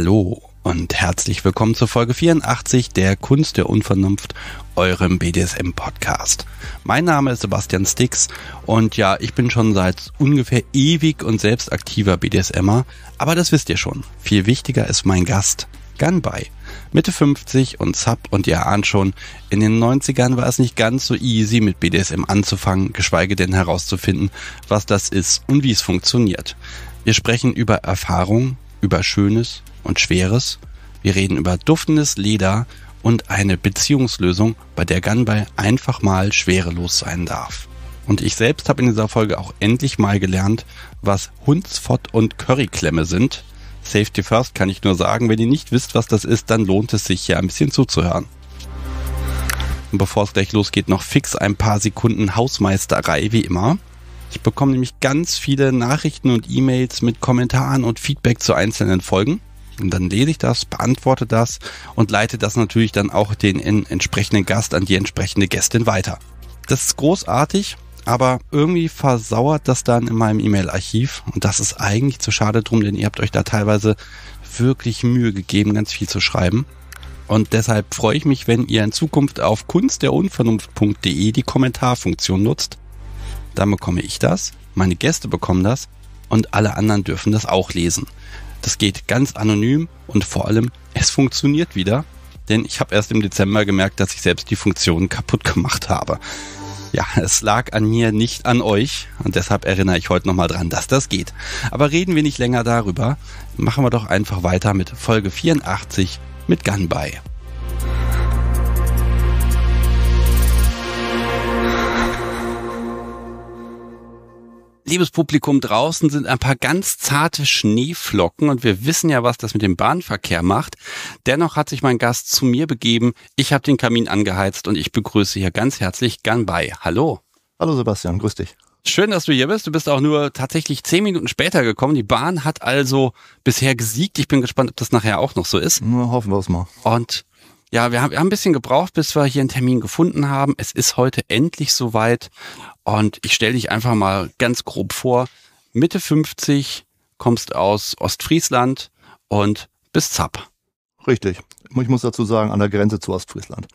Hallo und herzlich willkommen zur Folge 84 der Kunst der Unvernunft, eurem BDSM-Podcast. Mein Name ist Sebastian Stix und ja, ich bin schon seit ungefähr ewig und selbst aktiver BDSMer, aber das wisst ihr schon. Viel wichtiger ist mein Gast, Gunby. Mitte 50 und Sub und ihr ahnt schon, in den 90ern war es nicht ganz so easy mit BDSM anzufangen, geschweige denn herauszufinden, was das ist und wie es funktioniert. Wir sprechen über Erfahrung, über Schönes, und Schweres. Wir reden über duftendes Leder und eine Beziehungslösung, bei der Gunball einfach mal schwerelos sein darf. Und ich selbst habe in dieser Folge auch endlich mal gelernt, was Hundsfott und Curryklemme sind. Safety First kann ich nur sagen, wenn ihr nicht wisst, was das ist, dann lohnt es sich hier ein bisschen zuzuhören. Und bevor es gleich losgeht, noch fix ein paar Sekunden Hausmeisterei wie immer. Ich bekomme nämlich ganz viele Nachrichten und E-Mails mit Kommentaren und Feedback zu einzelnen Folgen. Und dann lese ich das, beantworte das und leite das natürlich dann auch den entsprechenden Gast an die entsprechende Gästin weiter. Das ist großartig, aber irgendwie versauert das dann in meinem E-Mail-Archiv und das ist eigentlich zu schade drum, denn ihr habt euch da teilweise wirklich Mühe gegeben, ganz viel zu schreiben. Und deshalb freue ich mich, wenn ihr in Zukunft auf kunstderunvernunft.de die Kommentarfunktion nutzt. Dann bekomme ich das, meine Gäste bekommen das und alle anderen dürfen das auch lesen. Das geht ganz anonym und vor allem, es funktioniert wieder, denn ich habe erst im Dezember gemerkt, dass ich selbst die Funktion kaputt gemacht habe. Ja, es lag an mir, nicht an euch. Und deshalb erinnere ich heute nochmal dran, dass das geht. Aber reden wir nicht länger darüber. Machen wir doch einfach weiter mit Folge 84 mit Gunby. liebes Publikum, draußen sind ein paar ganz zarte Schneeflocken und wir wissen ja, was das mit dem Bahnverkehr macht. Dennoch hat sich mein Gast zu mir begeben. Ich habe den Kamin angeheizt und ich begrüße hier ganz herzlich Ganbei. Hallo. Hallo Sebastian, grüß dich. Schön, dass du hier bist. Du bist auch nur tatsächlich zehn Minuten später gekommen. Die Bahn hat also bisher gesiegt. Ich bin gespannt, ob das nachher auch noch so ist. Na, hoffen wir es mal. Und ja, wir haben, wir haben ein bisschen gebraucht, bis wir hier einen Termin gefunden haben. Es ist heute endlich soweit. Und ich stelle dich einfach mal ganz grob vor. Mitte 50, kommst aus Ostfriesland und bist Zapp. Richtig. Ich muss dazu sagen, an der Grenze zu Ostfriesland.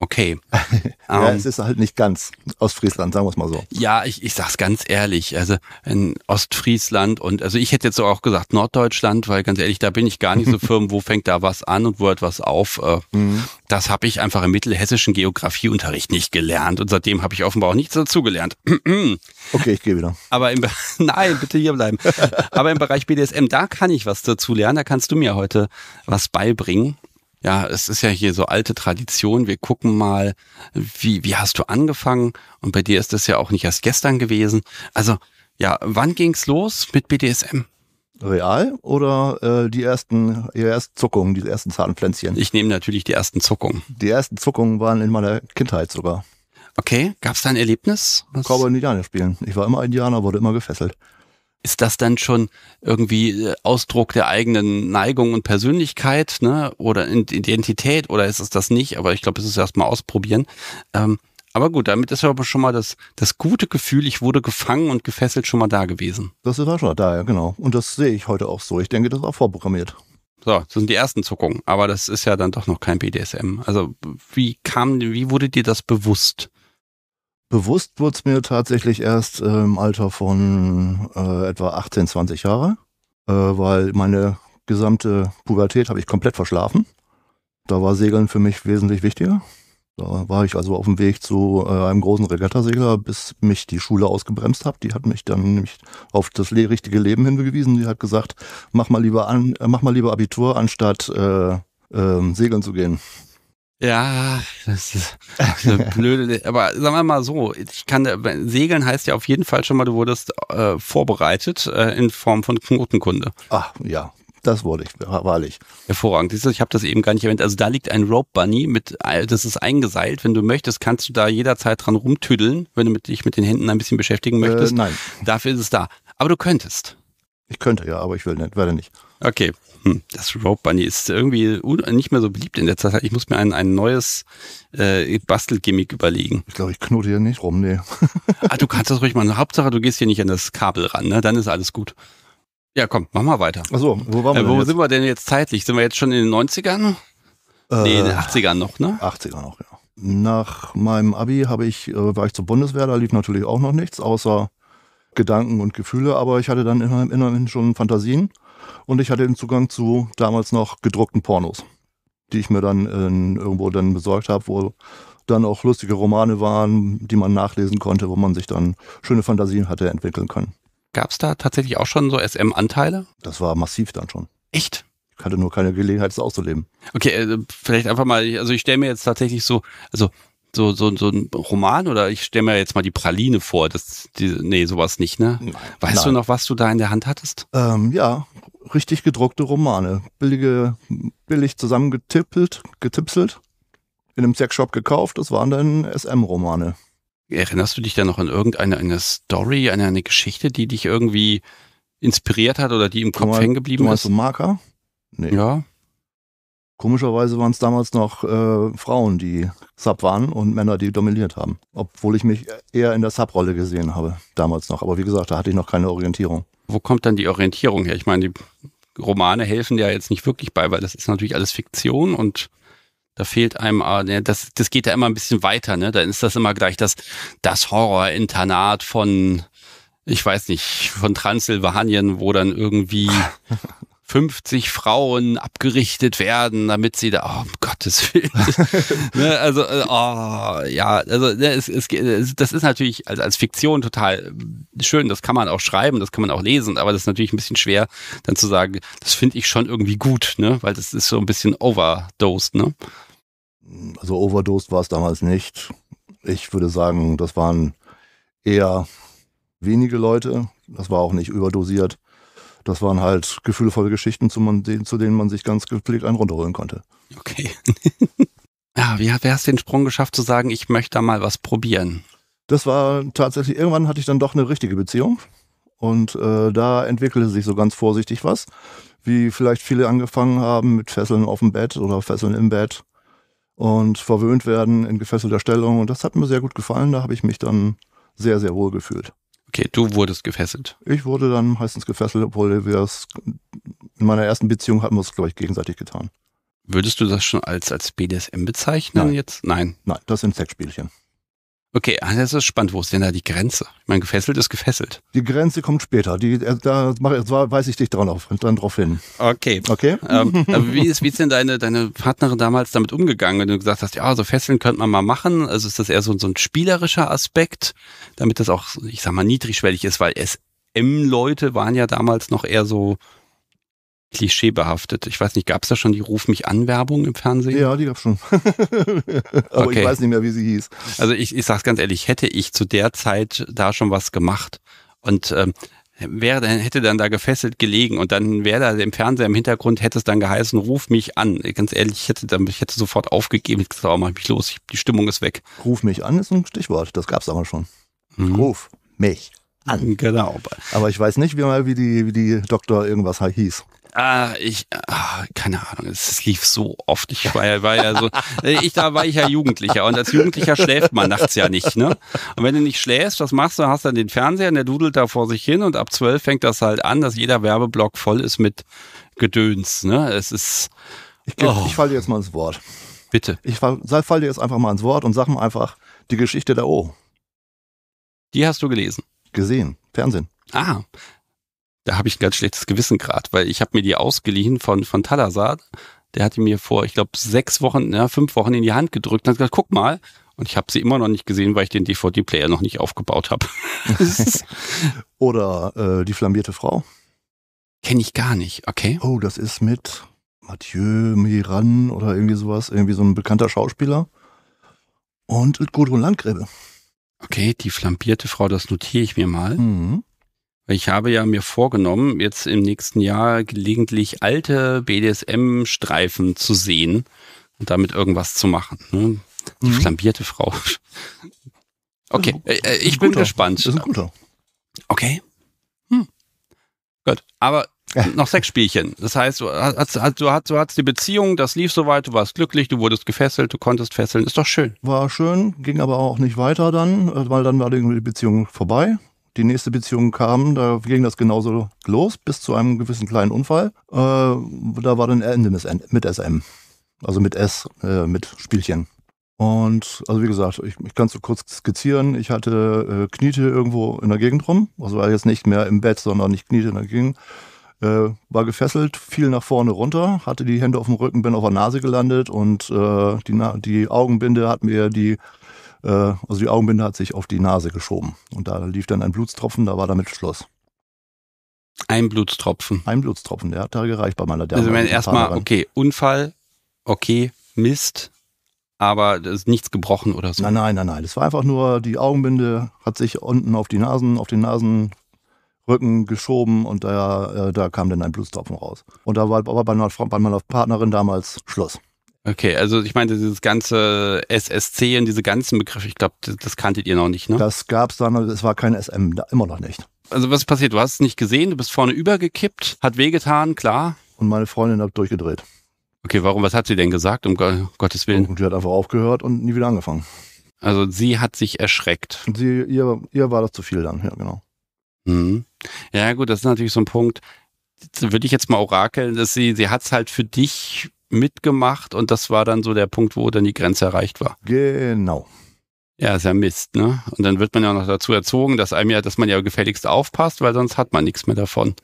Okay. ja, um, ähm, es ist halt nicht ganz Ostfriesland, sagen wir es mal so. Ja, ich, ich sag's ganz ehrlich. Also in Ostfriesland und also ich hätte jetzt auch gesagt Norddeutschland, weil ganz ehrlich, da bin ich gar nicht so firm, wo fängt da was an und wo hört was auf. Äh, mhm. Das habe ich einfach im mittelhessischen Geografieunterricht nicht gelernt und seitdem habe ich offenbar auch nichts dazugelernt. okay, ich gehe wieder. Aber im Nein, bitte hierbleiben. Aber im Bereich BDSM, da kann ich was dazu lernen, da kannst du mir heute was beibringen. Ja, es ist ja hier so alte Tradition. Wir gucken mal, wie, wie hast du angefangen? Und bei dir ist das ja auch nicht erst gestern gewesen. Also, ja, wann ging's los mit BDSM? Real oder äh, die ersten, die ersten Zuckungen, die ersten Zahnpflänzchen? Ich nehme natürlich die ersten Zuckungen. Die ersten Zuckungen waren in meiner Kindheit sogar. Okay, gab's da ein Erlebnis? Ich Cowboy Indianer spielen. Ich war immer Indianer, wurde immer gefesselt ist das dann schon irgendwie äh, Ausdruck der eigenen Neigung und Persönlichkeit ne? oder Identität oder ist es das nicht? Aber ich glaube, es ist erstmal ausprobieren. Ähm, aber gut, damit ist aber schon mal das, das gute Gefühl, ich wurde gefangen und gefesselt schon mal da gewesen. Das war schon da, ja, genau. Und das sehe ich heute auch so. Ich denke, das ist auch vorprogrammiert. So, das sind die ersten Zuckungen, aber das ist ja dann doch noch kein BDSM. Also, wie kam, wie wurde dir das bewusst? bewusst wurde es mir tatsächlich erst äh, im Alter von äh, etwa 18, 20 Jahre, äh, weil meine gesamte Pubertät habe ich komplett verschlafen. Da war Segeln für mich wesentlich wichtiger. Da war ich also auf dem Weg zu äh, einem großen Regattasegler, bis mich die Schule ausgebremst hat. Die hat mich dann nämlich auf das richtige Leben hingewiesen. Die hat gesagt, mach mal lieber an, äh, mach mal lieber Abitur, anstatt äh, äh, segeln zu gehen. Ja, das ist eine blöde. aber sagen wir mal so, ich kann segeln heißt ja auf jeden Fall schon mal, du wurdest äh, vorbereitet äh, in Form von Knotenkunde. Ach ja, das wurde ich, wahrlich. Hervorragend. Siehst du, ich habe das eben gar nicht erwähnt. Also da liegt ein Rope Bunny mit, das ist eingeseilt. Wenn du möchtest, kannst du da jederzeit dran rumtüdeln, wenn du mit, dich mit den Händen ein bisschen beschäftigen äh, möchtest. Äh, nein. Dafür ist es da. Aber du könntest. Ich könnte ja, aber ich will nicht, werde nicht. Okay. Hm. Das Rope Bunny ist irgendwie nicht mehr so beliebt in der Zeit. Ich muss mir ein, ein neues äh, Bastelgimmick überlegen. Ich glaube, ich knote hier nicht rum, nee. ah, du kannst das ruhig machen. Hauptsache, du gehst hier nicht an das Kabel ran, ne? Dann ist alles gut. Ja, komm, mach mal weiter. Achso, wo waren äh, wir äh, Wo sind wir denn jetzt zeitlich? Sind wir jetzt schon in den 90ern? Äh, nee, in den 80ern noch, ne? 80ern noch, ja. Nach meinem Abi habe ich, äh, war ich zur Bundeswehr, da lief natürlich auch noch nichts, außer Gedanken und Gefühle, aber ich hatte dann im Inneren schon Fantasien und ich hatte den Zugang zu damals noch gedruckten Pornos, die ich mir dann in, ähm, irgendwo dann besorgt habe, wo dann auch lustige Romane waren, die man nachlesen konnte, wo man sich dann schöne Fantasien hatte entwickeln können. Gab es da tatsächlich auch schon so SM-Anteile? Das war massiv dann schon. Echt? Ich hatte nur keine Gelegenheit, es auszuleben. Okay, äh, vielleicht einfach mal, also ich stelle mir jetzt tatsächlich so, also so, so, so ein Roman oder ich stelle mir jetzt mal die Praline vor. Das, die, nee, sowas nicht, ne? Weißt Nein. du noch, was du da in der Hand hattest? Ähm, ja, richtig gedruckte Romane. Billige, billig zusammengetippelt, getipselt, in einem Sexshop gekauft. Das waren dann SM-Romane. Erinnerst du dich da noch an irgendeine eine Story, an eine Geschichte, die dich irgendwie inspiriert hat oder die im Kopf hängen geblieben ist? Du Marker? Nee. Ja. Komischerweise waren es damals noch äh, Frauen, die Sub waren und Männer, die dominiert haben. Obwohl ich mich eher in der Sub-Rolle gesehen habe, damals noch. Aber wie gesagt, da hatte ich noch keine Orientierung wo kommt dann die Orientierung her? Ich meine, die Romane helfen ja jetzt nicht wirklich bei, weil das ist natürlich alles Fiktion und da fehlt einem, ah, ne, das, das geht ja immer ein bisschen weiter, ne? Dann ist das immer gleich das, das Horrorinternat von, ich weiß nicht, von Transsilvanien, wo dann irgendwie 50 Frauen abgerichtet werden, damit sie da, oh, um Gottes Willen. ne, also, äh, oh, ja, also ne, es, es, das ist natürlich als, als Fiktion total ähm, schön, das kann man auch schreiben, das kann man auch lesen, aber das ist natürlich ein bisschen schwer, dann zu sagen, das finde ich schon irgendwie gut, ne? Weil das ist so ein bisschen overdosed, ne? Also overdosed war es damals nicht. Ich würde sagen, das waren eher wenige Leute. Das war auch nicht überdosiert das waren halt gefühlvolle Geschichten, zu, man, zu denen man sich ganz gepflegt einen runterholen konnte. Okay. ja, wie, wie hast du den Sprung geschafft zu sagen, ich möchte da mal was probieren? Das war tatsächlich, irgendwann hatte ich dann doch eine richtige Beziehung und äh, da entwickelte sich so ganz vorsichtig was, wie vielleicht viele angefangen haben mit Fesseln auf dem Bett oder Fesseln im Bett und verwöhnt werden in gefesselter Stellung und das hat mir sehr gut gefallen, da habe ich mich dann sehr, sehr wohl gefühlt. Okay, du wurdest gefesselt. Ich wurde dann meistens gefesselt, obwohl wir es in meiner ersten Beziehung hatten wir es, glaube ich, gegenseitig getan. Würdest du das schon als, als BDSM bezeichnen Nein. jetzt? Nein. Nein, das sind Sexspielchen. Okay, ah, das ist spannend. Wo ist denn da die Grenze? Ich meine, gefesselt ist gefesselt. Die Grenze kommt später. Die, äh, da weiß ich dich dran auf, dann drauf hin. Okay. Okay. Ähm, äh, wie, ist, wie ist denn deine, deine Partnerin damals damit umgegangen, wenn du gesagt hast, ja, so Fesseln könnte man mal machen? Also ist das eher so, so ein spielerischer Aspekt, damit das auch, ich sag mal, niedrigschwellig ist, weil SM-Leute waren ja damals noch eher so klischeebehaftet. Ich weiß nicht, gab es da schon die Ruf mich an Werbung im Fernsehen? Ja, die gab schon. Aber okay. ich weiß nicht mehr, wie sie hieß. Also ich, ich sage es ganz ehrlich, hätte ich zu der Zeit da schon was gemacht und ähm, wäre dann hätte dann da gefesselt gelegen und dann wäre da im Fernseher im Hintergrund hätte es dann geheißen ruf mich an ganz ehrlich ich hätte dann ich hätte sofort aufgegeben ich gesagt oh, mach mich los ich, die Stimmung ist weg ruf mich an ist ein Stichwort das gab es aber schon mhm. ruf mich an genau aber ich weiß nicht wie wie die wie die Doktor irgendwas hieß Ah, ich, ah, keine Ahnung, es lief so oft. Ich war ja, war ja so, ich, da war ich ja Jugendlicher und als Jugendlicher schläft man nachts ja nicht, ne? Und wenn du nicht schläfst, was machst du? Hast dann den Fernseher und der dudelt da vor sich hin und ab zwölf fängt das halt an, dass jeder Werbeblock voll ist mit Gedöns, ne? Es ist. Ich, oh. ich falle dir jetzt mal ins Wort. Bitte. Ich falle fall dir jetzt einfach mal ins Wort und sag mir einfach die Geschichte der O. Die hast du gelesen. Gesehen. Fernsehen. Ah, da habe ich ein ganz schlechtes Gewissen gerade, weil ich habe mir die ausgeliehen von, von Talazar. Der hatte mir vor, ich glaube, sechs Wochen, ja, fünf Wochen in die Hand gedrückt und hat gesagt, guck mal. Und ich habe sie immer noch nicht gesehen, weil ich den DVD-Player noch nicht aufgebaut habe. Oder äh, die flambierte Frau. Kenne ich gar nicht, okay. Oh, das ist mit Mathieu Miran oder irgendwie sowas, irgendwie so ein bekannter Schauspieler. Und Gudrun Landgräbe. Okay, die flambierte Frau, das notiere ich mir mal. Mhm. Ich habe ja mir vorgenommen, jetzt im nächsten Jahr gelegentlich alte BDSM-Streifen zu sehen und damit irgendwas zu machen. Ne? Die mhm. flambierte Frau. Okay, äh, äh ich bin gespannt. Das ist ein guter. Okay. Hm. Gut. Aber noch sechs Spielchen. Das heißt, du hast, du, hast, du hast die Beziehung, das lief soweit, du warst glücklich, du wurdest gefesselt, du konntest fesseln, ist doch schön. War schön, ging aber auch nicht weiter dann, äh, weil dann war die Beziehung vorbei die nächste Beziehung kam, da ging das genauso los, bis zu einem gewissen kleinen Unfall. Äh, da war dann Ende mit SM. Also mit S, äh, mit Spielchen. Und also wie gesagt, ich, ich kann es so kurz skizzieren. Ich hatte äh, Kniete irgendwo in der Gegend rum. Also war jetzt nicht mehr im Bett, sondern ich kniete in der Gegend. Äh, war gefesselt, fiel nach vorne runter, hatte die Hände auf dem Rücken, bin auf der Nase gelandet und äh, die, die Augenbinde hat mir die äh, also die Augenbinde hat sich auf die Nase geschoben. Und da lief dann ein Blutstropfen, da war damit Schluss. Ein Blutstropfen. Ein Blutstropfen, der hat da gereicht bei meiner Dame. Also wenn erstmal, okay, Unfall, okay, Mist, aber da ist nichts gebrochen oder so. Nein, nein, nein, nein. Das war einfach nur, die Augenbinde hat sich unten auf die Nasen, auf den Nasenrücken geschoben und da, äh, da kam dann ein Blutstropfen raus. Und da war aber bei meiner, bei meiner Partnerin damals Schluss. Okay, also ich meine, dieses ganze SSC und diese ganzen Begriffe, ich glaube, das, das, kanntet ihr noch nicht, ne? Das gab es dann, es war kein SM, da, immer noch nicht. Also was passiert? Du hast es nicht gesehen, du bist vorne übergekippt, hat wehgetan, klar. Und meine Freundin hat durchgedreht. Okay, warum? Was hat sie denn gesagt, um Gottes Willen? Und die hat einfach aufgehört und nie wieder angefangen. Also sie hat sich erschreckt. Und sie, ihr, ihr war das zu viel dann, ja, genau. Mhm. Ja, gut, das ist natürlich so ein Punkt. Würde ich jetzt mal orakeln, dass sie, sie hat es halt für dich mitgemacht und das war dann so der Punkt, wo dann die Grenze erreicht war. Genau. Ja, ist ja Mist, ne? Und dann wird man ja noch dazu erzogen, dass einem ja, dass man ja gefälligst aufpasst, weil sonst hat man nichts mehr davon.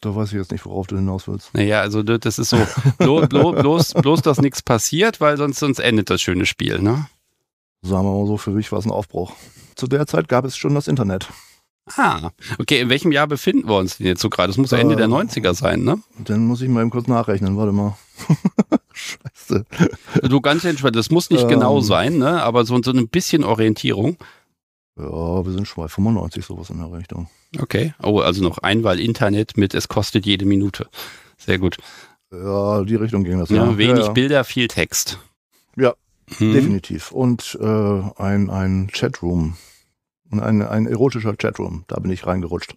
Da weiß ich jetzt nicht, worauf du hinaus willst. Naja, also das ist so, blo, blo, bloß, bloß, dass nichts passiert, weil sonst, sonst endet das schöne Spiel, ne? Sagen wir mal so, für mich war es ein Aufbruch. Zu der Zeit gab es schon das Internet. Ah, okay. In welchem Jahr befinden wir uns denn jetzt so gerade? Das muss ja Ende äh, der 90er ähm, sein, ne? Dann muss ich mal eben kurz nachrechnen. Warte mal. Scheiße. Du ganz entspannt. Das muss nicht ähm, genau sein, ne? Aber so, so ein bisschen Orientierung. Ja, wir sind schon bei 95, sowas in der Richtung. Okay. Oh, also noch einmal internet mit Es kostet jede Minute. Sehr gut. Ja, die Richtung ging das. Ja, ne, ja. wenig ja, ja. Bilder, viel Text. Ja, hm. definitiv. Und äh, ein, ein Chatroom. Und ein, ein erotischer Chatroom, da bin ich reingerutscht.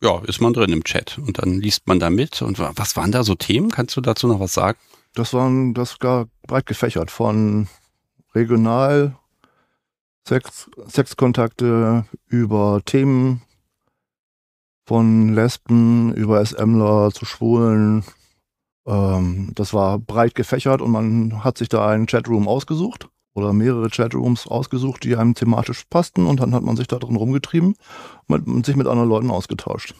Ja, ist man drin im Chat und dann liest man da mit. Und was waren da so Themen? Kannst du dazu noch was sagen? Das waren, das gar breit gefächert von regional Sex, Sexkontakte über Themen von Lesben über SMler zu Schwulen. Ähm, das war breit gefächert und man hat sich da einen Chatroom ausgesucht oder mehrere Chatrooms ausgesucht, die einem thematisch passten und dann hat man sich da drin rumgetrieben und sich mit anderen Leuten ausgetauscht.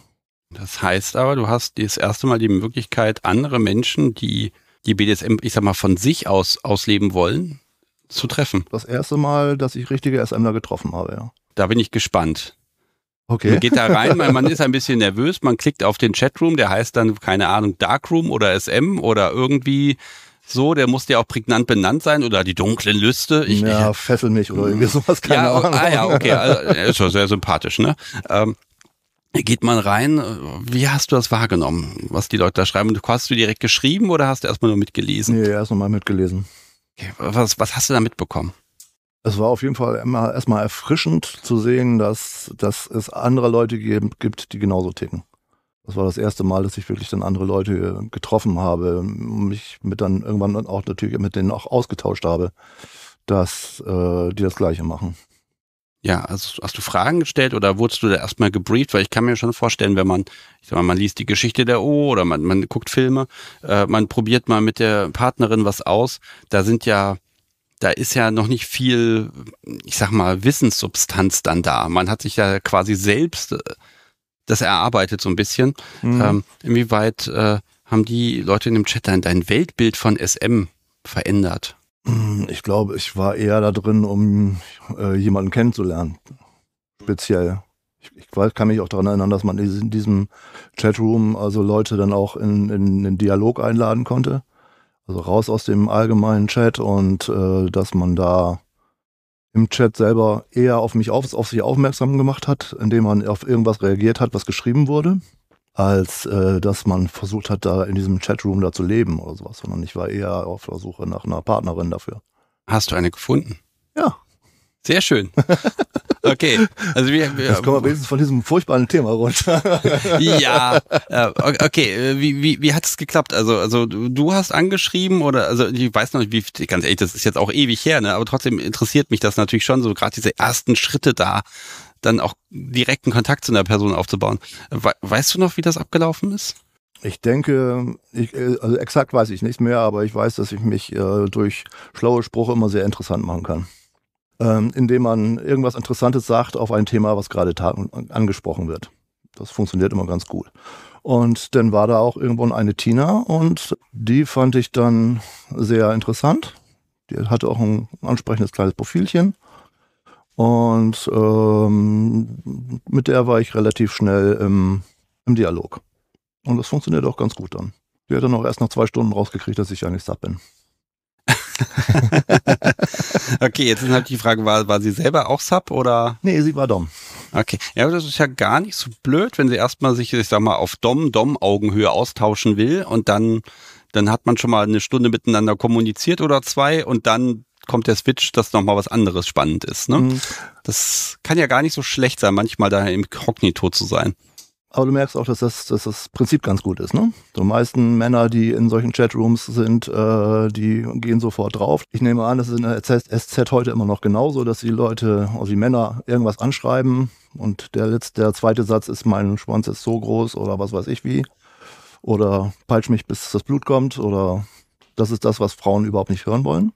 Das heißt aber, du hast das erste Mal die Möglichkeit, andere Menschen, die die BDSM, ich sag mal, von sich aus ausleben wollen, zu treffen. Das erste Mal, dass ich richtige SMler getroffen habe, ja. Da bin ich gespannt. Okay. Man geht da rein, man, man, ist ein bisschen nervös, man klickt auf den Chatroom, der heißt dann, keine Ahnung, Darkroom oder SM oder irgendwie so, der muss ja auch prägnant benannt sein oder die dunklen Lüste. Ich, ja, fessel mich oder irgendwie hm. sowas, keine ja, oh, Ahnung. Ah ja, okay, also, ist schon sehr sympathisch, ne? Ähm, geht man rein, äh, wie hast du das wahrgenommen, was die Leute da schreiben? Hast du direkt geschrieben oder hast du erstmal nur mitgelesen? Nee, erst nochmal mitgelesen. Okay, was, was hast du da mitbekommen? Es war auf jeden Fall immer erstmal erfrischend zu sehen, dass, dass es andere Leute gibt, die genauso ticken. Das war das erste Mal, dass ich wirklich dann andere Leute äh, getroffen habe mich mit dann irgendwann auch natürlich mit denen auch ausgetauscht habe, dass äh, die das Gleiche machen. Ja, also hast du Fragen gestellt oder wurdest du da erstmal gebrieft? Weil ich kann mir schon vorstellen, wenn man, ich sag mal, man liest die Geschichte der O oder man, man guckt Filme, äh, man probiert mal mit der Partnerin was aus, da sind ja, da ist ja noch nicht viel, ich sag mal, Wissenssubstanz dann da. Man hat sich ja quasi selbst äh, das erarbeitet so ein bisschen. Mhm. Ähm, inwieweit äh, haben die Leute in dem Chat dein, dein Weltbild von SM verändert? Mhm, ich glaube, ich war eher da drin, um äh, jemanden kennenzulernen. Speziell. Ich, ich, kann mich auch daran erinnern, dass man in diesem Chatroom also Leute dann auch in, in den Dialog einladen konnte. Also raus aus dem allgemeinen Chat und äh, dass man da im Chat selber eher auf mich auf, auf sich aufmerksam gemacht hat, indem man auf irgendwas reagiert hat, was geschrieben wurde, als äh, dass man versucht hat, da in diesem Chatroom da zu leben oder sowas, sondern ich war eher auf der Suche nach einer Partnerin dafür. Hast du eine gefunden? Ja. Sehr schön. Okay. Also wir, wir, Jetzt kommen wir wenigstens von diesem furchtbaren Thema runter. ja. Äh, okay. Äh, wie, wie, wie hat es geklappt? Also, also du hast angeschrieben oder also ich weiß noch nicht, wie ganz ehrlich, das ist jetzt auch ewig her, ne? Aber trotzdem interessiert mich das natürlich schon, so gerade diese ersten Schritte da, dann auch direkten Kontakt zu einer Person aufzubauen. weißt du noch, wie das abgelaufen ist? Ich denke, ich, äh, also exakt weiß ich nichts mehr, aber ich weiß, dass ich mich äh, durch schlaue Spruch immer sehr interessant machen kann ähm, indem man irgendwas Interessantes sagt auf ein Thema, was gerade angesprochen wird. Das funktioniert immer ganz gut. Und dann war da auch irgendwann eine Tina und die fand ich dann sehr interessant. Die hatte auch ein ansprechendes kleines Profilchen. Und ähm, mit der war ich relativ schnell im, im Dialog. Und das funktioniert auch ganz gut dann. Die hat dann auch erst nach zwei Stunden rausgekriegt, dass ich eigentlich satt bin. okay, jetzt ist halt die Frage, war, war sie selber auch Sub oder? Nee, sie war Dom. Okay. Ja, das ist ja gar nicht so blöd, wenn sie erstmal sich, ich sag mal, auf Dom-Dom-Augenhöhe austauschen will und dann, dann hat man schon mal eine Stunde miteinander kommuniziert oder zwei und dann kommt der Switch, dass nochmal was anderes spannend ist. Ne? Mhm. Das kann ja gar nicht so schlecht sein, manchmal da im Kognito zu sein. Aber du merkst auch, dass das, dass das Prinzip ganz gut ist. Ne? Die meisten Männer, die in solchen Chatrooms sind, äh, die gehen sofort drauf. Ich nehme an, das ist in der SZ heute immer noch genauso, dass die Leute, also die Männer, irgendwas anschreiben und der, letzte, der zweite Satz ist, mein Schwanz ist so groß oder was weiß ich wie. Oder peitsch mich, bis das Blut kommt. Oder das ist das, was Frauen überhaupt nicht hören wollen.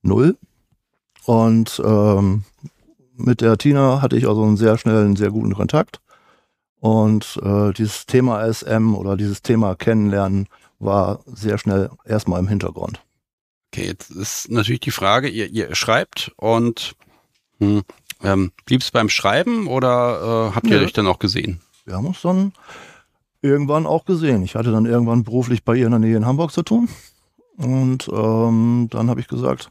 Null. Und ähm, mit der Tina hatte ich also einen sehr schnellen, sehr guten Kontakt. Und äh, dieses Thema SM oder dieses Thema Kennenlernen war sehr schnell erstmal im Hintergrund. Okay, jetzt ist natürlich die Frage, ihr, ihr schreibt und hm, ähm, blieb es beim Schreiben oder äh, habt ihr ja. euch dann auch gesehen? Wir haben uns dann irgendwann auch gesehen. Ich hatte dann irgendwann beruflich bei ihr in der Nähe in Hamburg zu tun. Und ähm, dann habe ich gesagt,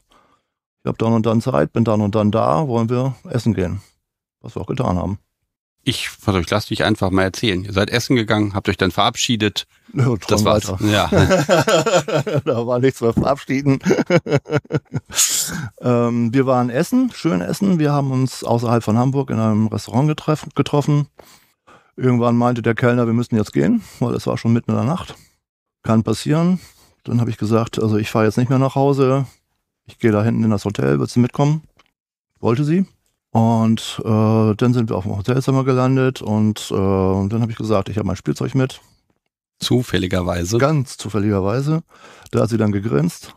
ich habe dann und dann Zeit, bin dann und dann da, wollen wir essen gehen. Was wir auch getan haben ich, also ich lasse dich einfach mal erzählen. Ihr seid essen gegangen, habt euch dann verabschiedet. Ja, das war's. Ja. da war nichts mehr verabschieden. ähm, wir waren essen, schön essen. Wir haben uns außerhalb von Hamburg in einem Restaurant getroffen. Irgendwann meinte der Kellner, wir müssen jetzt gehen, weil es war schon mitten in der Nacht. Kann passieren. Dann habe ich gesagt, also ich fahre jetzt nicht mehr nach Hause. Ich gehe da hinten in das Hotel, willst du mitkommen? Wollte sie. Und äh, dann sind wir auf dem Hotelzimmer gelandet und äh, dann habe ich gesagt, ich habe mein Spielzeug mit. Zufälligerweise. Ganz zufälligerweise. Da hat sie dann gegrinst.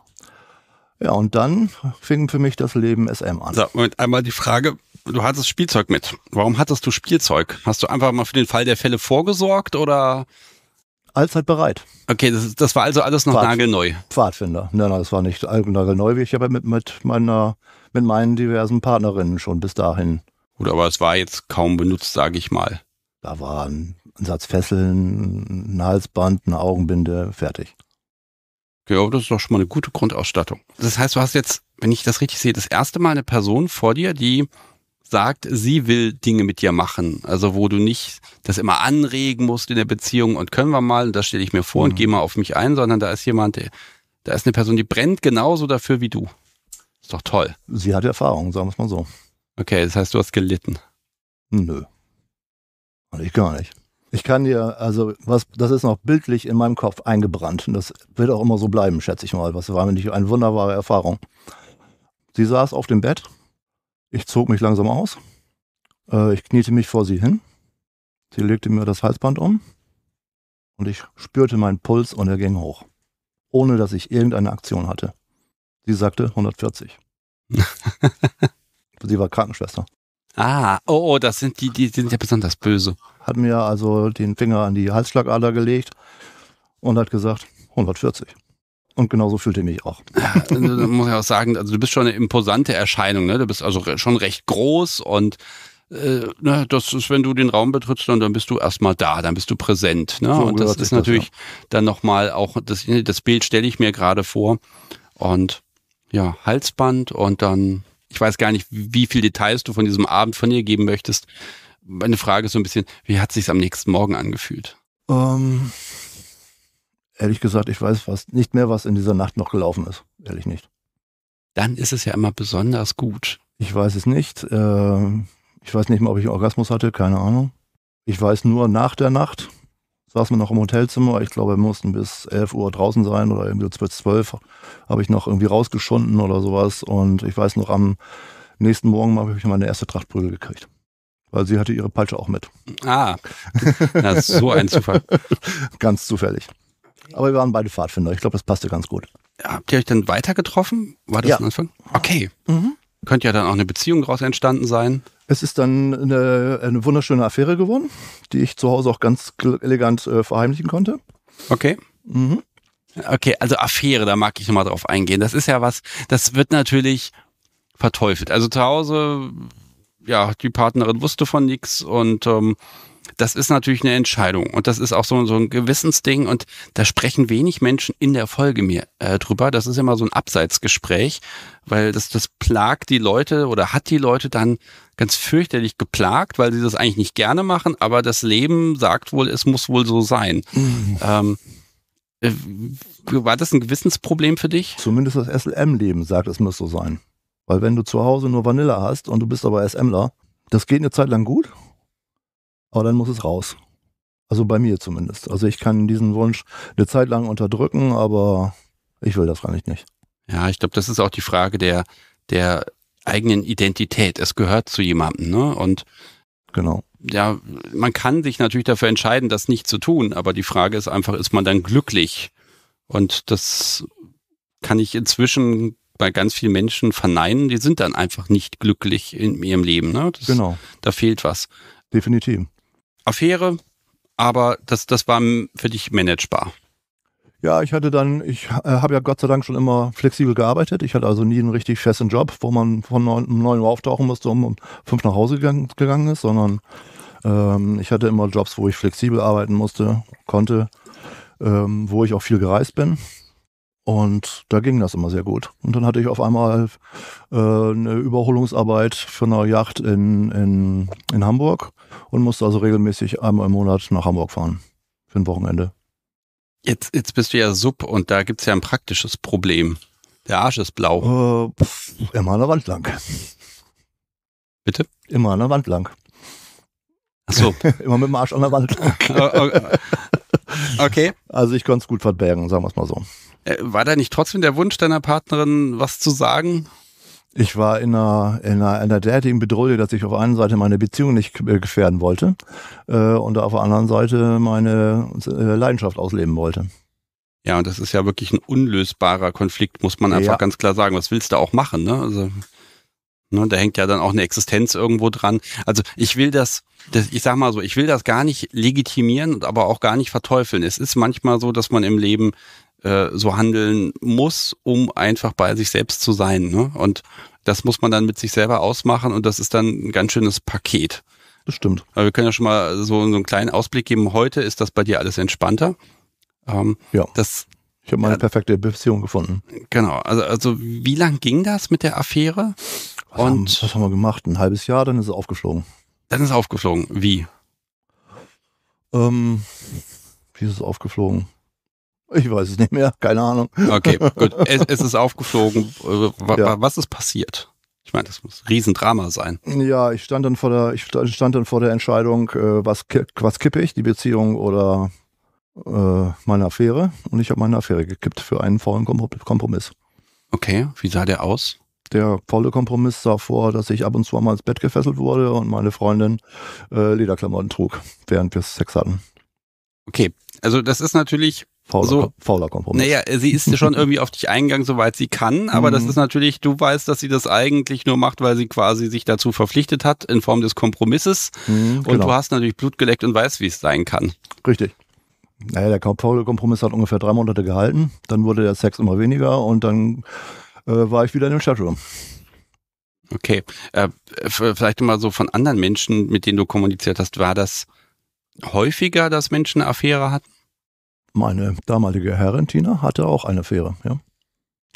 Ja, und dann fing für mich das Leben SM an. So, Moment, einmal die Frage, du hattest Spielzeug mit. Warum hattest du Spielzeug? Hast du einfach mal für den Fall der Fälle vorgesorgt oder? Allzeit bereit. Okay, das, das war also alles noch Pfad, nagelneu. Pfadfinder. Nein, nein, das war nicht nagelneu. Ich habe mit, mit meiner mit meinen diversen Partnerinnen schon bis dahin. Gut, aber es war jetzt kaum benutzt, sage ich mal. Da waren ein Satz Fesseln, ein Halsband, eine Augenbinde, fertig. Ja, aber das ist doch schon mal eine gute Grundausstattung. Das heißt, du hast jetzt, wenn ich das richtig sehe, das erste Mal eine Person vor dir, die sagt, sie will Dinge mit dir machen. Also wo du nicht das immer anregen musst in der Beziehung und können wir mal, und das stelle ich mir vor mhm. und gehe mal auf mich ein, sondern da ist jemand, da ist eine Person, die brennt genauso dafür wie du. Ist doch toll. Sie hat Erfahrung, sagen wir es mal so. Okay, das heißt, du hast gelitten. Nö. Und ich gar nicht. Ich kann dir, also, was, das ist noch bildlich in meinem Kopf eingebrannt. Und das wird auch immer so bleiben, schätze ich mal. Was war mir nicht eine wunderbare Erfahrung. Sie saß auf dem Bett. Ich zog mich langsam aus. Äh, ich kniete mich vor sie hin. Sie legte mir das Halsband um. Und ich spürte meinen Puls und er ging hoch. Ohne dass ich irgendeine Aktion hatte. Sie sagte 140. Sie war Krankenschwester. Ah, oh, oh, das sind die, die sind ja besonders böse. Hat mir also den Finger an die Halsschlagader gelegt und hat gesagt 140. Und genauso fühlte ich mich auch. Also, muss ich auch sagen, also du bist schon eine imposante Erscheinung, ne? Du bist also schon recht groß und äh, ne, das ist, wenn du den Raum betrittst, dann, dann bist du erstmal da, dann bist du präsent. Ne? So und das ist natürlich das, ja. dann nochmal auch, das, das Bild stelle ich mir gerade vor. Und ja, Halsband und dann, ich weiß gar nicht, wie viel Details du von diesem Abend von ihr geben möchtest. Meine Frage ist so ein bisschen, wie hat es sich am nächsten Morgen angefühlt? Ähm, ehrlich gesagt, ich weiß was, nicht mehr, was in dieser Nacht noch gelaufen ist. Ehrlich nicht. Dann ist es ja immer besonders gut. Ich weiß es nicht. Äh, ich weiß nicht mal, ob ich einen Orgasmus hatte, keine Ahnung. Ich weiß nur nach der Nacht, saß man noch im Hotelzimmer. Ich glaube, wir mussten bis 11 Uhr draußen sein oder irgendwie bis 12 habe ich noch irgendwie rausgeschunden oder sowas. Und ich weiß noch, am nächsten Morgen habe ich meine erste Trachtprügel gekriegt. Weil sie hatte ihre Peitsche auch mit. Ah, das ist so ein Zufall. ganz zufällig. Aber wir waren beide Pfadfinder. Ich glaube, das passte ganz gut. Habt ihr euch dann weiter getroffen? War das ja. am Anfang? Okay. Mhm könnte ja dann auch eine Beziehung daraus entstanden sein. Es ist dann eine, eine, wunderschöne Affäre geworden, die ich zu Hause auch ganz elegant äh, verheimlichen konnte. Okay. Mhm. Okay, also Affäre, da mag ich nochmal drauf eingehen. Das ist ja was, das wird natürlich verteufelt. Also zu Hause, ja, die Partnerin wusste von nichts und ähm, das ist natürlich eine Entscheidung und das ist auch so, so ein Gewissensding und da sprechen wenig Menschen in der Folge mir äh, drüber. Das ist immer so ein Abseitsgespräch, weil das, das plagt die Leute oder hat die Leute dann ganz fürchterlich geplagt, weil sie das eigentlich nicht gerne machen, aber das Leben sagt wohl, es muss wohl so sein. Mhm. Ähm, äh, war das ein Gewissensproblem für dich? Zumindest das SLM-Leben sagt, es muss so sein. Weil wenn du zu Hause nur Vanille hast und du bist aber SMler, das geht eine Zeit lang gut aber dann muss es raus. Also bei mir zumindest. Also ich kann diesen Wunsch eine Zeit lang unterdrücken, aber ich will das gar nicht nicht. Ja, ich glaube, das ist auch die Frage der, der eigenen Identität. Es gehört zu jemandem, ne? Und genau. Ja, man kann sich natürlich dafür entscheiden, das nicht zu tun, aber die Frage ist einfach, ist man dann glücklich? Und das kann ich inzwischen bei ganz vielen Menschen verneinen, die sind dann einfach nicht glücklich in ihrem Leben. Ne? Das, genau. Da fehlt was. Definitiv. Affäre, aber das, das war für dich managebar. Ja, ich hatte dann, ich äh, habe ja Gott sei Dank schon immer flexibel gearbeitet. Ich hatte also nie einen richtig festen Job, wo man von neun, um 9 Uhr auftauchen musste und um fünf nach Hause gegangen, gegangen ist, sondern ähm, ich hatte immer Jobs, wo ich flexibel arbeiten musste, konnte, ähm, wo ich auch viel gereist bin. Und da ging das immer sehr gut. Und dann hatte ich auf einmal äh, eine Überholungsarbeit für eine Yacht in, in, in Hamburg und musste also regelmäßig einmal im Monat nach Hamburg fahren für ein Wochenende. Jetzt, jetzt bist du ja Sub und da gibt es ja ein praktisches Problem. Der Arsch ist blau. Äh, pff, immer an der Wand lang. Bitte? Immer an der Wand lang. Ach so. immer mit dem Arsch an der Wand lang. okay. Also ich konnte es gut verbergen, sagen wir es mal so. Äh, war da nicht trotzdem der Wunsch deiner Partnerin, was zu sagen? Ich war in einer, in einer, in einer derartigen Bedrohung, dass ich auf einer Seite meine Beziehung nicht äh, gefährden wollte äh, und auf der anderen Seite meine äh, Leidenschaft ausleben wollte. Ja, und das ist ja wirklich ein unlösbarer Konflikt, muss man einfach ja. ganz klar sagen. Was willst du auch machen? Ne? Also, ne, da hängt ja dann auch eine Existenz irgendwo dran. Also ich will das, das, ich sag mal so, ich will das gar nicht legitimieren, aber auch gar nicht verteufeln. Es ist manchmal so, dass man im Leben äh, so handeln muss, um einfach bei sich selbst zu sein. Ne? Und das muss man dann mit sich selber ausmachen und das ist dann ein ganz schönes Paket. Das stimmt. Aber wir können ja schon mal so, so einen kleinen Ausblick geben. Heute ist das bei dir alles entspannter. Ähm, ja. Das, ich habe meine ja, perfekte Beziehung gefunden. Genau. Also, also wie lang ging das mit der Affäre? Was und haben, was haben wir gemacht? Ein halbes Jahr, dann ist es aufgeflogen. Dann ist es aufgeflogen. Wie? Ähm, wie ist es aufgeflogen? Ich weiß es nicht mehr, keine Ahnung. Okay, gut. Es, es ist aufgeflogen. Äh, was, ja. was ist passiert? Ich meine, das muss ein Riesendrama sein. Ja, ich stand dann vor der, ich stand dann vor der Entscheidung, äh, was, was kippe ich, die Beziehung oder äh, meine Affäre. Und ich habe meine Affäre gekippt für einen faulen Kompromiss. Okay, wie sah der aus? Der faule Kompromiss sah vor, dass ich ab und zu mal ins Bett gefesselt wurde und meine Freundin äh, Lederklamotten trug, während wir Sex hatten. Okay, also das ist natürlich Fauler, so, also, fauler Kompromiss. Naja, sie ist schon irgendwie auf dich eingegangen, soweit sie kann, aber mhm. das ist natürlich, du weißt, dass sie das eigentlich nur macht, weil sie quasi sich dazu verpflichtet hat in Form des Kompromisses mhm, genau. und du hast natürlich Blut geleckt und weißt, wie es sein kann. Richtig. Naja, der faule Kompromiss hat ungefähr drei Monate gehalten, dann wurde der Sex immer weniger und dann äh, war ich wieder in dem Chatroom. Okay, äh, vielleicht mal so von anderen Menschen, mit denen du kommuniziert hast, war das häufiger, dass Menschen eine Affäre hatten? meine damalige Herrin Tina hatte auch eine Fähre, ja.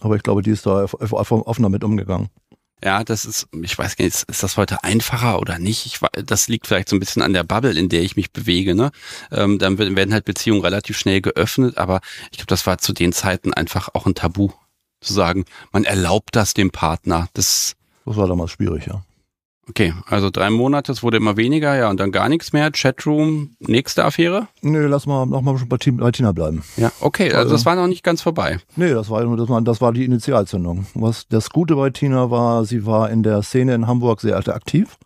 Aber ich glaube, die ist da offener mit umgegangen. Ja, das ist, ich weiß gar nicht, ist das heute einfacher oder nicht? Ich, das liegt vielleicht so ein bisschen an der Bubble, in der ich mich bewege. Ne? Ähm, dann werden halt Beziehungen relativ schnell geöffnet, aber ich glaube, das war zu den Zeiten einfach auch ein Tabu, zu sagen, man erlaubt das dem Partner. Das, das war damals schwierig, ja. Okay, also drei Monate, es wurde immer weniger, ja, und dann gar nichts mehr. Chatroom, nächste Affäre? Nee, lass mal nochmal bei Tina bleiben. Ja, okay, also, also das war noch nicht ganz vorbei. Nee, das war, das war, das war die Initialzündung. Was das Gute bei Tina war, sie war in der Szene in Hamburg sehr aktiv.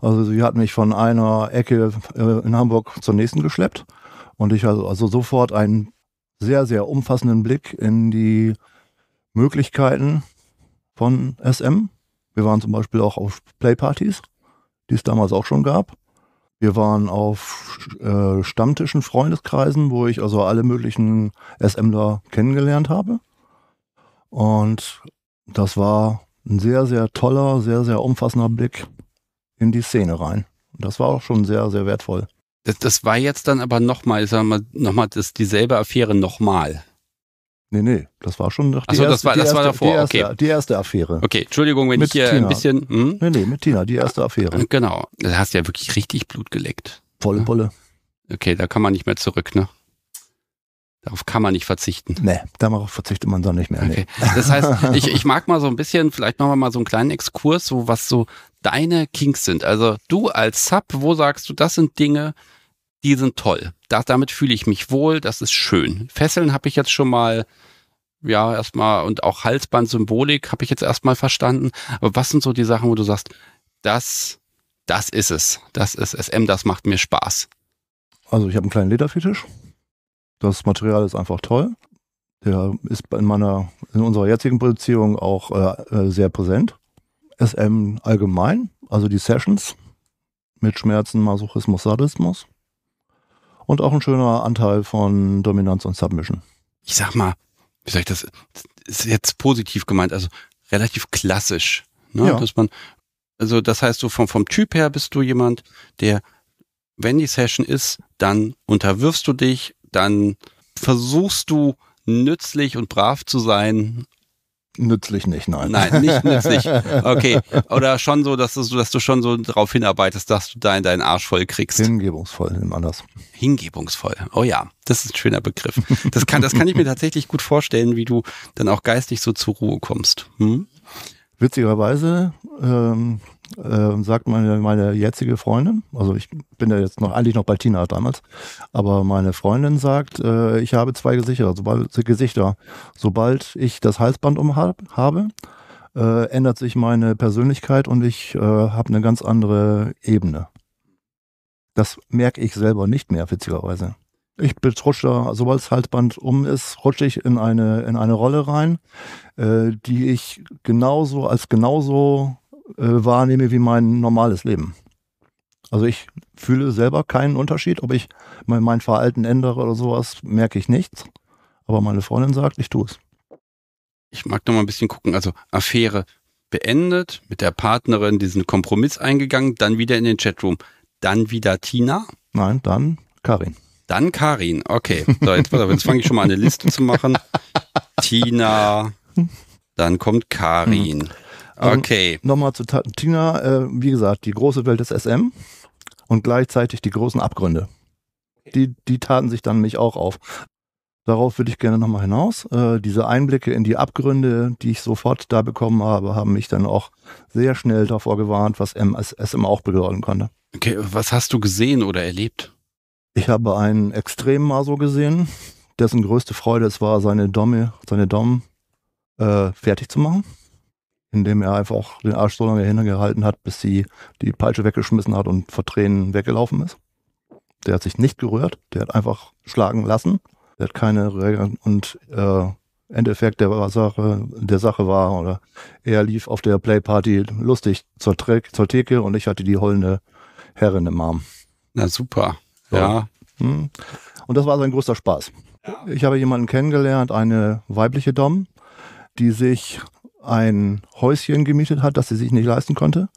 Also sie hat mich von einer Ecke äh, in Hamburg zur nächsten geschleppt und ich also, also sofort einen sehr, sehr umfassenden Blick in die Möglichkeiten von SM wir waren zum Beispiel auch auf Playpartys, die es damals auch schon gab. Wir waren auf äh, Stammtischen, Freundeskreisen, wo ich also alle möglichen SMler kennengelernt habe. Und das war ein sehr, sehr toller, sehr, sehr umfassender Blick in die Szene rein. Und Das war auch schon sehr, sehr wertvoll. Das, das war jetzt dann aber nochmal, ich sag mal, nochmal dieselbe Affäre nochmal. Nee, nee, das war schon noch die das war, das war davor. Die erste, okay. die erste Affäre. Okay, Entschuldigung, wenn mit ich hier Tina. ein bisschen. Hm? Nee, nee, mit Tina, die erste Affäre. Äh, genau. Da hast du ja wirklich richtig Blut geleckt. Volle Bolle. Okay, da kann man nicht mehr zurück, ne? Darauf kann man nicht verzichten. Nee, darauf verzichtet man dann nicht mehr. Nee. Okay. Das heißt, ich, ich mag mal so ein bisschen, vielleicht machen wir mal so einen kleinen Exkurs, so was so deine Kings sind. Also du als Sub, wo sagst du, das sind Dinge, die sind toll. Da, damit fühle ich mich wohl, das ist schön. Fesseln habe ich jetzt schon mal, ja, erstmal, und auch Halsbandsymbolik habe ich jetzt erstmal verstanden. Aber was sind so die Sachen, wo du sagst, das, das ist es. Das ist SM, das macht mir Spaß. Also ich habe einen kleinen Lederfetisch. Das Material ist einfach toll. Der ist in meiner, in unserer jetzigen Beziehung auch äh, äh, sehr präsent. SM allgemein, also die Sessions mit Schmerzen, Masochismus, Sadismus und auch ein schöner Anteil von Dominanz und Submission. Ich sag mal, wie sag ich das, ist jetzt positiv gemeint, also relativ klassisch, ne? ja. dass man, also das heißt, so vom, vom Typ her bist du jemand, der, wenn die Session ist, dann unterwirfst du dich, dann versuchst du nützlich und brav zu sein Nützlich nicht, nein. Nein, nicht nützlich. Okay. Oder schon so, dass du, dass du schon so darauf hinarbeitest, dass du deinen, deinen Arsch voll kriegst. Hingebungsvoll, nimm anders. Hingebungsvoll. Oh ja, das ist ein schöner Begriff. Das kann, das kann ich mir tatsächlich gut vorstellen, wie du dann auch geistig so zur Ruhe kommst. Hm? Witzigerweise ähm, äh, sagt meine, meine jetzige Freundin, also ich bin ja jetzt noch eigentlich noch bei Tina damals, aber meine Freundin sagt, äh, ich habe zwei Gesichter, sobald, Gesichter. Sobald ich das Halsband um habe, äh, ändert sich meine Persönlichkeit und ich äh, habe eine ganz andere Ebene. Das merke ich selber nicht mehr, witzigerweise. Ich betrutsche da, sobald das Halsband um ist, rutsche ich in eine, in eine Rolle rein, äh, die ich genauso als genauso äh, wahrnehme wie mein normales Leben. Also ich fühle selber keinen Unterschied, ob ich mein Verhalten ändere oder sowas, merke ich nichts. Aber meine Freundin sagt, ich tue es. Ich mag noch mal ein bisschen gucken. Also Affäre beendet, mit der Partnerin diesen Kompromiss eingegangen, dann wieder in den Chatroom, dann wieder Tina. Nein, dann Karin. Dann Karin, okay. So, jetzt, jetzt fange ich schon mal eine Liste zu machen. Tina, dann kommt Karin. Hm. Ähm, okay. Um, Nochmal zu Tina, äh, wie gesagt, die große Welt des SM und gleichzeitig die großen Abgründe. Die, die taten sich dann mich auch auf. Darauf würde ich gerne nochmal hinaus. Äh, diese Einblicke in die Abgründe, die ich sofort da bekommen habe, haben mich dann auch sehr schnell davor gewarnt, was SM auch bedeuten konnte. Okay, was hast du gesehen oder erlebt? Ich habe einen extremen Maso gesehen, dessen größte Freude es war, seine Domme, seine Dom äh, fertig zu machen indem er einfach auch den Arsch so lange hingehalten hat, bis sie die Peitsche weggeschmissen hat und vor Tränen weggelaufen ist. Der hat sich nicht gerührt, der hat einfach schlagen lassen. Der hat keine Regeln und äh, Endeffekt der Sache, der Sache war, oder er lief auf der Playparty lustig zur, Tre zur Theke und ich hatte die heulende Herrin im Arm. Na super, so. ja. Hm. Und das war sein größter Spaß. Ich habe jemanden kennengelernt, eine weibliche Dom, die sich ein Häuschen gemietet hat, das sie sich nicht leisten konnte,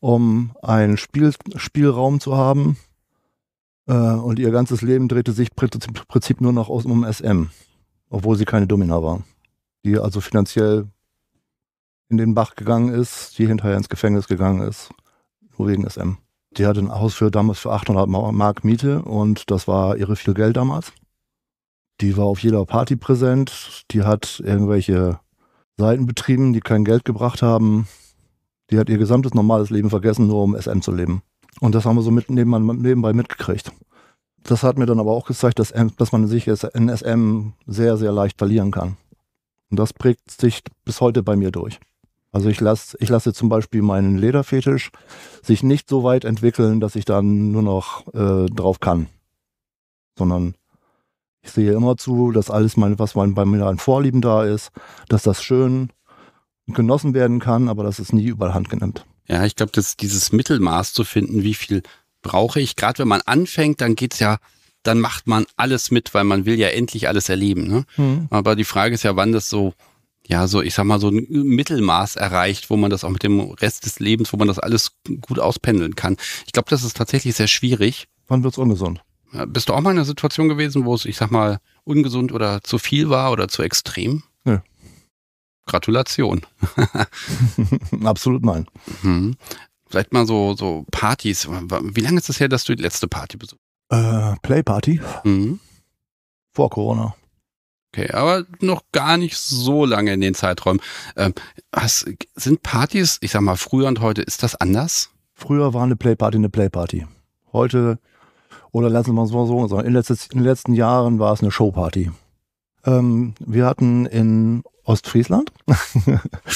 um einen Spiel Spielraum zu haben. Äh, und ihr ganzes Leben drehte sich im Prinzip nur noch aus, um SM, obwohl sie keine Domina war. Die also finanziell in den Bach gegangen ist, die hinterher ins Gefängnis gegangen ist, nur wegen SM. Die hatte ein Haus für damals für 800 Mark Miete und das war ihre viel Geld damals. Die war auf jeder Party präsent, die hat irgendwelche Seiten betrieben, die kein Geld gebracht haben. Die hat ihr gesamtes normales Leben vergessen, nur um SM zu leben. Und das haben wir so mit nebenbei mitgekriegt. Das hat mir dann aber auch gezeigt, dass, dass man sich in SM sehr, sehr leicht verlieren kann. Und das prägt sich bis heute bei mir durch. Also ich lasse ich lasse zum Beispiel meinen Lederfetisch sich nicht so weit entwickeln, dass ich dann nur noch äh, drauf kann, sondern ich sehe immer zu, dass alles, mein, was mein, bei mir an Vorlieben da ist, dass das schön genossen werden kann, aber dass es nie überhand genimmt. Ja, ich glaube, dass dieses Mittelmaß zu finden, wie viel brauche ich, gerade wenn man anfängt, dann geht's ja, dann macht man alles mit, weil man will ja endlich alles erleben. Ne? Mhm. Aber die Frage ist ja, wann das so, ja, so, ich sag mal, so ein Mittelmaß erreicht, wo man das auch mit dem Rest des Lebens, wo man das alles gut auspendeln kann. Ich glaube, das ist tatsächlich sehr schwierig. Wann wird's ungesund? Bist du auch mal in einer Situation gewesen, wo es, ich sag mal, ungesund oder zu viel war oder zu extrem? Nö. Gratulation. Absolut nein. Mhm. Vielleicht mal so, so Partys. Wie lange ist es das her, dass du die letzte Party besucht hast? Äh, Playparty. Mhm. Vor Corona. Okay, aber noch gar nicht so lange in den Zeiträumen. Ähm, hast, sind Partys, ich sag mal, früher und heute, ist das anders? Früher war eine Playparty eine Playparty. Heute oder lassen wir es mal so sagen, in, letztes, in den letzten Jahren war es eine Showparty. Ähm, wir hatten in Ostfriesland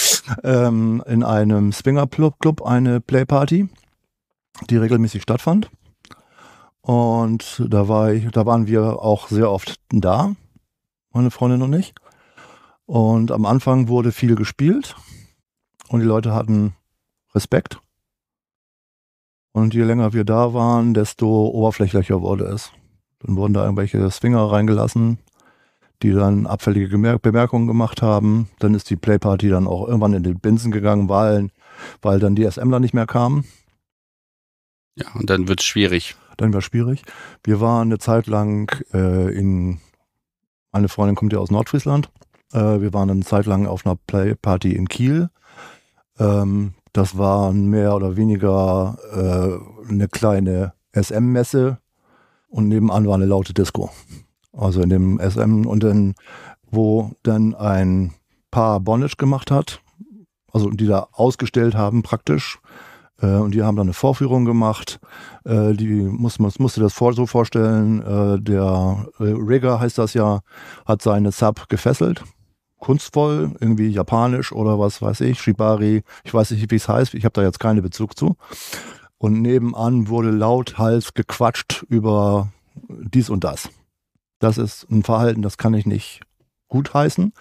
ähm, in einem Swinger-Club eine Playparty, die regelmäßig stattfand. Und da, war ich, da waren wir auch sehr oft da, meine Freundin und ich. Und am Anfang wurde viel gespielt und die Leute hatten Respekt. Und je länger wir da waren, desto oberflächlicher wurde es. Dann wurden da irgendwelche Swinger reingelassen, die dann abfällige Gemerk Bemerkungen gemacht haben. Dann ist die Playparty dann auch irgendwann in den Binsen gegangen, weil, weil dann die SMler nicht mehr kamen. Ja, und dann wird es schwierig. Dann war schwierig. Wir waren eine Zeit lang äh, in, meine Freundin kommt ja aus Nordfriesland. Äh, wir waren eine Zeit lang auf einer Playparty in Kiel. Ähm, das war mehr oder weniger äh, eine kleine SM-Messe und nebenan war eine laute Disco. Also in dem SM und dann, wo dann ein Paar Bondage gemacht hat, also die da ausgestellt haben praktisch. Äh, und die haben dann eine Vorführung gemacht. Äh, die muss man musste das vor, so vorstellen. Äh, der Rigger heißt das ja, hat seine Sub gefesselt kunstvoll, irgendwie japanisch oder was weiß ich, Shibari, ich weiß nicht, wie es heißt, ich habe da jetzt keinen Bezug zu. Und nebenan wurde lauthals gequatscht über dies und das. Das ist ein Verhalten, das kann ich nicht gutheißen.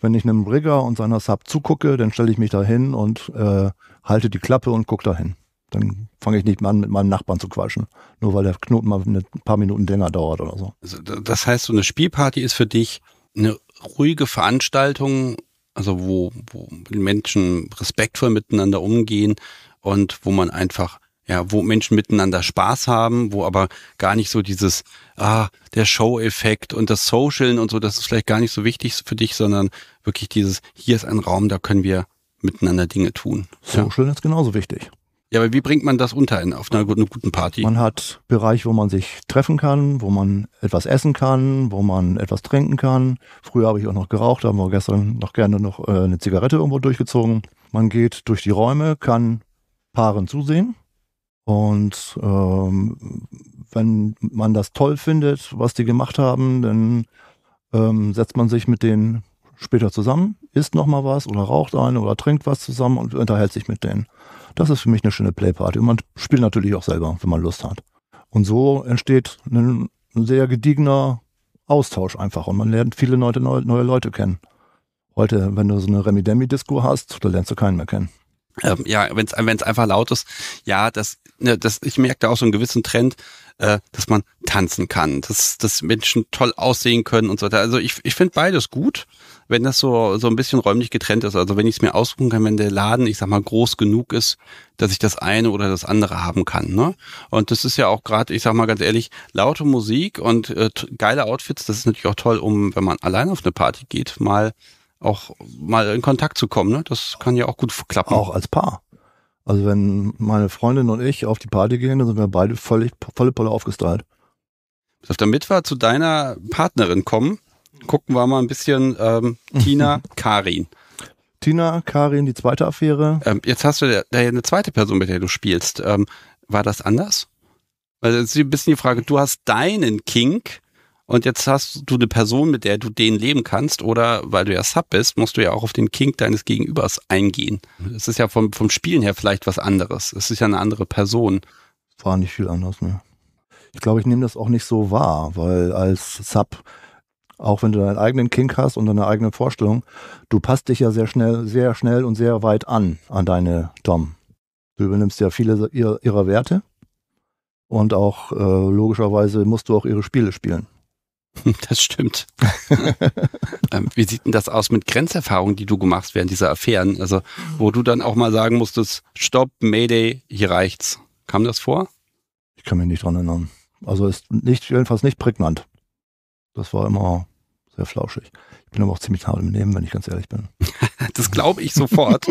Wenn ich einem Rigger und seiner Sub zugucke, dann stelle ich mich da hin und äh, halte die Klappe und gucke dahin. Dann fange ich nicht an, mit meinem Nachbarn zu quatschen, nur weil der Knoten mal ein paar Minuten länger dauert oder so. Also, das heißt, so eine Spielparty ist für dich eine ruhige Veranstaltungen, also wo, wo Menschen respektvoll miteinander umgehen und wo man einfach ja, wo Menschen miteinander Spaß haben, wo aber gar nicht so dieses, ah, der Show-Effekt und das Socialen und so, das ist vielleicht gar nicht so wichtig für dich, sondern wirklich dieses, hier ist ein Raum, da können wir miteinander Dinge tun. Social ja. ist genauso wichtig. Ja, aber wie bringt man das unter in, auf einer, einer guten Party? Man hat Bereich, wo man sich treffen kann, wo man etwas essen kann, wo man etwas trinken kann. Früher habe ich auch noch geraucht, da haben wir gestern noch gerne noch äh, eine Zigarette irgendwo durchgezogen. Man geht durch die Räume, kann Paaren zusehen. Und ähm, wenn man das toll findet, was die gemacht haben, dann ähm, setzt man sich mit denen später zusammen, isst nochmal was oder raucht eine oder trinkt was zusammen und unterhält sich mit denen. Das ist für mich eine schöne Playparty. Und man spielt natürlich auch selber, wenn man Lust hat. Und so entsteht ein sehr gediegener Austausch einfach. Und man lernt viele neue, neue Leute kennen. Heute, wenn du so eine Remi-Demi-Disco hast, da lernst du keinen mehr kennen ähm, ja, wenn es einfach laut ist, ja, das, ne, das, ich merke da auch so einen gewissen Trend, äh, dass man tanzen kann, dass, dass Menschen toll aussehen können und so weiter. Also ich, ich finde beides gut, wenn das so, so ein bisschen räumlich getrennt ist. Also wenn ich es mir aussuchen kann, wenn der Laden, ich sag mal, groß genug ist, dass ich das eine oder das andere haben kann. Ne? Und das ist ja auch gerade, ich sag mal ganz ehrlich, laute Musik und äh, geile Outfits, das ist natürlich auch toll, um, wenn man allein auf eine Party geht, mal auch mal in Kontakt zu kommen. Ne? Das kann ja auch gut klappen. Auch als Paar. Also wenn meine Freundin und ich auf die Party gehen, dann sind wir beide völlig volle Polle aufgestylt. Also damit wir zu deiner Partnerin kommen, gucken wir mal ein bisschen ähm, Tina Karin. Tina Karin, die zweite Affäre. Ähm, jetzt hast du da ja eine zweite Person, mit der du spielst. Ähm, war das anders? Also das ist ein bisschen die Frage, du hast deinen Kink und jetzt hast du eine Person, mit der du den leben kannst oder weil du ja Sub bist, musst du ja auch auf den Kink deines Gegenübers eingehen. Es ist ja vom, vom Spielen her vielleicht was anderes. Es ist ja eine andere Person. War nicht viel anders, ne? Ich glaube, ich nehme das auch nicht so wahr, weil als Sub, auch wenn du deinen eigenen Kink hast und deine eigene Vorstellung, du passt dich ja sehr schnell, sehr schnell und sehr weit an, an deine Dom. Du übernimmst ja viele ihrer, ihrer Werte und auch äh, logischerweise musst du auch ihre Spiele spielen. Das stimmt. Ähm, wie sieht denn das aus mit Grenzerfahrungen, die du gemacht während dieser Affären? Also, wo du dann auch mal sagen musstest, stopp, Mayday, hier reicht's. Kam das vor? Ich kann mich nicht dran erinnern. Also ist nicht, jedenfalls nicht prägnant. Das war immer sehr flauschig. Ich bin aber auch ziemlich hart im Leben, wenn ich ganz ehrlich bin. das glaube ich sofort.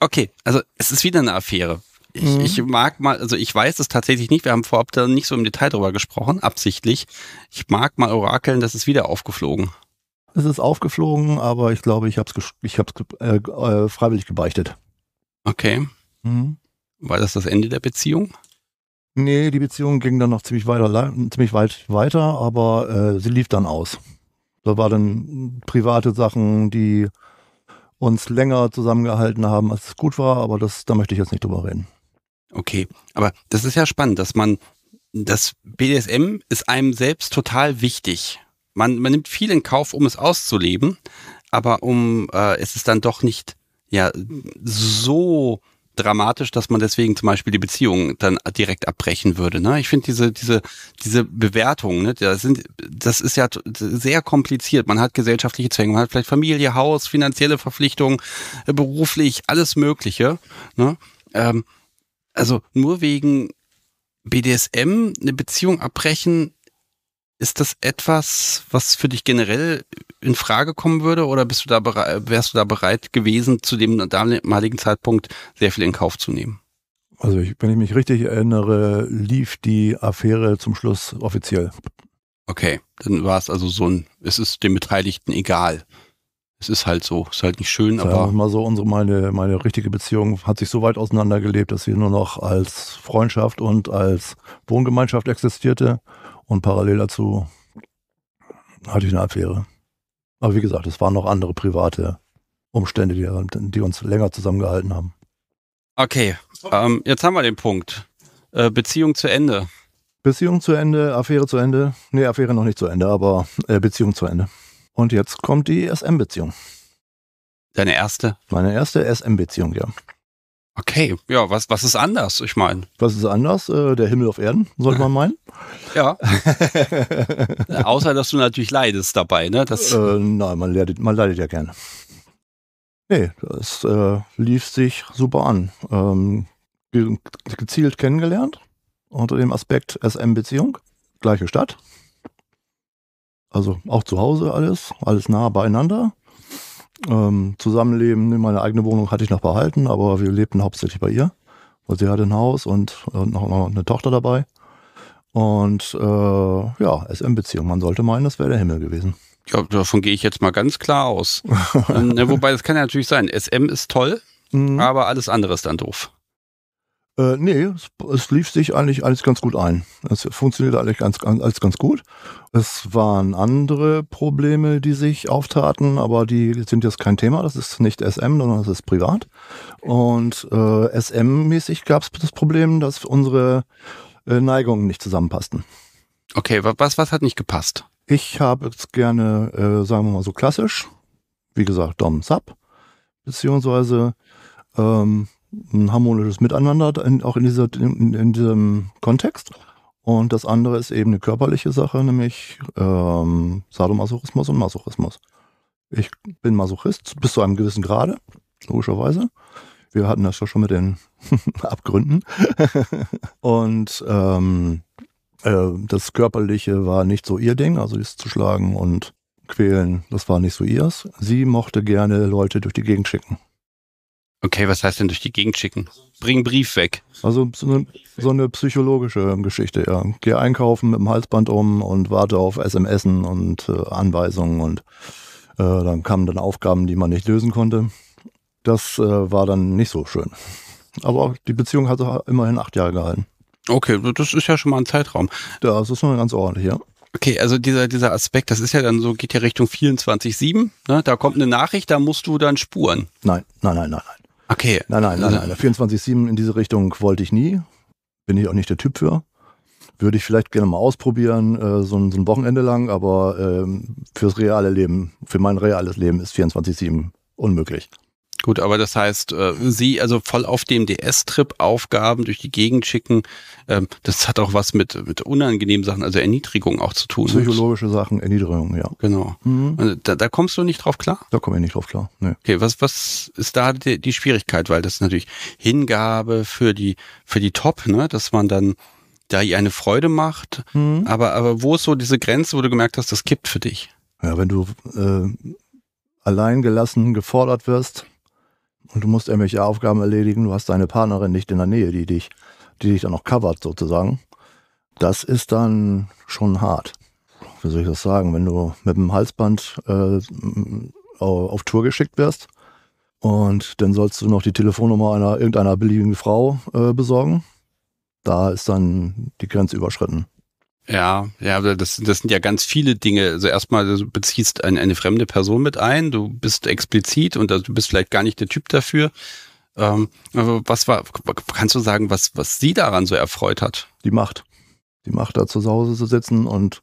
okay, also es ist wieder eine Affäre. Ich, mhm. ich, mag mal, also ich weiß es tatsächlich nicht, wir haben vorab da nicht so im Detail drüber gesprochen, absichtlich. Ich mag mal orakeln, das ist wieder aufgeflogen. Es ist aufgeflogen, aber ich glaube, ich habe es ich hab's, äh, äh, freiwillig gebeichtet. Okay. Mhm. War das das Ende der Beziehung? Nee, die Beziehung ging dann noch ziemlich, weiter, ziemlich weit weiter, aber äh, sie lief dann aus. Da waren dann private Sachen, die uns länger zusammengehalten haben, als es gut war, aber das, da möchte ich jetzt nicht drüber reden. Okay, aber das ist ja spannend, dass man das BDSM ist einem selbst total wichtig. Man, man nimmt viel in Kauf, um es auszuleben, aber um äh, es ist dann doch nicht ja so dramatisch, dass man deswegen zum Beispiel die Beziehung dann direkt abbrechen würde. Ne? Ich finde diese, diese, diese Bewertung, ne, das, sind, das ist ja sehr kompliziert. Man hat gesellschaftliche Zwänge, man hat vielleicht Familie, Haus, finanzielle Verpflichtungen, äh, beruflich, alles Mögliche. Ne? Ähm, also nur wegen BDSM eine Beziehung abbrechen, ist das etwas, was für dich generell in Frage kommen würde oder bist du da wärst du da bereit gewesen, zu dem damaligen Zeitpunkt sehr viel in Kauf zu nehmen? Also ich, wenn ich mich richtig erinnere, lief die Affäre zum Schluss offiziell. Okay, dann war es also so ein, es ist dem Beteiligten egal es ist halt so, es ist halt nicht schön, Sagen aber. mal so, unsere, meine, meine richtige Beziehung hat sich so weit auseinandergelebt, dass sie nur noch als Freundschaft und als Wohngemeinschaft existierte. Und parallel dazu hatte ich eine Affäre. Aber wie gesagt, es waren noch andere private Umstände, die, die uns länger zusammengehalten haben. Okay, ähm, jetzt haben wir den Punkt. Äh, Beziehung zu Ende. Beziehung zu Ende, Affäre zu Ende. Nee, Affäre noch nicht zu Ende, aber äh, Beziehung zu Ende. Und jetzt kommt die SM-Beziehung. Deine erste? Meine erste SM-Beziehung, ja. Okay, ja, was, was ist anders? Ich meine. Was ist anders? Äh, der Himmel auf Erden, sollte man meinen. ja. Äh, außer, dass du natürlich leidest dabei, ne? Das äh, nein, man, leidet, man leidet ja gerne. Nee, das äh, lief sich super an. Ähm, gezielt kennengelernt unter dem Aspekt SM-Beziehung. Gleiche Stadt, also auch zu Hause alles, alles nah beieinander. Ähm, Zusammenleben, meine eigene Wohnung hatte ich noch behalten, aber wir lebten hauptsächlich bei ihr, weil sie hatte ein Haus und, und noch, noch eine Tochter dabei. Und äh, ja, SM-Beziehung. Man sollte meinen, das wäre der Himmel gewesen. Ja, davon gehe ich jetzt mal ganz klar aus. ähm, wobei, das kann ja natürlich sein. SM ist toll, mhm. aber alles andere ist dann doof. Äh, nee, es, es, lief sich eigentlich alles ganz gut ein. Es funktionierte eigentlich ganz, alles ganz gut. Es waren andere Probleme, die sich auftaten, aber die sind jetzt kein Thema. Das ist nicht SM, sondern das ist privat. Und äh, SM-mäßig gab es das Problem, dass unsere äh, Neigungen nicht zusammenpassten. Okay, was, was hat nicht gepasst? Ich habe jetzt gerne, äh, sagen wir mal so klassisch, wie gesagt, Dom Sub, beziehungsweise ähm, ein harmonisches Miteinander in, auch in, dieser, in, in, diesem Kontext. Und das andere ist eben eine körperliche Sache, nämlich ähm, Sadomasochismus und Masochismus. Ich bin Masochist bis zu einem gewissen Grade, logischerweise. Wir hatten das ja schon mit den Abgründen. und ähm, äh, das Körperliche war nicht so ihr Ding, also dieses zu schlagen und quälen, das war nicht so ihrs. Sie mochte gerne Leute durch die Gegend schicken. Okay, was heißt denn durch die Gegend schicken? Bring Brief weg. Also so eine, so eine psychologische Geschichte, ja. Geh einkaufen mit dem Halsband um und warte auf SMS und äh, Anweisungen und äh, dann kamen dann Aufgaben, die man nicht lösen konnte. Das äh, war dann nicht so schön. Aber die Beziehung hat immerhin acht Jahre gehalten. Okay, das ist ja schon mal ein Zeitraum. Ja, das ist schon ganz ordentlich, ja. Okay, also dieser, dieser Aspekt, das ist ja dann so, geht ja Richtung 24-7. Ne? Da kommt eine Nachricht, da musst du dann spuren. Nein, nein, nein, nein, nein. Okay. Nein, nein, nein, nein. 24-7 in diese Richtung wollte ich nie. Bin ich auch nicht der Typ für. Würde ich vielleicht gerne mal ausprobieren, äh, so, ein, so, ein, Wochenende lang, aber ähm, fürs reale Leben, für mein reales Leben ist 24-7 unmöglich. Gut, aber das heißt, äh, Sie also voll auf dem DS-Trip Aufgaben durch die Gegend schicken, ähm, das hat auch was mit, mit unangenehmen Sachen, also Erniedrigung auch zu tun. Ne? Psychologische nicht? Sachen, Erniedrigung, ja. Genau. Mhm. Äh, da, da kommst du nicht drauf klar? Da komme ich nicht drauf klar. Nee. Okay, was, was ist da die, die Schwierigkeit? Weil das ist natürlich Hingabe für die, für die Top, ne? dass man dann da ihr eine Freude macht. Mhm. Aber, aber wo ist so diese Grenze, wo du gemerkt hast, das kippt für dich? Ja, wenn du äh, allein gelassen gefordert wirst, und du musst irgendwelche Aufgaben erledigen, du hast deine Partnerin nicht in der Nähe, die dich, die dich dann noch covert sozusagen. Das ist dann schon hart. Wie soll ich das sagen? Wenn du mit dem Halsband äh, auf Tour geschickt wirst und dann sollst du noch die Telefonnummer einer irgendeiner beliebigen Frau äh, besorgen, da ist dann die Grenze überschritten. Ja, ja, das, das sind ja ganz viele Dinge. Also erstmal, du beziehst ein, eine fremde Person mit ein, du bist explizit und also du bist vielleicht gar nicht der Typ dafür. Ähm, also was war, kannst du sagen, was, was sie daran so erfreut hat? Die Macht. Die Macht, da zu Hause zu sitzen und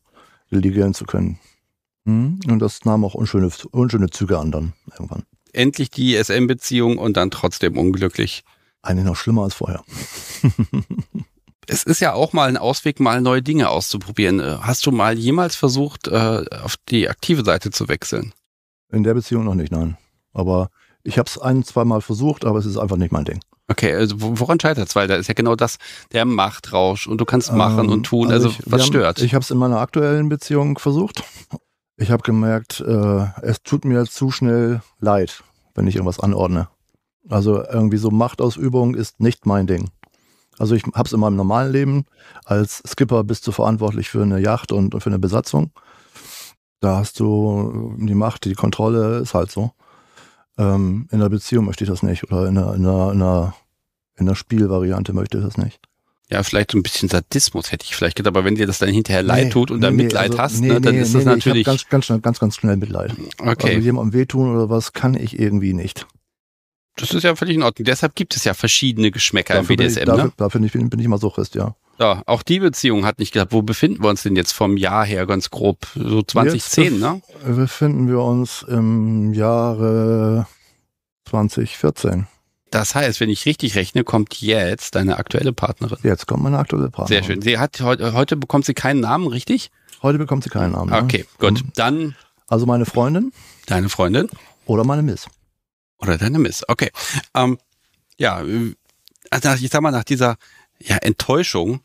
ledigieren zu können. Hm? Und das nahm auch unschöne, unschöne Züge an dann irgendwann. Endlich die sm beziehung und dann trotzdem unglücklich. Eine noch schlimmer als vorher. es ist ja auch mal ein Ausweg, mal neue Dinge auszuprobieren. Äh, hast du mal jemals versucht, äh, auf die aktive Seite zu wechseln? In der Beziehung noch nicht, nein. Aber ich habe es ein, zwei Mal versucht, aber es ist einfach nicht mein Ding. Okay, also woran scheitert es? Weil da ist ja genau das, der Machtrausch und du kannst machen ähm, und tun, also, also, ich, was stört? Haben, ich habe es in meiner aktuellen Beziehung versucht. Ich habe gemerkt, äh, es tut mir zu schnell leid, wenn ich irgendwas anordne. Also irgendwie so Machtausübung ist nicht mein Ding. Also ich habe es in meinem normalen Leben. Als Skipper bist du verantwortlich für eine Yacht und, für eine Besatzung. Da hast du äh, die Macht, die Kontrolle, ist halt so. Ähm, in der Beziehung möchte ich das nicht oder in der, in der, in der, in der Spielvariante möchte ich das nicht. Ja, vielleicht so ein bisschen Sadismus hätte ich vielleicht gedacht, aber wenn dir das dann hinterher leid tut und nee, dann Mitleid also, hast, nee, ne, dann ist das natürlich. ganz, ganz, ganz, ganz schnell Mitleid. Okay. Also jemandem wehtun oder was kann ich irgendwie nicht das ist ja völlig in Ordnung. Deshalb gibt es ja verschiedene Geschmäcker dafür im BDSM. Bin ich, ne? dafür nicht, bin ich mal Suchist, ja. Ja, auch die Beziehung hat nicht geklappt. Wo befinden wir uns denn jetzt vom Jahr her ganz grob? So 2010, jetzt ne? Befinden wir uns im Jahre 2014. Das heißt, wenn ich richtig rechne, kommt jetzt deine aktuelle Partnerin. Jetzt kommt meine aktuelle Partnerin. Sehr schön. Sie hat heute, heute bekommt sie keinen Namen, richtig? Heute bekommt sie keinen Namen. Ne? Okay, ne? gut. Mhm. Dann. Also meine Freundin. Deine Freundin. Oder meine Miss. Oder deine Miss. Okay. Ähm, ja, also ich sag mal, nach dieser ja, Enttäuschung,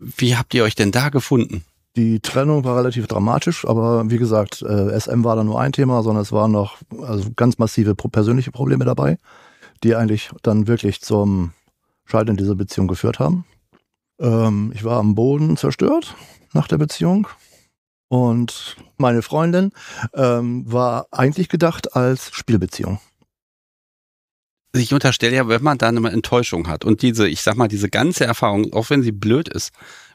wie habt ihr euch denn da gefunden? Die Trennung war relativ dramatisch, aber wie gesagt, äh, SM war da nur ein Thema, sondern es waren noch also ganz massive persönliche Probleme dabei, die eigentlich dann wirklich zum Scheitern dieser Beziehung geführt haben. Ähm, ich war am Boden zerstört nach der Beziehung und meine Freundin ähm, war eigentlich gedacht als Spielbeziehung ich unterstelle ja, wenn man da eine Enttäuschung hat und diese, ich sag mal, diese ganze Erfahrung, auch wenn sie blöd ist,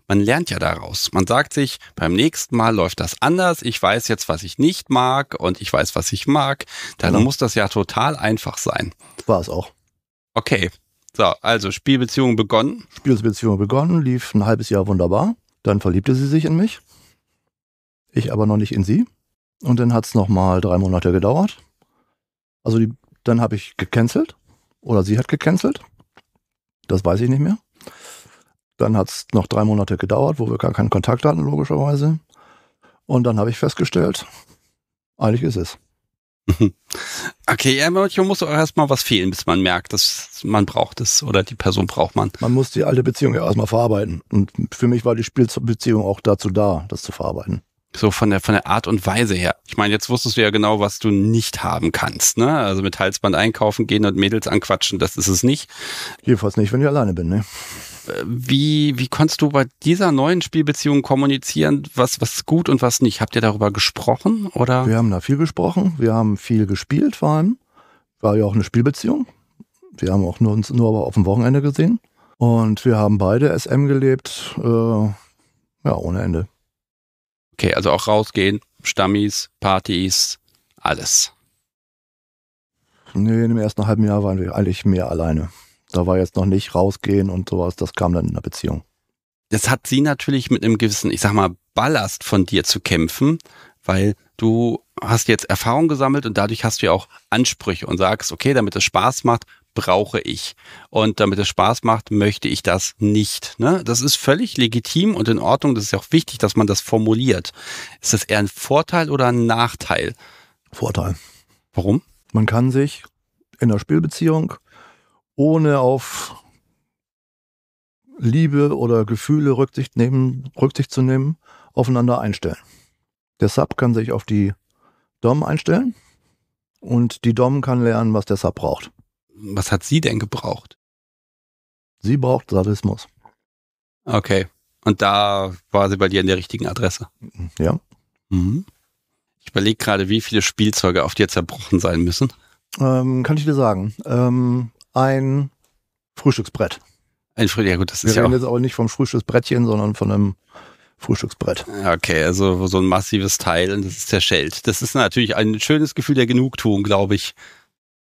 man lernt ja daraus. Man sagt sich, beim nächsten Mal läuft das anders. Ich weiß jetzt, was ich nicht mag und ich weiß, was ich mag. Dann mhm. muss das ja total einfach sein. War es auch. Okay. So, also Spielbeziehung begonnen. Spielbeziehung begonnen, lief ein halbes Jahr wunderbar. Dann verliebte sie sich in mich. Ich aber noch nicht in sie. Und dann hat es nochmal drei Monate gedauert. Also die, dann habe ich gecancelt oder sie hat gecancelt. Das weiß ich nicht mehr. Dann hat es noch drei Monate gedauert, wo wir gar keinen Kontakt hatten, logischerweise. Und dann habe ich festgestellt, eigentlich ist es. Okay, ja, manchmal muss auch erstmal was fehlen, bis man merkt, dass man braucht es oder die Person braucht man. Man muss die alte Beziehung ja erstmal verarbeiten. Und für mich war die Spielbeziehung auch dazu da, das zu verarbeiten. So von der, von der Art und Weise her. Ich meine, jetzt wusstest du ja genau, was du nicht haben kannst, ne? Also mit Halsband einkaufen gehen und Mädels anquatschen, das ist es nicht. Jedenfalls nicht, wenn ich alleine bin, ne? Äh, wie, wie konntest du bei dieser neuen Spielbeziehung kommunizieren, was, was gut und was nicht? Habt ihr darüber gesprochen oder? Wir haben da viel gesprochen, wir haben viel gespielt vor allem. War ja auch eine Spielbeziehung. Wir haben auch nur, uns nur aber auf dem Wochenende gesehen. Und wir haben beide SM gelebt, äh, ja, ohne Ende. Okay, also auch rausgehen, Stammis, Partys, alles. Nee, im ersten halben Jahr waren wir eigentlich mehr alleine. Da war jetzt noch nicht rausgehen und sowas, das kam dann in der Beziehung. Das hat sie natürlich mit einem gewissen, ich sag mal, Ballast von dir zu kämpfen, weil du hast jetzt Erfahrung gesammelt und dadurch hast du ja auch Ansprüche und sagst, okay, damit es Spaß macht, brauche ich. Und damit es Spaß macht, möchte ich das nicht. Ne? Das ist völlig legitim und in Ordnung. Das ist auch wichtig, dass man das formuliert. Ist das eher ein Vorteil oder ein Nachteil? Vorteil. Warum? Man kann sich in der Spielbeziehung ohne auf Liebe oder Gefühle Rücksicht, nehmen, Rücksicht zu nehmen, aufeinander einstellen. Der Sub kann sich auf die Dom einstellen und die Dom kann lernen, was der Sub braucht was hat sie denn gebraucht? Sie braucht Sadismus. Okay. Und da war sie bei dir in der richtigen Adresse. Ja. Mhm. Ich überlege gerade, wie viele Spielzeuge auf dir zerbrochen sein müssen. Ähm, kann ich dir sagen. Ähm, ein Frühstücksbrett. Ein Frühstück, ja gut, das Wir ist ja. Wir reden jetzt auch nicht vom Frühstücksbrettchen, sondern von einem Frühstücksbrett. Okay, also so ein massives Teil und das ist zerschellt. Das ist natürlich ein schönes Gefühl der Genugtuung, glaube ich,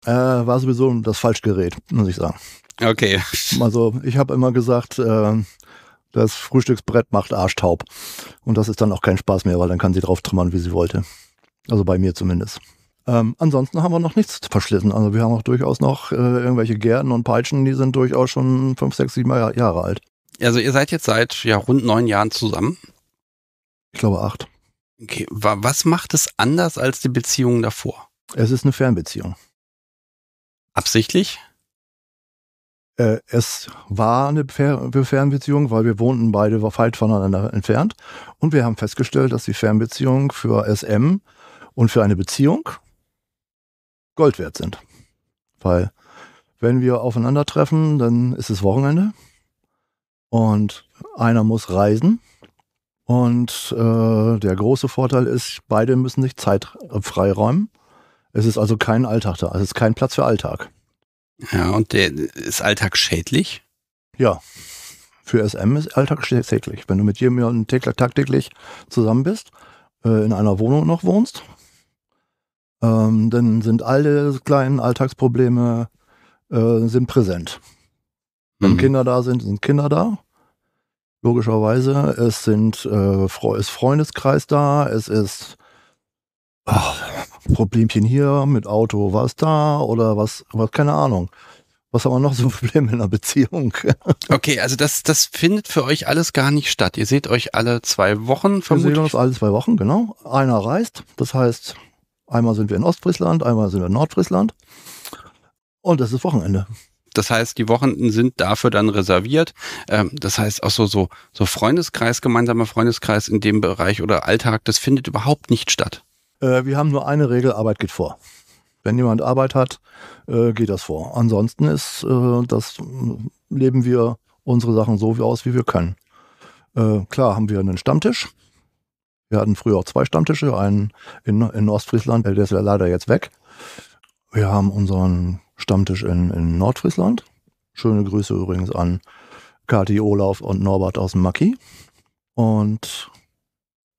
äh, war sowieso das Falschgerät, muss ich sagen. Okay. Also ich habe immer gesagt, äh, das Frühstücksbrett macht arschtaub. Und das ist dann auch kein Spaß mehr, weil dann kann sie drauf trümmern, wie sie wollte. Also bei mir zumindest. Ähm, ansonsten haben wir noch nichts verschlissen. Also wir haben auch durchaus noch äh, irgendwelche Gärten und Peitschen, die sind durchaus schon fünf, sechs, sieben Jahre, Jahre alt. Also ihr seid jetzt seit ja, rund neun Jahren zusammen. Ich glaube acht. Okay. Was macht es anders als die Beziehung davor? Es ist eine Fernbeziehung. Absichtlich? Äh, es war eine Fernbeziehung, weil wir wohnten beide weit voneinander entfernt. Und wir haben festgestellt, dass die Fernbeziehung für SM und für eine Beziehung Gold wert sind. Weil wenn wir aufeinandertreffen, dann ist es Wochenende und einer muss reisen. Und äh, der große Vorteil ist, beide müssen sich Zeit äh, freiräumen. Es ist also kein Alltag da. Es ist kein Platz für Alltag. Ja, und der ist Alltag schädlich? Ja. Für SM ist Alltag schädlich. Wenn du mit jemandem tagtäglich zusammen bist, äh, in einer Wohnung noch wohnst, ähm, dann sind alle kleinen Alltagsprobleme äh, sind präsent. Wenn mhm. Kinder da sind, sind Kinder da. Logischerweise. Es sind, äh, ist Freundeskreis da. Es ist ach, Problemchen hier mit Auto, was da oder was, was, keine Ahnung. Was haben wir noch so ein Problem in einer Beziehung? okay, also das, das findet für euch alles gar nicht statt. Ihr seht euch alle zwei Wochen vermutlich. Wir sehen uns alle zwei Wochen, genau. Einer reist, das heißt, einmal sind wir in Ostfriesland, einmal sind wir in Nordfriesland. Und das ist Wochenende. Das heißt, die Wochenenden sind dafür dann reserviert. Ähm, das heißt auch so, so, so Freundeskreis, gemeinsamer Freundeskreis in dem Bereich oder Alltag, das findet überhaupt nicht statt. Äh, wir haben nur eine Regel, Arbeit geht vor. Wenn jemand Arbeit hat, äh, geht das vor. Ansonsten ist äh, das äh, leben wir unsere Sachen so aus, wie wir können. Äh, klar haben wir einen Stammtisch. Wir hatten früher auch zwei Stammtische, einen in, in Ostfriesland, der ist ja leider jetzt weg. Wir haben unseren Stammtisch in, in Nordfriesland. Schöne Grüße übrigens an Kati Olaf und Norbert aus dem Maki. Und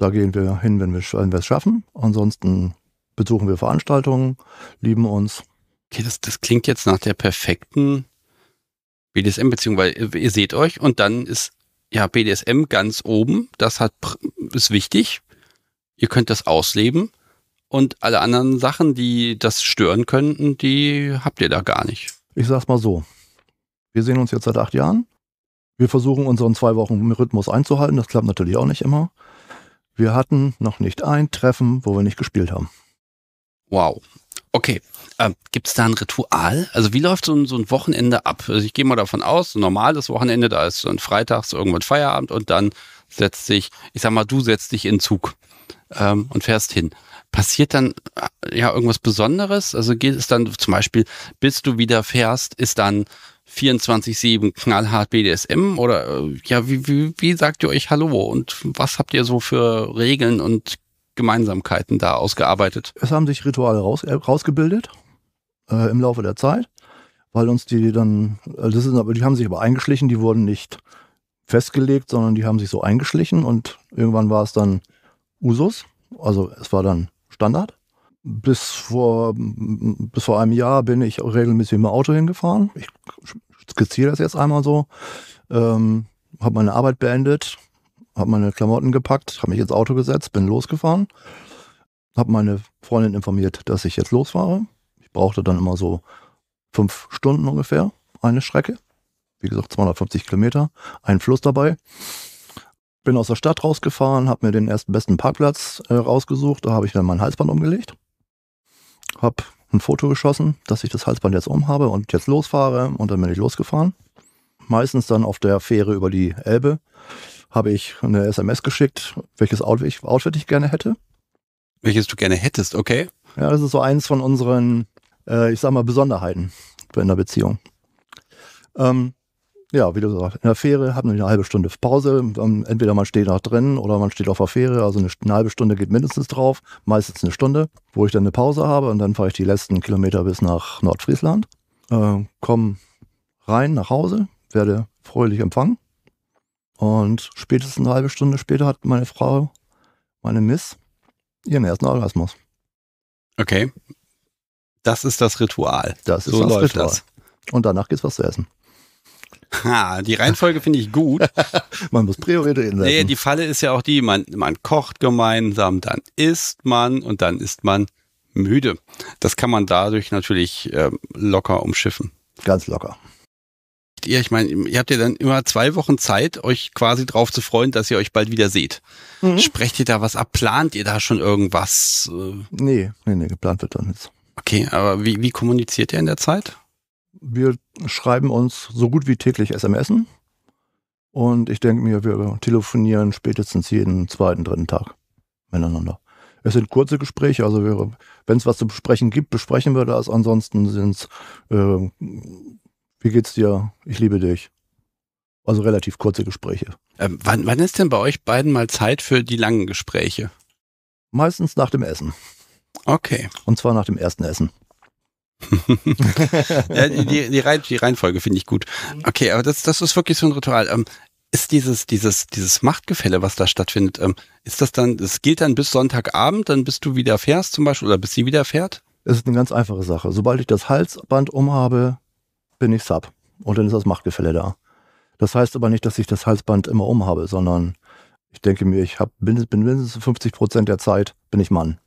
da gehen wir hin, wenn wir, wenn wir es schaffen. Ansonsten besuchen wir Veranstaltungen, lieben uns. Okay, das, das klingt jetzt nach der perfekten BDSM-Beziehung, weil ihr seht euch und dann ist ja BDSM ganz oben. Das hat, ist wichtig. Ihr könnt das ausleben. Und alle anderen Sachen, die das stören könnten, die habt ihr da gar nicht. Ich sag's mal so. Wir sehen uns jetzt seit acht Jahren. Wir versuchen unseren zwei Wochen Rhythmus einzuhalten. Das klappt natürlich auch nicht immer. Wir hatten noch nicht ein Treffen, wo wir nicht gespielt haben. Wow. Okay. Ähm, Gibt es da ein Ritual? Also wie läuft so ein, so ein Wochenende ab? Also ich gehe mal davon aus, so ein normales Wochenende, da ist dann freitags irgendwann Feierabend und dann setzt sich, ich sag mal, du setzt dich in Zug ähm, und fährst hin. Passiert dann äh, ja irgendwas Besonderes? Also geht es dann zum Beispiel, bis du wieder fährst, ist dann 24-7 knallhart BDSM oder äh, ja, wie, wie, wie sagt ihr euch Hallo und was habt ihr so für Regeln und Gemeinsamkeiten da ausgearbeitet? Es haben sich Rituale raus, äh, rausgebildet äh, im Laufe der Zeit, weil uns die dann, also das ist, aber die haben sich aber eingeschlichen, die wurden nicht festgelegt, sondern die haben sich so eingeschlichen und irgendwann war es dann Usus, also es war dann Standard bis vor, bis vor einem Jahr bin ich regelmäßig mit dem Auto hingefahren. Ich skizziere das jetzt einmal so. Ähm, habe meine Arbeit beendet, habe meine Klamotten gepackt, habe mich ins Auto gesetzt, bin losgefahren. Habe meine Freundin informiert, dass ich jetzt losfahre. Ich brauchte dann immer so fünf Stunden ungefähr eine Strecke. Wie gesagt, 250 Kilometer, ein Fluss dabei. Bin aus der Stadt rausgefahren, habe mir den ersten besten Parkplatz äh, rausgesucht, da habe ich dann mein Halsband umgelegt habe ein Foto geschossen, dass ich das Halsband jetzt umhabe und jetzt losfahre und dann bin ich losgefahren. Meistens dann auf der Fähre über die Elbe habe ich eine SMS geschickt, welches Outfit ich gerne hätte. Welches du gerne hättest, okay. Ja, das ist so eins von unseren, äh, ich sag mal, Besonderheiten in der Beziehung. Ähm, ja, wie du sagst, in der Fähre hat man eine halbe Stunde Pause. Ähm, entweder man steht noch drin oder man steht auf der Fähre. Also eine, eine halbe Stunde geht mindestens drauf, meistens eine Stunde, wo ich dann eine Pause habe und dann fahre ich die letzten Kilometer bis nach Nordfriesland, äh, komme rein nach Hause, werde fröhlich empfangen und spätestens eine halbe Stunde später hat meine Frau, meine Miss, ihren ersten Orgasmus. Okay. Das ist das Ritual. Das ist so das läuft Ritual. Das. Und danach geht's was zu essen. Ha, die Reihenfolge finde ich gut. man muss Prioritäten setzen. Nee, die Falle ist ja auch die, man, man kocht gemeinsam, dann isst man und dann ist man müde. Das kann man dadurch natürlich äh, locker umschiffen. Ganz locker. Ihr, ich meine, ihr habt ja dann immer zwei Wochen Zeit, euch quasi drauf zu freuen, dass ihr euch bald wieder seht. Mhm. Sprecht ihr da was ab? Plant ihr da schon irgendwas? Äh? Nee, nee, nee, geplant wird dann nichts. Okay, aber wie, wie kommuniziert ihr in der Zeit? wir schreiben uns so gut wie täglich SMS. Und ich denke mir, wir telefonieren spätestens jeden zweiten, dritten Tag miteinander. Es sind kurze Gespräche, also wenn es was zu besprechen gibt, besprechen wir das. Ansonsten sind es, äh, wie geht's dir? Ich liebe dich. Also relativ kurze Gespräche. Ähm, wann, wann ist denn bei euch beiden mal Zeit für die langen Gespräche? Meistens nach dem Essen. Okay. Und zwar nach dem ersten Essen. ja, die, die, Reih die Reihenfolge finde ich gut. Mhm. Okay, aber das, das ist wirklich so ein Ritual. Ähm, ist dieses, dieses, dieses Machtgefälle, was da stattfindet, ähm, ist das dann, das gilt dann bis Sonntagabend, dann bis du wieder fährst zum Beispiel oder bis sie wieder fährt? Es ist eine ganz einfache Sache. Sobald ich das Halsband umhabe, bin ich Sub. Und dann ist das Machtgefälle da. Das heißt aber nicht, dass ich das Halsband immer umhabe, sondern ich denke mir, ich hab, bin, mindestens 50 Prozent der Zeit bin ich Mann.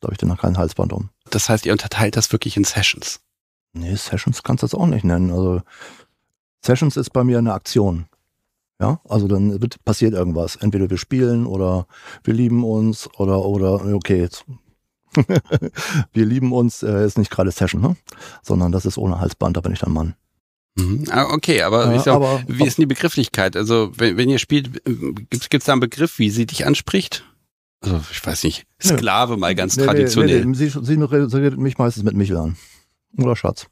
Da habe ich dann noch kein Halsband um. Das heißt, ihr unterteilt das wirklich in Sessions. Nee, Sessions kannst du das auch nicht nennen. Also Sessions ist bei mir eine Aktion. Ja, also dann wird, passiert irgendwas. Entweder wir spielen oder wir lieben uns oder, oder, okay, jetzt. wir lieben uns äh, ist nicht gerade Session, ne? sondern das ist ohne Halsband, da bin ich dann Mann. Mhm. Ah, okay, aber, äh, sag, aber, wie ist denn die Begrifflichkeit? Also wenn, wenn ihr spielt, äh, gibt es da einen Begriff, wie sie dich anspricht? also ich weiß nicht, Sklave nee. mal ganz nee, traditionell. Nee, sie, sie, redet mich meistens mit Michel an. Oder Schatz.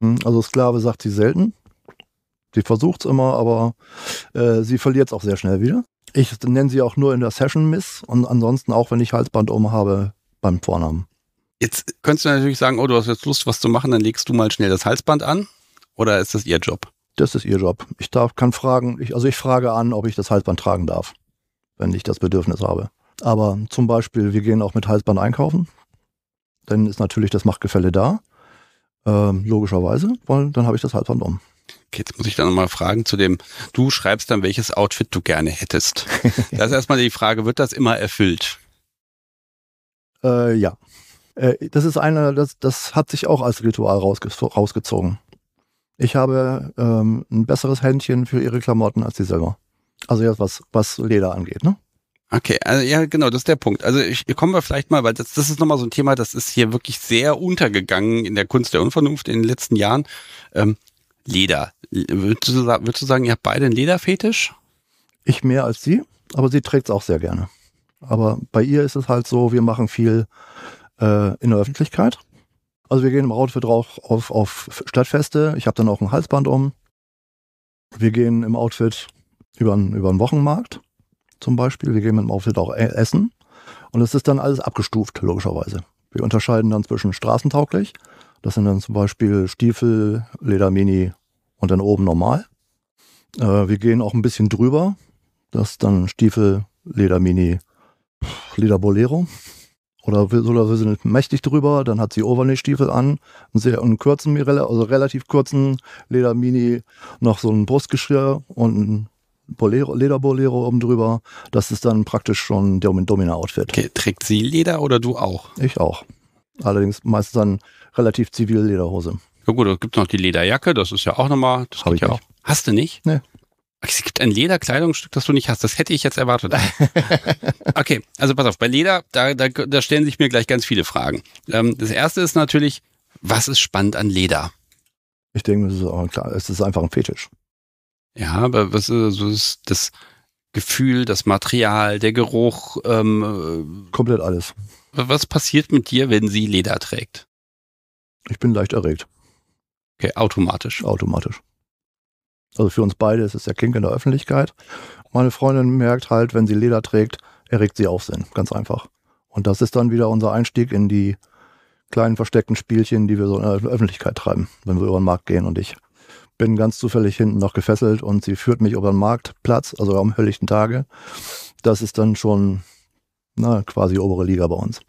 Hm, also Sklave sagt sie selten. Sie versucht es immer, aber äh, sie verliert es auch sehr schnell wieder. Ich nenne sie auch nur in der Session Miss und ansonsten auch, wenn ich Halsband um habe, beim Vornamen. Jetzt könntest du natürlich sagen, oh, du hast jetzt Lust, was zu machen, dann legst du mal schnell das Halsband an. Oder ist das ihr Job? Das ist ihr Job. Ich darf, kann fragen, ich, also ich frage an, ob ich das Halsband tragen darf wenn ich das Bedürfnis habe. Aber zum Beispiel, wir gehen auch mit Halsband einkaufen. Dann ist natürlich das Machtgefälle da. Ähm, logischerweise, weil dann habe ich das Halsband um. Okay, jetzt muss ich dann nochmal fragen zu dem, du schreibst dann, welches Outfit du gerne hättest. das ist erstmal die Frage, wird das immer erfüllt? Äh, ja. Äh, das ist eine, das, das hat sich auch als Ritual rausge rausgezogen. Ich habe ähm, ein besseres Händchen für ihre Klamotten als sie selber. Also jetzt was, was Leder angeht, ne? Okay, also ja, genau, das ist der Punkt. Also ich, kommen wir vielleicht mal, weil das, das ist nochmal so ein Thema, das ist hier wirklich sehr untergegangen in der Kunst der Unvernunft in den letzten Jahren. Ähm, Leder. Würdest du, würdest du sagen, ihr habt beide einen Lederfetisch? Ich mehr als sie, aber sie trägt es auch sehr gerne. Aber bei ihr ist es halt so, wir machen viel äh, in der Öffentlichkeit. Also wir gehen im Outfit drauf auf, auf Stadtfeste. Ich habe dann auch ein Halsband um. Wir gehen im Outfit über einen, über einen Wochenmarkt zum Beispiel. Wir gehen mit dem Outfit auch e-, essen. Und es ist dann alles abgestuft, logischerweise. Wir unterscheiden dann zwischen straßentauglich, das sind dann zum Beispiel Stiefel, Ledermini und dann oben normal. Äh, wir gehen auch ein bisschen drüber, das ist dann Stiefel, Ledermini, Lederbolero. Oder wir, oder wir sind mächtig drüber, dann hat sie Overlay-Stiefel an, einen sehr einen kurzen, also relativ kurzen Ledermini, noch so ein Brustgeschirr und ein Bolero, Lederbolero oben drüber. Das ist dann praktisch schon der Domina-Outfit. Okay, trägt sie Leder oder du auch? Ich auch. Allerdings meistens dann relativ zivile Lederhose. Ja gut, es gibt noch die Lederjacke, das ist ja auch nochmal, das Hab ich ja nicht. auch. Hast du nicht? Nee. Es gibt ein Lederkleidungsstück, das du nicht hast. Das hätte ich jetzt erwartet. okay, also pass auf, bei Leder, da, da, da stellen sich mir gleich ganz viele Fragen. Ähm, das erste ist natürlich, was ist spannend an Leder? Ich denke, es ist, es ist einfach ein Fetisch. Ja, aber was ist, also ist das Gefühl, das Material, der Geruch? Ähm, äh, Komplett alles. Was passiert mit dir, wenn sie Leder trägt? Ich bin leicht erregt. Okay, automatisch. Automatisch. Also für uns beide ist es der Kink in der Öffentlichkeit. Meine Freundin merkt halt, wenn sie Leder trägt, erregt sie Aufsehen. Ganz einfach. Und das ist dann wieder unser Einstieg in die kleinen versteckten Spielchen, die wir so in der Öffentlichkeit treiben, wenn wir über den Markt gehen und ich bin ganz zufällig hinten noch gefesselt und sie führt mich über den Marktplatz, also am höllichten Tage. Das ist dann schon na, quasi obere Liga bei uns.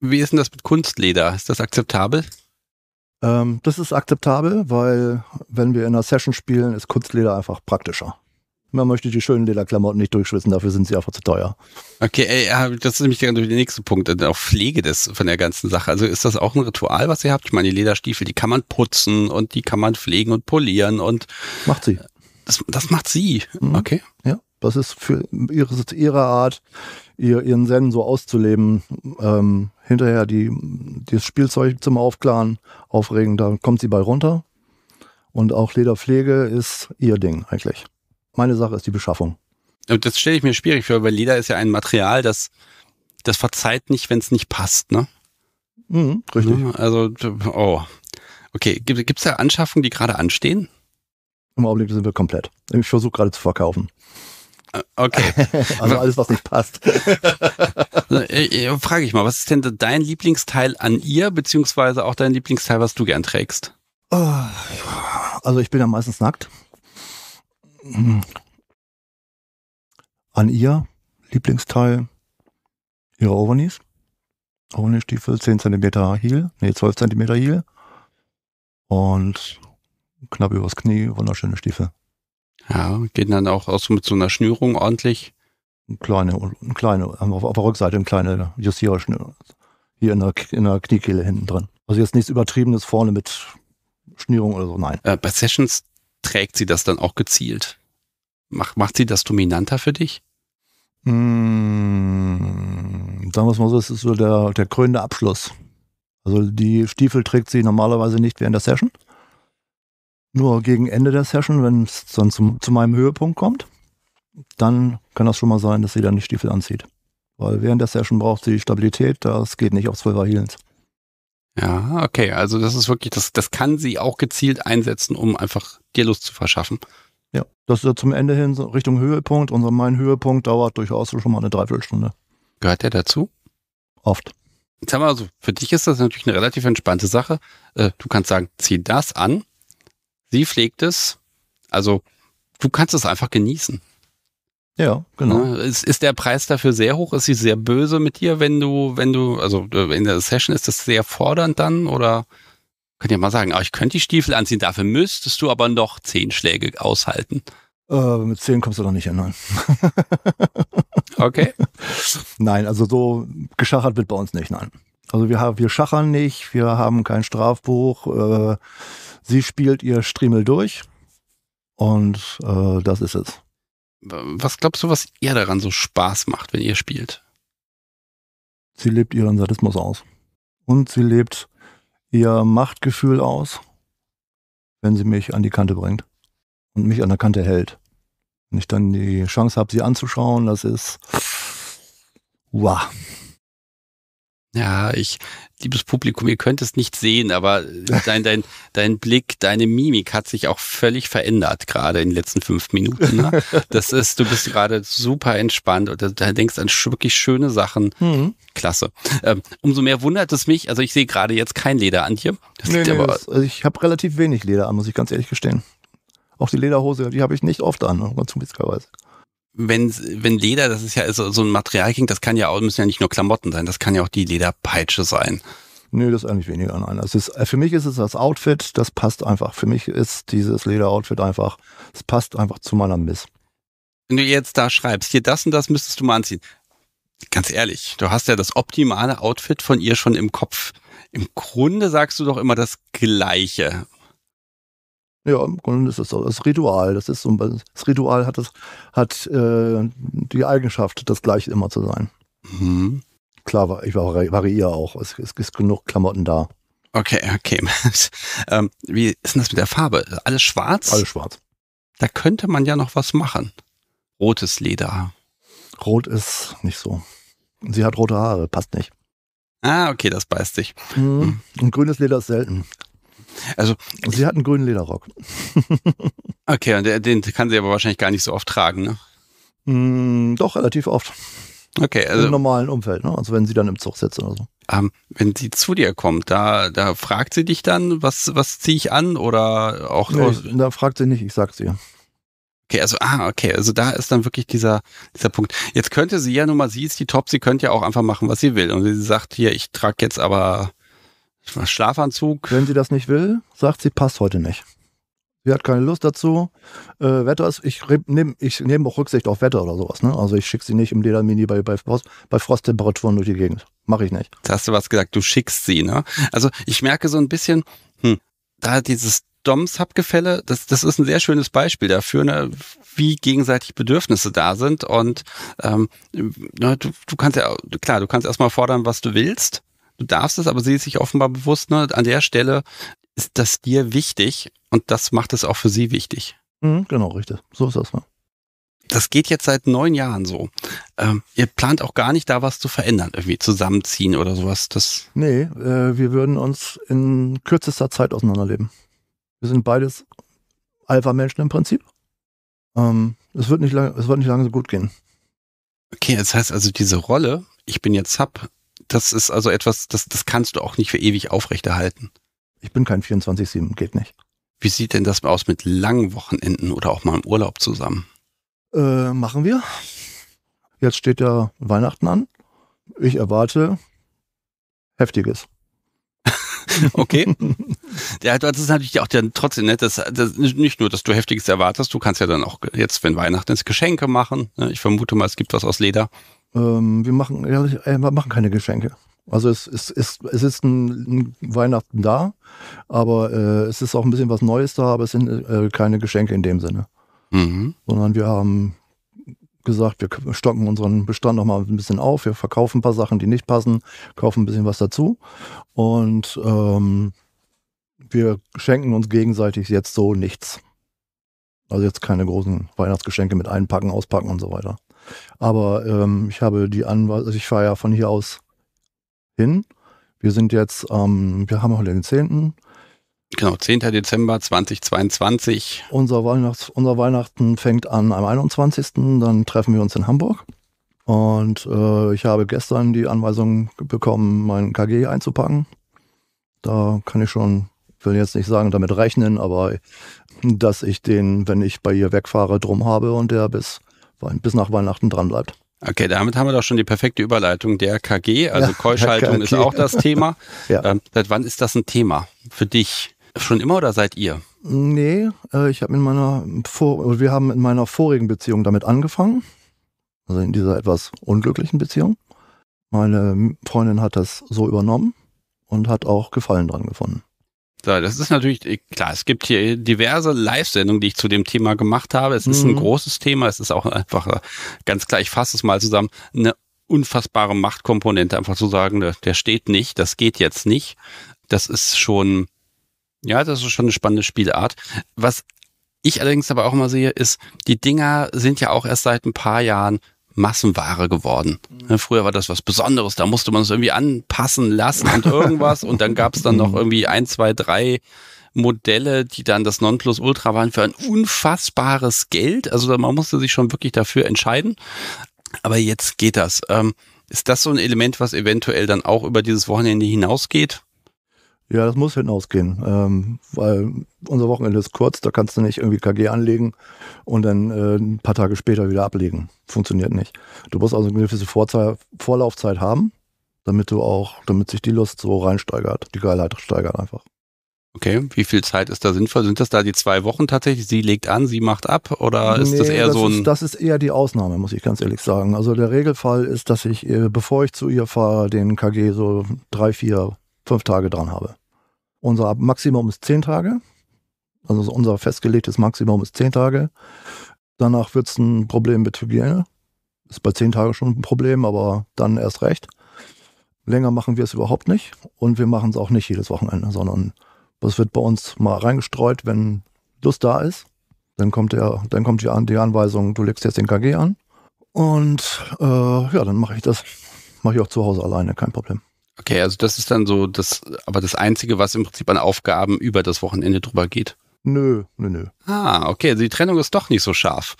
Wie ist denn das mit Kunstleder? Ist das akzeptabel? Ähm, das ist akzeptabel, weil wenn wir in einer Session spielen, ist Kunstleder einfach praktischer. Man möchte die schönen Lederklamotten nicht durchschwitzen, dafür sind sie einfach zu teuer. Okay, ey, das ist nämlich genau der nächste Punkt, äh, auch Pflege des, von der ganzen Sache. Also ist das auch ein Ritual, was ihr habt? Ich meine, die Lederstiefel, die kann man putzen und die kann man pflegen und polieren und. Macht sie. Das, das macht sie. Mhm. Okay. Ja, das ist für ihre, ihre Art, ihr, ihren Zen so auszuleben. Ähm, hinterher die, das Spielzeug zum Aufklaren, aufregen, da kommt sie bei runter. Und auch Lederpflege ist ihr Ding eigentlich. Meine Sache ist die Beschaffung. Und das stelle ich mir schwierig vor, weil Leder ist ja ein Material, das, das verzeiht nicht, wenn es nicht passt, ne? Mhm, richtig. Ne? Also, oh. Okay, gibt es da Anschaffungen, die gerade anstehen? Im Augenblick sind wir komplett. Ich versuche gerade zu verkaufen. Äh, okay. also alles, was nicht passt. Äh, äh, frage ich mal, was ist denn dein Lieblingsteil an ihr, beziehungsweise auch dein Lieblingsteil, was du gern trägst? Oh, also ich bin ja meistens nackt an ihr Lieblingsteil ihre Overnies. Overknee-Stiefel, 10 cm Heel, nee, 12 cm Heel. Und knapp übers Knie, wunderschöne Stiefel. Ja, gehen dann auch aus mit so einer Schnürung ordentlich. kleine, eine kleine, ähm, auf, auf der Rückseite eine kleine Justiererschnürung. Hier in der, in der Kniekehle hinten drin. Also jetzt nichts Übertriebenes vorne mit Schnürung oder so, nein. Äh, bei Sessions trägt sie das dann auch gezielt? Mach, macht sie das dominanter für dich? Hm, sagen wir es mal so, das ist so der, der krönende Abschluss. Also die Stiefel trägt sie normalerweise nicht während der Session. Nur gegen Ende der Session, wenn es dann zum, zu meinem Höhepunkt kommt, dann kann das schon mal sein, dass sie dann die Stiefel anzieht. Weil während der Session braucht sie Stabilität, das geht nicht auf 12 er Heels. Ja, okay. Also das ist wirklich, das, das kann sie auch gezielt einsetzen, um einfach dir Lust zu verschaffen. Ja, das ist ja zum Ende hin Richtung Höhepunkt. Unser mein Höhepunkt dauert durchaus schon mal eine Dreiviertelstunde. Gehört der dazu? Oft. Jetzt haben wir also, für dich ist das natürlich eine relativ entspannte Sache. Äh, du kannst sagen, zieh das an. Sie pflegt es. Also du kannst es einfach genießen. Ja, genau. Ne, ist, ist der Preis dafür sehr hoch? Ist sie sehr böse mit dir, wenn du, wenn du, also äh, in der Session ist das sehr fordernd dann oder? Könnt ihr mal sagen, ah, ich könnte die Stiefel anziehen, dafür müsstest du aber noch zehn Schläge aushalten. Äh, mit zehn kommst du doch nicht hin, nein. okay. Nein, also so geschachert wird bei uns nicht, nein. Also wir, haben, wir schachern nicht, wir haben kein Strafbuch. Äh, sie spielt ihr Striemel durch und äh, das ist es was glaubst du, was ihr daran so Spaß macht, wenn ihr spielt? Sie lebt ihren Sadismus aus. Und sie lebt ihr Machtgefühl aus, wenn sie mich an die Kante bringt und mich an der Kante hält. Wenn ich dann die Chance habe, sie anzuschauen, das ist wow. Ja, ich, liebes Publikum, ihr könnt es nicht sehen, aber dein, dein, dein Blick, deine Mimik hat sich auch völlig verändert, gerade in den letzten fünf Minuten. Ne? Das ist, du bist gerade super entspannt und da denkst an wirklich schöne Sachen. Mhm. Klasse. Ähm, umso mehr wundert es mich, also ich sehe gerade jetzt kein Leder an dir. Das nee, nee, aber, das, also ich habe relativ wenig Leder an, muss ich ganz ehrlich gestehen. Auch die Lederhose, die habe ich nicht oft an, ganz zufälligerweise wenn, wenn Leder, das ist ja so, also so ein Material klingt, das kann ja auch, müssen ja nicht nur Klamotten sein, das kann ja auch die Lederpeitsche sein. Nö, das eigentlich weniger. Nein, das ist, äh, für mich ist es das Outfit, das passt einfach. Für mich ist dieses Lederoutfit einfach, es passt einfach zu meiner Miss. Wenn du jetzt da schreibst, hier das und das müsstest du mal anziehen. Ganz ehrlich, du hast ja das optimale Outfit von ihr schon im Kopf. Im Grunde sagst du doch immer das Gleiche. Ja, im Grunde ist es Das Ritual. Das ist so das Ritual hat das, hat äh, die Eigenschaft, das gleiche immer zu sein. Mhm. Klar, ich variiere auch. Es, es ist genug Klamotten da. Okay, okay. ähm, wie ist denn das mit der Farbe? Alles schwarz? Alles schwarz. Da könnte man ja noch was machen. Rotes Leder. Rot ist nicht so. Sie hat rote Haare, passt nicht. Ah, okay, das beißt dich. Mhm. Hm. Und grünes Leder ist selten. Also sie hat einen grünen Lederrock. okay, und den kann sie aber wahrscheinlich gar nicht so oft tragen, ne? Mm, doch, relativ oft. Okay, also. Im normalen Umfeld, ne? Also wenn sie dann im Zug sitzt oder so. Ähm, wenn sie zu dir kommt, da, da fragt sie dich dann, was, was ziehe ich an oder auch. Nee, ich, da fragt sie nicht, ich sag's ihr. Okay, also, ah, okay, also da ist dann wirklich dieser, dieser Punkt. Jetzt könnte sie ja nun mal, sie ist die Top, sie könnte ja auch einfach machen, was sie will. Und sie sagt, hier, ich trage jetzt aber Schlafanzug. Wenn sie das nicht will, sagt sie, passt heute nicht. Sie hat keine Lust dazu. Äh, Wetter ist, ich nehme ich nehm auch Rücksicht auf Wetter oder sowas. Ne? Also ich schicke sie nicht im Ledermini bei, bei, Frost, bei Frosttemperaturen durch die Gegend. Mache ich nicht. Da hast du was gesagt, du schickst sie. Ne? Also ich merke so ein bisschen, hm, da dieses doms sub gefälle das, das ist ein sehr schönes Beispiel dafür, ne, wie gegenseitig Bedürfnisse da sind. Und ähm, ne, du, du kannst ja, klar, du kannst erstmal fordern, was du willst du darfst es, aber sie ist sich offenbar bewusst, ne, an der Stelle ist das dir wichtig und das macht es auch für sie wichtig. Mhm, genau, richtig. So ist das. mal. Ne? Das geht jetzt seit neun Jahren so. Ähm, ihr plant auch gar nicht, da was zu verändern, irgendwie zusammenziehen oder sowas. Das nee, äh, wir würden uns in kürzester Zeit auseinanderleben. Wir sind beides Alpha-Menschen im Prinzip. Ähm, es, wird nicht lang, es wird nicht lange so gut gehen. Okay, das heißt also, diese Rolle, ich bin jetzt Sub, das ist also etwas, das, das kannst du auch nicht für ewig aufrechterhalten. Ich bin kein 24-7, geht nicht. Wie sieht denn das aus mit langen Wochenenden oder auch mal im Urlaub zusammen? Äh, machen wir. Jetzt steht ja Weihnachten an. Ich erwarte Heftiges. okay. ja, das ist natürlich auch dann trotzdem nett, Das, das, nicht nur, dass du Heftiges erwartest, du kannst ja dann auch jetzt, wenn Weihnachten ist, Geschenke machen. Ne? Ich vermute mal, es gibt was aus Leder. Ähm, wir, machen, ja, äh, wir machen keine Geschenke. Also es, es, es, es ist ein, ein Weihnachten da, aber äh, es ist auch ein bisschen was Neues da, aber es sind äh, keine Geschenke in dem Sinne. Mhm. Sondern wir haben gesagt, wir stocken unseren Bestand nochmal ein bisschen auf, wir verkaufen ein paar Sachen, die nicht passen, kaufen ein bisschen was dazu und ähm, wir schenken uns gegenseitig jetzt so nichts. Also jetzt keine großen Weihnachtsgeschenke mit einpacken, auspacken und so weiter. Aber ähm, ich habe die Anweisung, also ich fahre ja von hier aus hin. Wir sind jetzt, ähm, wir haben heute den 10. Genau, 10. Dezember 2022. Unser, Weihnachts-, unser Weihnachten fängt an am 21. Dann treffen wir uns in Hamburg. Und äh, ich habe gestern die Anweisung bekommen, mein KG einzupacken. Da kann ich schon, will jetzt nicht sagen, damit rechnen, aber dass ich den, wenn ich bei ihr wegfahre, drum habe und der bis bis nach Weihnachten dran bleibt. Okay, damit haben wir doch schon die perfekte Überleitung der KG. Also ja, Keuschhaltung KG. ist auch das Thema. ja. ähm, seit wann ist das ein Thema für dich? Schon immer oder seid ihr? Nee, äh, ich habe in meiner Vor wir haben in meiner vorigen Beziehung damit angefangen. Also in dieser etwas unglücklichen Beziehung. Meine Freundin hat das so übernommen und hat auch Gefallen dran gefunden. So, das ist natürlich klar. Es gibt hier diverse Live-Sendungen, die ich zu dem Thema gemacht habe. Es mhm. ist ein mhm. großes Thema. Es ist auch einfach äh, ganz klar. Ich fasse es mal zusammen. Eine unfassbare Machtkomponente, einfach zu sagen, der, der steht nicht, das geht jetzt nicht. Das ist schon, ja, das ist schon eine spannende Spielart. Was ich allerdings aber auch immer sehe, ist, die Dinger sind ja auch erst seit ein paar Jahren Massenware geworden. Früher war das was Besonderes, da musste man es irgendwie anpassen lassen und irgendwas und dann gab es dann noch irgendwie ein, zwei, drei Modelle, die dann das Nonplusultra waren für ein unfassbares Geld. Also man musste sich schon wirklich dafür entscheiden. Aber jetzt geht das. Ähm, ist das so ein Element, was eventuell dann auch über dieses Wochenende hinausgeht? Ja, das muss hinten ausgehen, ähm, weil unser Wochenende ist kurz, da kannst du nicht irgendwie KG anlegen und dann äh, ein paar Tage später wieder ablegen. Funktioniert nicht. Du musst also eine gewisse Vorzei Vorlaufzeit haben, damit du auch, damit sich die Lust so reinsteigert, die Geilheit steigert einfach. Okay, wie viel Zeit ist da sinnvoll? Sind das da die zwei Wochen tatsächlich? Sie legt an, sie macht ab oder ist nee, das eher das so ein. Ist, das ist eher die Ausnahme, muss ich ganz ehrlich sagen. Also der Regelfall ist, dass ich, äh, bevor ich zu ihr fahre, den KG so drei, vier fünf Tage dran habe. Unser Maximum ist zehn Tage. Also unser festgelegtes Maximum ist zehn Tage. Danach wird es ein Problem mit Hygiene. Ist bei zehn Tagen schon ein Problem, aber dann erst recht. Länger machen wir es überhaupt nicht und wir machen es auch nicht jedes Wochenende, sondern das wird bei uns mal reingestreut, wenn Lust da ist. Dann kommt, der, dann kommt die, die Anweisung, du legst jetzt den KG an. Und äh, ja, dann mache ich das. Mache ich auch zu Hause alleine, kein Problem. Okay, also das ist dann so das, aber das Einzige, was im Prinzip an Aufgaben über das Wochenende drüber geht. Nö, nö, nö. Ah, okay, also die Trennung ist doch nicht so scharf.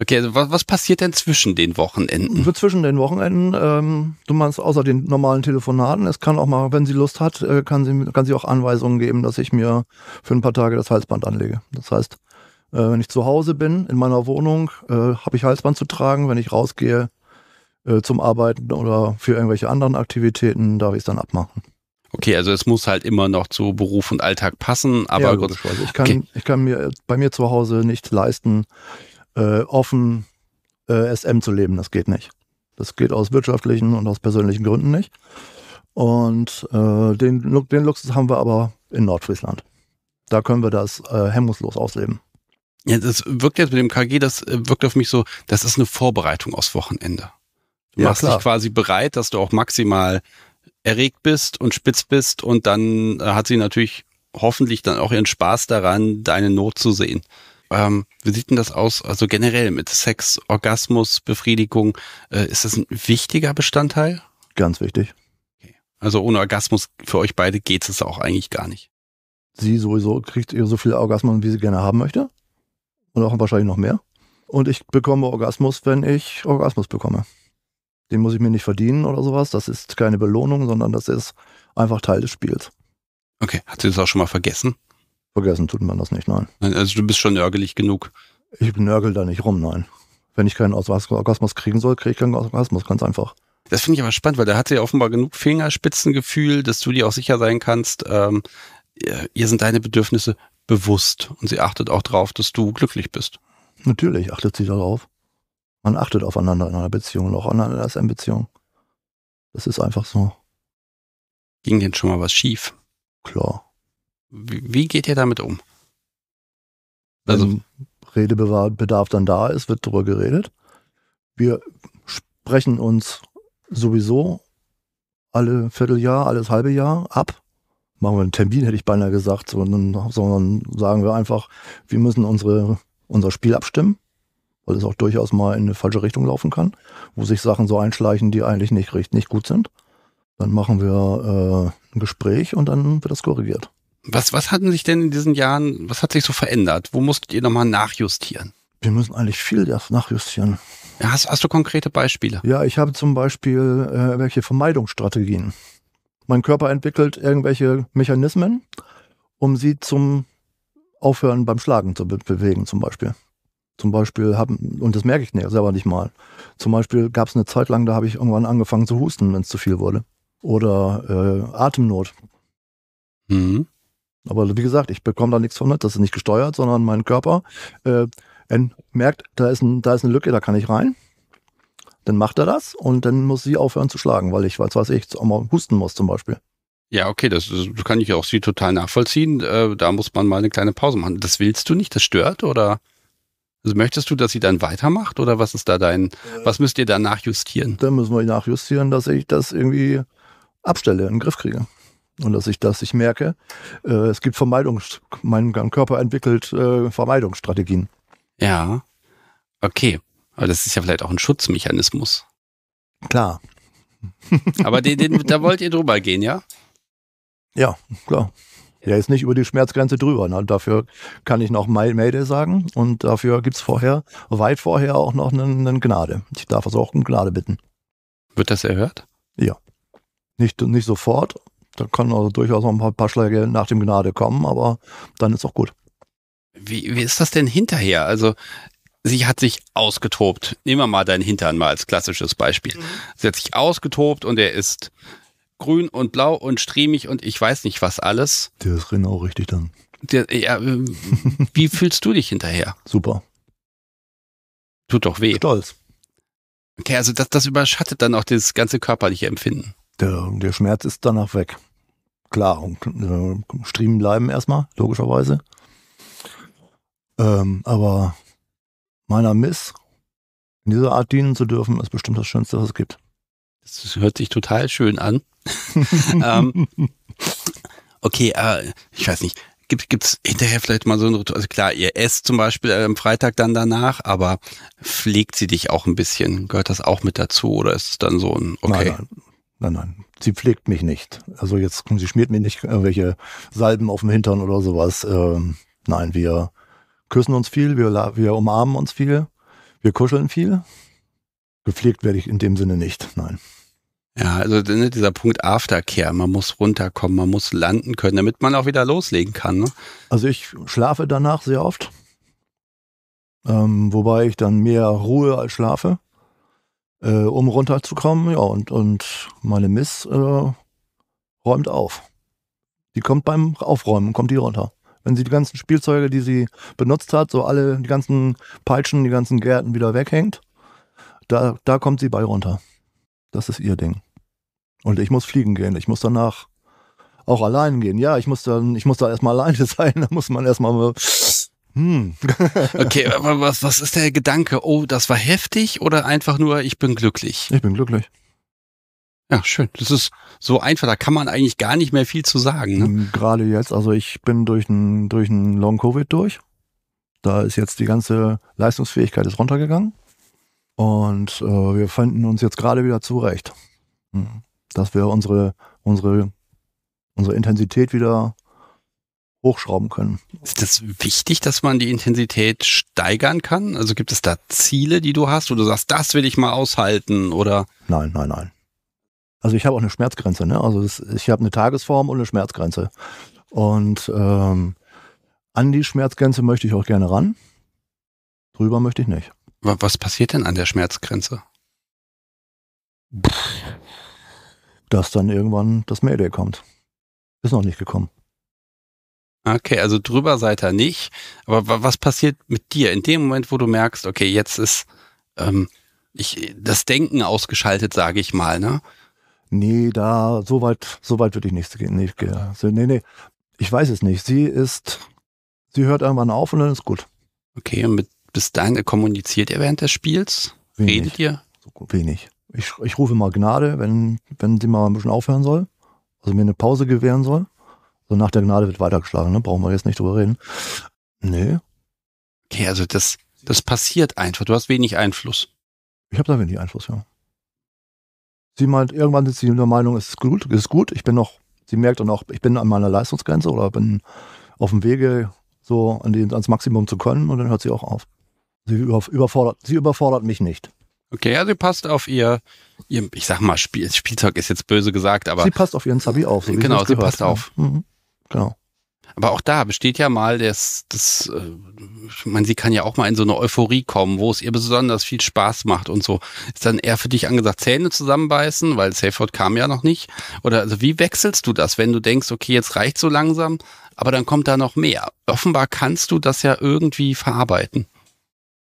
Okay, also was, was passiert denn zwischen den Wochenenden? So zwischen den Wochenenden, ähm, du meinst außer den normalen Telefonaten, es kann auch mal, wenn sie Lust hat, äh, kann, sie, kann sie auch Anweisungen geben, dass ich mir für ein paar Tage das Halsband anlege. Das heißt, äh, wenn ich zu Hause bin, in meiner Wohnung, äh, habe ich Halsband zu tragen. Wenn ich rausgehe, äh, zum Arbeiten oder für irgendwelche anderen Aktivitäten darf ich es dann abmachen. Okay, also es muss halt immer noch zu Beruf und Alltag passen, aber ja, logisch, also ich, kann, okay. ich kann mir äh, bei mir zu Hause nicht leisten, äh, offen äh, SM zu leben. Das geht nicht. Das geht aus wirtschaftlichen und aus persönlichen Gründen nicht. Und äh, den, den Luxus haben wir aber in Nordfriesland. Da können wir das äh, hemmungslos ausleben. Ja, das wirkt jetzt mit dem KG, das wirkt auf mich so, das ist eine Vorbereitung aufs Wochenende. Du ja, machst klar. dich quasi bereit, dass du auch maximal erregt bist und spitz bist und dann äh, hat sie natürlich hoffentlich dann auch ihren Spaß daran, deine Not zu sehen. Ähm, wie sieht denn das aus? Also generell mit Sex, Orgasmus, Befriedigung, äh, ist das ein wichtiger Bestandteil? Ganz wichtig. Okay. Also ohne Orgasmus für euch beide geht es auch eigentlich gar nicht. Sie sowieso kriegt ihr so viel Orgasmus, wie sie gerne haben möchte. Und auch wahrscheinlich noch mehr. Und ich bekomme Orgasmus, wenn ich Orgasmus bekomme. Den muss ich mir nicht verdienen oder sowas. Das ist keine Belohnung, sondern das ist einfach Teil des Spiels. Okay, hat sie das auch schon mal vergessen? Vergessen tut man das nicht, nein. Also du bist schon nörgelig genug. Ich nörgel da nicht rum, nein. Wenn ich keinen Orgasmus kriegen soll, kriege ich keinen Orgasmus, ganz einfach. Das finde ich aber spannend, weil da hat sie ja offenbar genug Fingerspitzengefühl, dass du dir auch sicher sein kannst, ähm, ihr sind deine Bedürfnisse bewusst und sie achtet auch darauf, dass du glücklich bist. Natürlich achtet sie darauf. Man achtet aufeinander in einer Beziehung und auch in einer SM-Beziehung. Das ist einfach so. Ging denn schon mal was schief? Klar. Wie, wie geht ihr damit um? Also Wenn Redebedarf dann da ist, wird darüber geredet. Wir sprechen uns sowieso alle Vierteljahr, alles halbe Jahr ab. Machen wir einen Termin, hätte ich beinahe gesagt, sondern, sagen wir einfach, wir müssen unsere, unser Spiel abstimmen weil es auch durchaus mal in eine falsche Richtung laufen kann, wo sich Sachen so einschleichen, die eigentlich nicht, nicht gut sind. Dann machen wir äh, ein Gespräch und dann wird das korrigiert. Was, was hatten sich denn in diesen Jahren, was hat sich so verändert? Wo musstet ihr nochmal nachjustieren? Wir müssen eigentlich viel nachjustieren. Ja, hast, hast du konkrete Beispiele? Ja, ich habe zum Beispiel äh, welche Vermeidungsstrategien. Mein Körper entwickelt irgendwelche Mechanismen, um sie zum Aufhören beim Schlagen zu be bewegen, zum Beispiel. Zum Beispiel haben, und das merke ich nicht, selber nicht mal. Zum Beispiel gab es eine Zeit lang, da habe ich irgendwann angefangen zu husten, wenn es zu viel wurde. Oder äh, Atemnot. Mhm. Aber wie gesagt, ich bekomme da nichts von mit. Das ist nicht gesteuert, sondern mein Körper äh, merkt, da ist, ein, da ist eine Lücke, da kann ich rein. Dann macht er das und dann muss sie aufhören zu schlagen, weil ich, was weiß ich, auch mal husten muss zum Beispiel. Ja, okay, das, das kann ich auch sie total nachvollziehen. Äh, da muss man mal eine kleine Pause machen. Das willst du nicht, das stört oder? Also möchtest du, dass sie dann weitermacht oder was ist da dein, äh. was müsst ihr da nachjustieren? Da müssen wir nachjustieren, dass ich das irgendwie abstelle, in den Griff kriege. Und dass ich das, ich merke, äh, es gibt Vermeidungs, mein Körper entwickelt äh, Vermeidungsstrategien. Ja, okay. Aber das ist ja vielleicht auch ein Schutzmechanismus. Klar. Aber den, den, da wollt ihr drüber gehen, ja? Ja, klar. Der ist nicht über die Schmerzgrenze drüber. Ne? Dafür kann ich noch Mayday sagen und dafür gibt es vorher, weit vorher auch noch einen, Gnade. Ich darf also auch um Gnade bitten. Wird das erhört? Ja. Nicht, nicht sofort. Da können also durchaus noch ein paar, paar Schläge nach dem Gnade kommen, aber dann ist auch gut. Wie, wie ist das denn hinterher? Also sie hat sich ausgetobt. Nehmen wir mal deinen Hintern mal als klassisches Beispiel. Mhm. Sie hat sich ausgetobt und er ist grün und blau und striemig und ich weiß nicht was alles. Der ist Renault richtig dann. Der, ja, äh, wie fühlst du dich hinterher? Super. Tut doch weh. Stolz. Okay, also das, das überschattet dann auch das ganze körperliche Empfinden. Der, der Schmerz ist danach weg. Klar, und äh, Striemen bleiben erstmal, logischerweise. Ähm, aber meiner Miss, in dieser Art dienen zu dürfen, ist bestimmt das Schönste, was es gibt. Das hört sich total schön an. ähm, okay, äh, ich weiß nicht. Gibt gibt's hinterher vielleicht mal so ein Ritual? Also klar, ihr esst zum Beispiel äh, am Freitag dann danach, aber pflegt sie dich auch ein bisschen? Gehört das auch mit dazu oder ist es dann so ein okay? Nein, nein. Nein, nein. Sie pflegt mich nicht. Also jetzt, sie schmiert mir nicht irgendwelche Salben auf dem Hintern oder sowas. Ähm, nein, wir küssen uns viel, wir, wir umarmen uns viel, wir kuscheln viel. Gepflegt werde ich in dem Sinne nicht, nein. Ja, also ne, dieser Punkt Aftercare, man muss runterkommen, man muss landen können, damit man auch wieder loslegen kann. Ne? Also ich schlafe danach sehr oft, ähm, wobei ich dann mehr Ruhe als schlafe, äh, um runterzukommen. Ja, und, und meine Miss äh, räumt auf. Die kommt beim Aufräumen, kommt die runter. Wenn sie die ganzen Spielzeuge, die sie benutzt hat, so alle, die ganzen Peitschen, die ganzen Gärten wieder weghängt, da, da kommt sie bei runter. Das ist ihr Ding. Und ich muss fliegen gehen. Ich muss danach auch allein gehen. Ja, ich muss dann, ich muss da erstmal alleine sein. Da muss man erstmal. Hm. okay, aber was, was ist der Gedanke? Oh, das war heftig oder einfach nur, ich bin glücklich? Ich bin glücklich. Ja, schön. Das ist so einfach. Da kann man eigentlich gar nicht mehr viel zu sagen. Ne? Hm, gerade jetzt, also ich bin durch einen durch Long Covid durch. Da ist jetzt die ganze Leistungsfähigkeit ist runtergegangen und äh, wir finden uns jetzt gerade wieder zurecht. Mhm dass wir unsere, unsere, unsere Intensität wieder hochschrauben können. Ist das wichtig, dass man die Intensität steigern kann? Also gibt es da Ziele, die du hast, wo du sagst, das will ich mal aushalten oder? Nein, nein, nein. Also ich habe auch eine Schmerzgrenze, ne? Also das, ich habe eine Tagesform und eine Schmerzgrenze. Und ähm, an die Schmerzgrenze möchte ich auch gerne ran. Drüber möchte ich nicht. Was passiert denn an der Schmerzgrenze? Pff dass dann irgendwann das Mayday kommt. Ist noch nicht gekommen. Okay, also drüber seid ihr nicht. Aber was passiert mit dir in dem Moment, wo du merkst, okay, jetzt ist ähm, ich, das Denken ausgeschaltet, sage ich mal, ne? Nee, da, so weit, so weit würde ich nicht gehen. Nicht, also, nee, nee, ich weiß es nicht. Sie ist, sie hört irgendwann auf und dann ist gut. Okay, und mit, bis dahin kommuniziert ihr während des Spiels? Wenig. Redet ihr? So wenig ich, ich rufe mal Gnade, wenn, wenn sie mal ein bisschen aufhören soll, also mir eine Pause gewähren soll. So nach der Gnade wird weitergeschlagen, ne? brauchen wir jetzt nicht drüber reden. Nee. Okay, also das, das passiert einfach. Du hast wenig Einfluss. Ich habe da wenig Einfluss, ja. Sie meint, irgendwann ist sie in der Meinung, es ist gut, es ist gut. Ich bin noch, sie merkt dann auch, ich bin an meiner Leistungsgrenze oder bin auf dem Wege, so an den, ans Maximum zu können und dann hört sie auch auf. Sie überfordert, sie überfordert mich nicht. Okay, ja, sie passt auf ihr, ihr ich sag mal, Spiel, Spielzeug ist jetzt böse gesagt, aber. Sie passt auf ihren Zabi auf. So genau, sie, sie passt auf. Mhm. Genau. Aber auch da besteht ja mal das, das, ich äh, meine, sie kann ja auch mal in so eine Euphorie kommen, wo es ihr besonders viel Spaß macht und so. Ist dann eher für dich angesagt, Zähne zusammenbeißen, weil Safeword kam ja noch nicht. Oder also wie wechselst du das, wenn du denkst, okay, jetzt reicht so langsam, aber dann kommt da noch mehr. Offenbar kannst du das ja irgendwie verarbeiten.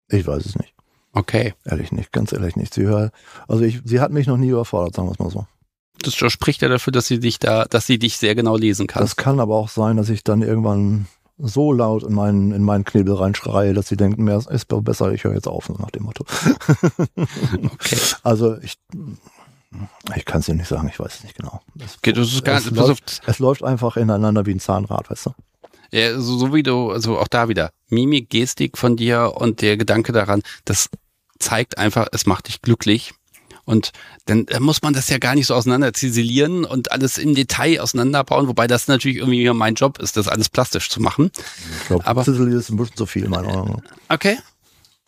Ich weiß es nicht. Okay. Ehrlich nicht, ganz ehrlich nicht. Sie, also ich, sie hat mich noch nie überfordert, sagen wir es mal so. Das spricht ja dafür, dass sie dich da, dass sie dich sehr genau lesen kann. Das kann aber auch sein, dass ich dann irgendwann so laut in meinen, in meinen Knebel reinschreie, dass sie denken, mehr ist besser, ich höre jetzt auf, nach dem Motto. okay. Also ich, ich kann es dir nicht sagen, ich weiß es nicht genau. Es, okay, das ist gar, es, läuft, es läuft einfach ineinander wie ein Zahnrad, weißt du? Ja, so, so wie du, also auch da wieder, Mimik, Gestik von dir und der Gedanke daran, dass zeigt einfach, es macht dich glücklich. Und dann muss man das ja gar nicht so auseinander ziselieren und alles im Detail auseinanderbauen, wobei das natürlich irgendwie mein Job ist, das alles plastisch zu machen. Ich glaube, ziseliert ist ein bisschen zu viel, meiner Meinung nach. Okay.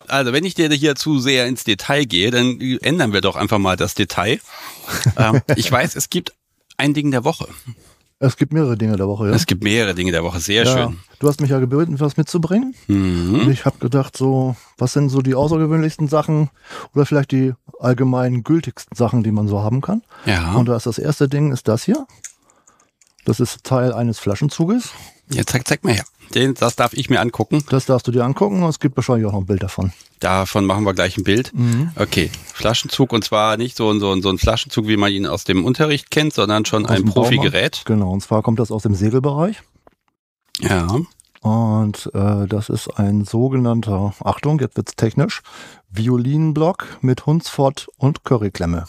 Also, wenn ich dir hier zu sehr ins Detail gehe, dann ändern wir doch einfach mal das Detail. ähm, ich weiß, es gibt ein Ding der Woche. Es gibt mehrere Dinge der Woche, ja. Es gibt mehrere Dinge der Woche, sehr ja. schön. Du hast mich ja gebeten, was mitzubringen. Mhm. Und ich habe gedacht, so, was sind so die außergewöhnlichsten Sachen oder vielleicht die allgemein gültigsten Sachen, die man so haben kann. Ja. Und da ist das erste Ding, ist das hier. Das ist Teil eines Flaschenzuges. Ja, zeig, zeig mal her. Den, das darf ich mir angucken. Das darfst du dir angucken und es gibt wahrscheinlich auch noch ein Bild davon. Davon machen wir gleich ein Bild. Mhm. Okay, Flaschenzug und zwar nicht so ein, so, ein, so ein Flaschenzug, wie man ihn aus dem Unterricht kennt, sondern schon aus ein Profigerät. Genau, und zwar kommt das aus dem Segelbereich. Ja. Und äh, das ist ein sogenannter, Achtung, jetzt wird's technisch, Violinblock mit Hunsfort und Curryklemme.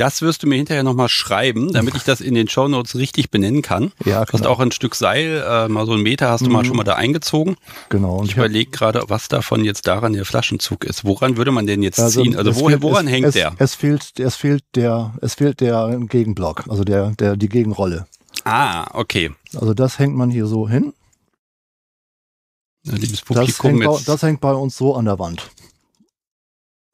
Das wirst du mir hinterher nochmal schreiben, damit ich das in den Show Notes richtig benennen kann. Ja, genau. Du hast auch ein Stück Seil, äh, mal so einen Meter hast du mhm. mal schon mal da eingezogen. Genau. Und ich, ich überlege gerade, was davon jetzt daran der Flaschenzug ist. Woran würde man denn jetzt also ziehen? Also woher, fehlt, woran es, hängt es, der? Es fehlt, es fehlt der, es fehlt der Gegenblock, also der, der, die Gegenrolle. Ah, okay. Also das hängt man hier so hin. Ja, liebes Publikum, das hängt, bei, das hängt bei uns so an der Wand.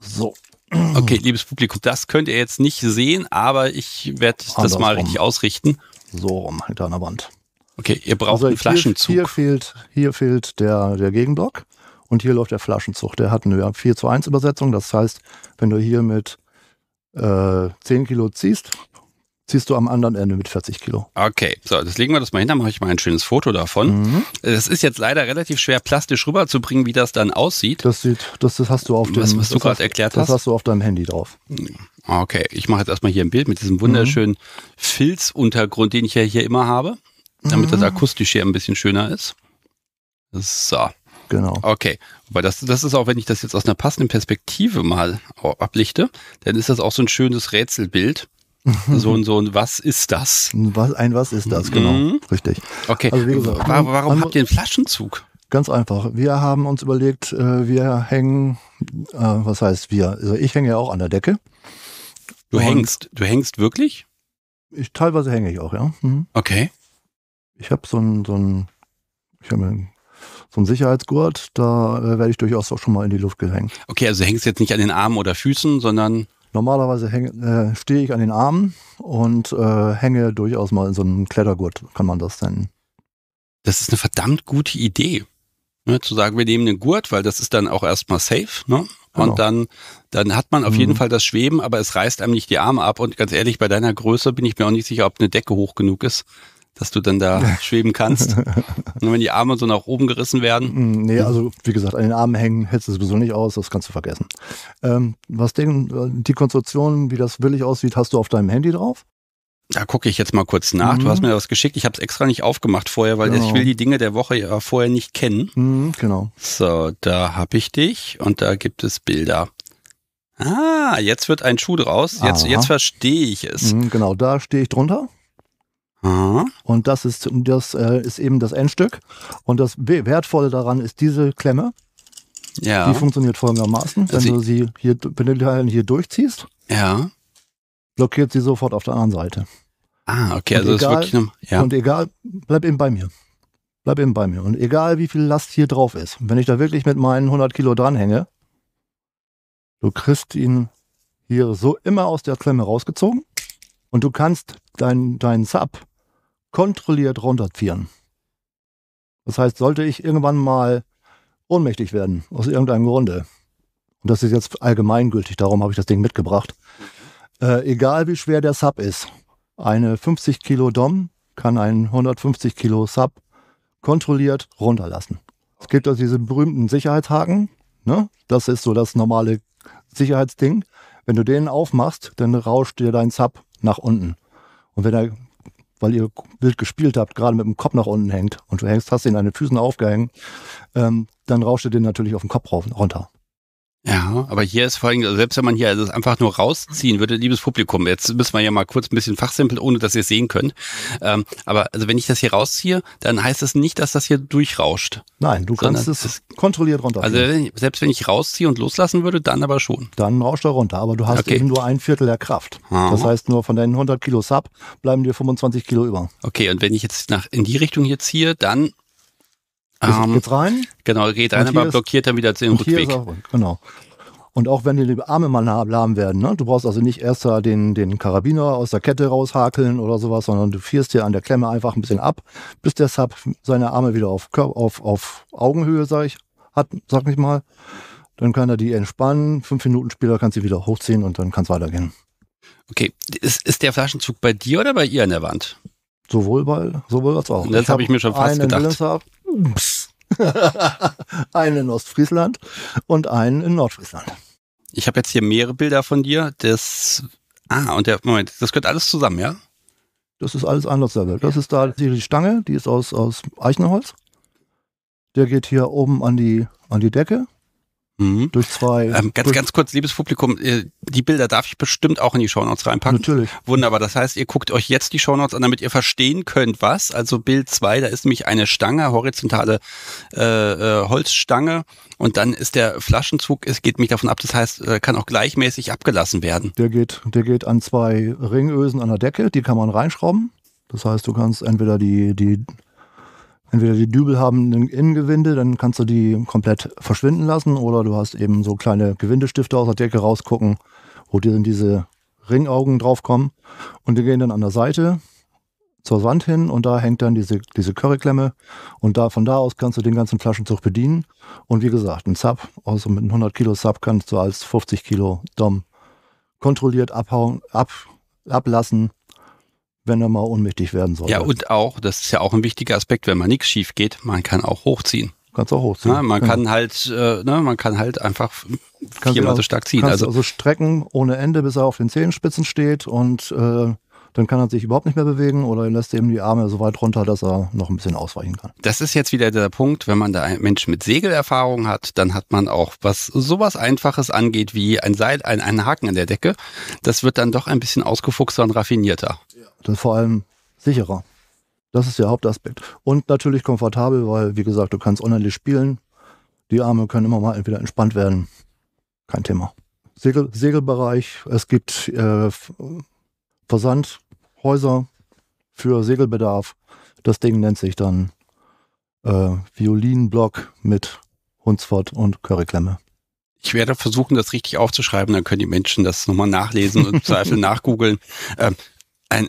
So. Okay, liebes Publikum, das könnt ihr jetzt nicht sehen, aber ich werde das mal richtig ausrichten. So rum, hinter halt einer Wand. Okay, ihr braucht also einen Flaschenzug. Hier, hier fehlt, hier fehlt der, der Gegenblock und hier läuft der Flaschenzug. Der hat eine 4 zu 1 Übersetzung. Das heißt, wenn du hier mit äh, 10 Kilo ziehst, ziehst du am anderen Ende mit 40 Kilo. Okay, so, das legen wir das mal hin, dann mache ich mal ein schönes Foto davon. Mhm. Es ist jetzt leider relativ schwer plastisch rüberzubringen, wie das dann aussieht. Das sieht, das, das hast du auf dem, was, was du gerade erklärt hast. Das hast du auf deinem Handy drauf. Okay, ich mache jetzt erstmal hier ein Bild mit diesem mhm. wunderschönen mhm. Filzuntergrund, den ich ja hier immer habe, damit mhm. das akustisch hier ein bisschen schöner ist. So. Genau. Okay. weil das, das ist auch, wenn ich das jetzt aus einer passenden Perspektive mal ablichte, dann ist das auch so ein schönes Rätselbild. so und so und was ist das? Was, ein was ist das, genau. Mhm. Richtig. Okay. Also wie gesagt, warum, warum habt ihr einen Flaschenzug? Ganz einfach. Wir haben uns überlegt, äh, wir hängen, äh, was heißt wir? Also ich hänge ja auch an der Decke. Du hängst, du hängst wirklich? Ich teilweise hänge ich auch, ja. Mhm. Okay. Ich habe so ein, so ein, ich habe so ein Sicherheitsgurt, da äh, werde ich durchaus auch schon mal in die Luft gehängt. Okay, also hängst jetzt nicht an den Armen oder Füßen, sondern Normalerweise äh, stehe ich an den Armen und äh, hänge durchaus mal in so einem Klettergurt, kann man das nennen. Das ist eine verdammt gute Idee. Ne, zu sagen, wir nehmen den Gurt, weil das ist dann auch erstmal safe, ne? Genau. Und dann, dann hat man auf mhm. jeden Fall das Schweben, aber es reißt einem nicht die Arme ab. Und ganz ehrlich, bei deiner Größe bin ich mir auch nicht sicher, ob eine Decke hoch genug ist, dass du dann da schweben kannst. Und wenn die Arme so nach oben gerissen werden. Mm, nee, also wie gesagt, an den Armen hängen hältst du sowieso nicht aus, das kannst du vergessen. Ähm, was denken äh, die Konstruktion, wie das willig aussieht, hast du auf deinem Handy drauf? Da gucke ich jetzt mal kurz nach. Mhm. Du hast mhm. mir was geschickt. Ich habe es extra nicht aufgemacht vorher, weil genau. ich will die Dinge der Woche ja vorher nicht kennen. Mhm, genau. So, da habe ich dich und da gibt es Bilder. Ah, jetzt wird ein Schuh draus. Jetzt, jetzt verstehe ich es. Mhm, genau, da stehe ich drunter. Und das ist, das äh, ist eben das Endstück. Und das Wertvolle daran ist diese Klemme. Ja. Die funktioniert folgendermaßen. Wenn also du sie hier, wenn du die Teilen hier durchziehst, ja. blockiert sie sofort auf der anderen Seite. Ah, okay, und also egal, ist wirklich ja. Und egal, bleib eben bei mir. Bleib eben bei mir. Und egal, wie viel Last hier drauf ist, wenn ich da wirklich mit meinen 100 Kilo dranhänge, du kriegst ihn hier so immer aus der Klemme rausgezogen und du kannst deinen dein Sub kontrolliert runterziehen. Das heißt, sollte ich irgendwann mal ohnmächtig werden, aus irgendeinem Grunde, und das ist jetzt allgemeingültig, darum habe ich das Ding mitgebracht, äh, egal wie schwer der Sub ist, eine 50 Kilo Dom kann einen 150 Kilo Sub kontrolliert runterlassen. Es gibt also diese berühmten Sicherheitshaken, ne? das ist so das normale Sicherheitsding. Wenn du den aufmachst, dann rauscht dir dein Sub nach unten. Und wenn er weil ihr wild gespielt habt, gerade mit dem Kopf nach unten hängt und du hängst, hast ihn an den Füßen aufgehängt, ähm, dann rauscht ihr den natürlich auf den Kopf rauf, runter. Ja, aber hier ist vor allem, also selbst wenn man hier also einfach nur rausziehen würde, liebes Publikum, jetzt müssen wir ja mal kurz ein bisschen fachsimpel, ohne dass ihr es sehen könnt. Ähm, aber also wenn ich das hier rausziehe, dann heißt das nicht, dass das hier durchrauscht. Nein, du kannst es, es kontrolliert runter. Also selbst wenn ich rausziehe und loslassen würde, dann aber schon. Dann rauscht er runter, aber du hast okay. eben nur ein Viertel der Kraft. Aha. Das heißt, nur von deinen 100 Kilo Sub bleiben dir 25 Kilo über. Okay, und wenn ich jetzt nach in die Richtung hier ziehe, dann ist, ähm, geht's rein? Genau, geht rein, aber blockiert dann wieder zu dem Rückweg. Auch, genau. Und auch wenn die Arme mal lahm werden, ne? du brauchst also nicht erst den, den Karabiner aus der Kette raushakeln oder sowas, sondern du fierst dir an der Klemme einfach ein bisschen ab, bis der Sub seine Arme wieder auf, auf, auf Augenhöhe, sag ich, hat, sag ich mal. Dann kann er die entspannen. Fünf Minuten später kannst du wieder hochziehen und dann kann es weitergehen. Okay, ist, ist der Flaschenzug bei dir oder bei ihr an der Wand? Sowohl bei, sowohl als auch. Und das habe hab ich mir schon fast einen gedacht. Linzer, einen in Ostfriesland und einen in Nordfriesland. Ich habe jetzt hier mehrere Bilder von dir. Das, ah, und der, Moment, das gehört alles zusammen, ja? Das ist alles anders selber. Das ist da die Stange, die ist aus, aus Eichenholz. Der geht hier oben an die, an die Decke. Mhm. Durch zwei. Ähm, ganz, durch ganz kurz, liebes Publikum, äh, die Bilder darf ich bestimmt auch in die Shownotes reinpacken. Natürlich. Wunderbar. Das heißt, ihr guckt euch jetzt die Shownotes an, damit ihr verstehen könnt, was. Also Bild zwei, da ist nämlich eine Stange, horizontale äh, äh, Holzstange und dann ist der Flaschenzug, es geht mich davon ab, das heißt, äh, kann auch gleichmäßig abgelassen werden. Der geht, der geht an zwei Ringösen an der Decke, die kann man reinschrauben. Das heißt, du kannst entweder die, die entweder die Dübel haben ein Innengewinde, dann kannst du die komplett verschwinden lassen oder du hast eben so kleine Gewindestifte aus der Decke rausgucken, wo dir dann diese Ringaugen draufkommen und die gehen dann an der Seite zur Wand hin und da hängt dann diese, diese Curryklemme und da, von da aus kannst du den ganzen Flaschenzug bedienen und wie gesagt, ein Sub, also mit einem 100 Kilo Sub kannst du als 50 Kilo Dom kontrolliert abhauen, ab, ablassen wenn er mal ohnmächtig werden soll. Ja, und auch, das ist ja auch ein wichtiger Aspekt, wenn mal nichts schief geht, man kann auch hochziehen. Kannst auch hochziehen. Ja, man genau. kann halt, äh, ne, man kann halt einfach kannst viermal auch, genau so stark ziehen. Also, also strecken ohne Ende, bis er auf den Zehenspitzen steht und äh, dann kann er sich überhaupt nicht mehr bewegen oder er lässt eben die Arme so weit runter, dass er noch ein bisschen ausweichen kann. Das ist jetzt wieder der Punkt, wenn man da einen Menschen mit Segelerfahrung hat, dann hat man auch was sowas Einfaches angeht wie ein Seil, ein, ein Haken an der Decke. Das wird dann doch ein bisschen ausgefuchster und raffinierter. Dann vor allem sicherer. Das ist der Hauptaspekt. Und natürlich komfortabel, weil, wie gesagt, du kannst online spielen. Die Arme können immer mal entweder entspannt werden. Kein Thema. Segel, Segelbereich, es gibt äh, Versandhäuser für Segelbedarf. Das Ding nennt sich dann äh, Violinblock mit Hunsfort und Curryklemme. Ich werde versuchen, das richtig aufzuschreiben, dann können die Menschen das nochmal nachlesen und im Zweifel nachgoogeln. Ähm,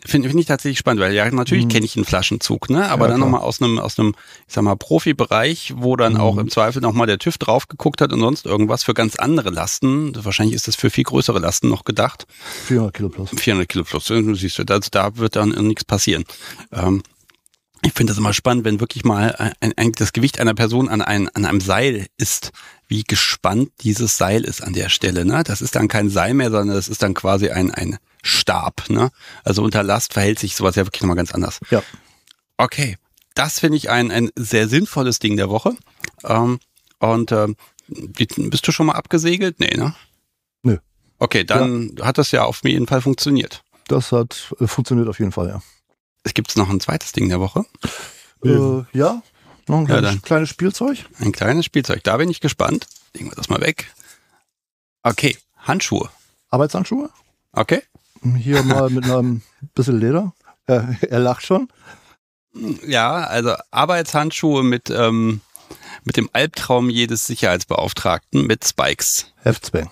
Finde find ich tatsächlich spannend, weil ja, natürlich mhm. kenne ich einen Flaschenzug, ne? Aber ja, dann nochmal aus einem, aus einem, ich sag mal, Profibereich, wo dann mhm. auch im Zweifel nochmal der TÜV drauf geguckt hat und sonst irgendwas für ganz andere Lasten. Wahrscheinlich ist das für viel größere Lasten noch gedacht. 400 Kilo plus. 400 Kilo plus. Du siehst, da, da wird dann nichts passieren. Ähm, ich finde das immer spannend, wenn wirklich mal äh, ein, ein, das Gewicht einer Person an, ein, an einem Seil ist, wie gespannt dieses Seil ist an der Stelle. Ne? Das ist dann kein Seil mehr, sondern das ist dann quasi ein, ein Stab. Ne? Also unter Last verhält sich sowas ja wirklich nochmal ganz anders. Ja. Okay, das finde ich ein, ein sehr sinnvolles Ding der Woche. Ähm, und ähm, bist du schon mal abgesegelt? Nee, ne? Nö. Okay, dann ja. hat das ja auf jeden Fall funktioniert. Das hat äh, funktioniert auf jeden Fall, ja. Es gibt noch ein zweites Ding der Woche. Äh, ja, noch ein kleines, ja, kleines, Spielzeug. Ein kleines Spielzeug, da bin ich gespannt. Legen wir das mal weg. Okay, Handschuhe. Arbeitshandschuhe? Okay. Hier mal mit einem bisschen Leder. Er, er lacht schon. Ja, also Arbeitshandschuhe mit, ähm, mit dem Albtraum jedes Sicherheitsbeauftragten mit Spikes. Heftzwang.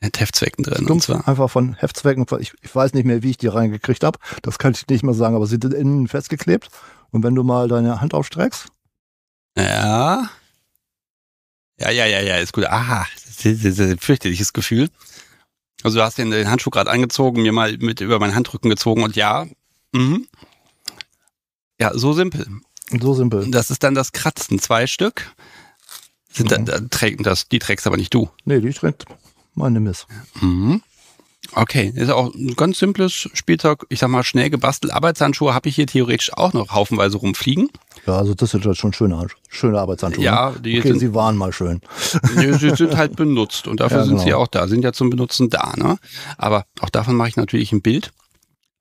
Mit Heftzwecken drin. Stumpf, und zwar. Einfach von Heftzwecken. Ich, ich weiß nicht mehr, wie ich die reingekriegt habe. Das kann ich nicht mehr sagen, aber sie sind innen festgeklebt. Und wenn du mal deine Hand aufstreckst. Ja. Ja, ja, ja, ja, ist gut. Aha, fürchterliches Gefühl. Also du hast den, den Handschuh gerade angezogen, mir mal mit über meinen Handrücken gezogen und ja, mhm. Ja, so simpel. So simpel. Das ist dann das Kratzen. Zwei Stück. Sind mhm. da, trägt das, die trägst aber nicht du. Nee, die trägt mal nimm es. Mhm. Okay, ist auch ein ganz simples Spielzeug. Ich sag mal, schnell gebastelt. Arbeitshandschuhe habe ich hier theoretisch auch noch haufenweise rumfliegen. Ja, also das sind halt schon schöne, schöne Arbeitshandschuhe. Ja, ne? die okay, sind, sie waren mal schön. Die, sie sind halt benutzt und dafür ja, sind sie genau. auch da, sind ja zum Benutzen da. Ne? Aber auch davon mache ich natürlich ein Bild.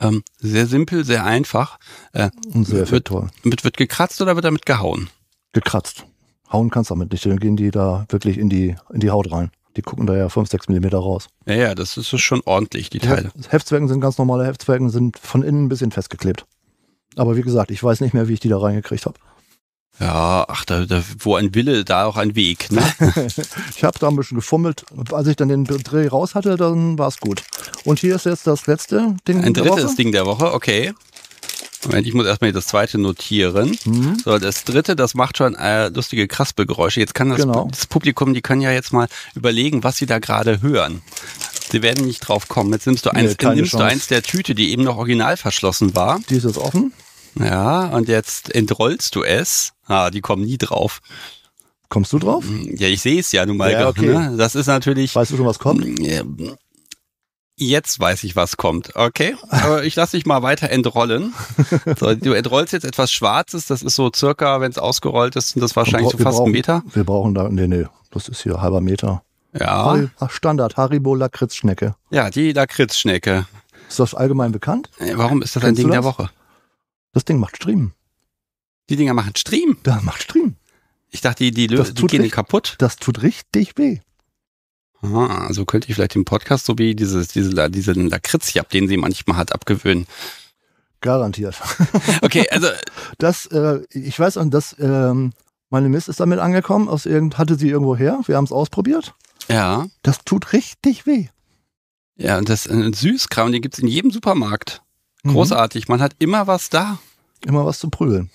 Ähm, sehr simpel, sehr einfach. Äh, und sehr effektuell. Wird, wird, wird gekratzt oder wird damit gehauen? Gekratzt. Hauen kannst du damit nicht, dann gehen die da wirklich in die, in die Haut rein. Die gucken da ja 5, 6 mm raus. Ja, ja, das ist schon ordentlich, die Teile. Hef Heftzwecken sind ganz normale Heftzwecken, sind von innen ein bisschen festgeklebt. Aber wie gesagt, ich weiß nicht mehr, wie ich die da reingekriegt habe. Ja, ach, da, da, wo ein Wille, da auch ein Weg. Ne? ich habe da ein bisschen gefummelt. Als ich dann den Dreh raus hatte, dann war es gut. Und hier ist jetzt das letzte Ding ein der Woche. Ein drittes Ding der Woche, okay. Moment, ich muss erstmal das zweite notieren. Mhm. So, das dritte, das macht schon äh, lustige Kraspelgeräusche. Jetzt kann das, genau. das, Publikum, die können ja jetzt mal überlegen, was sie da gerade hören. Sie werden nicht drauf kommen. Jetzt nimmst du eins, nee, nimmst du eins der Tüte, die eben noch original verschlossen war. Die ist jetzt offen. Ja, und jetzt entrollst du es. Ah, die kommen nie drauf. Kommst du drauf? Hm, ja, ich sehe es ja nun mal. Ja, okay. Ne? Das ist natürlich. Weißt du schon, was kommt? jetzt weiß ich, was kommt. Okay, aber ich lasse dich mal weiter entrollen. So, du entrollst jetzt etwas Schwarzes, das ist so circa, wenn es ausgerollt ist, sind das wahrscheinlich so fast brauchen, ein Meter. Wir brauchen da, nee, nee, das ist hier halber Meter. Ja. Standard, Haribo Lakritzschnecke. Ja, die Lakritzschnecke. Ist das allgemein bekannt? Äh, warum ist das Kennst ein Ding das? der Woche? Das Ding macht Stream. Die Dinger machen Stream? Da macht Stream. Ich dachte, die, die, die gehen richtig, kaputt. Das tut richtig weh. Aha, also könnte ich vielleicht den Podcast so wie dieses, diese, diesen Lakritzjab, den sie manchmal hat, abgewöhnen. Garantiert. Okay, also. das, äh, ich weiß an, dass ähm, meine Mist ist damit angekommen, aus irgend, hatte sie irgendwo her, wir haben es ausprobiert. Ja. Das tut richtig weh. Ja, und das ist äh, ein Süßkram, den gibt es in jedem Supermarkt. Mhm. Großartig, mhm. man hat immer was da. Immer was zu prügeln.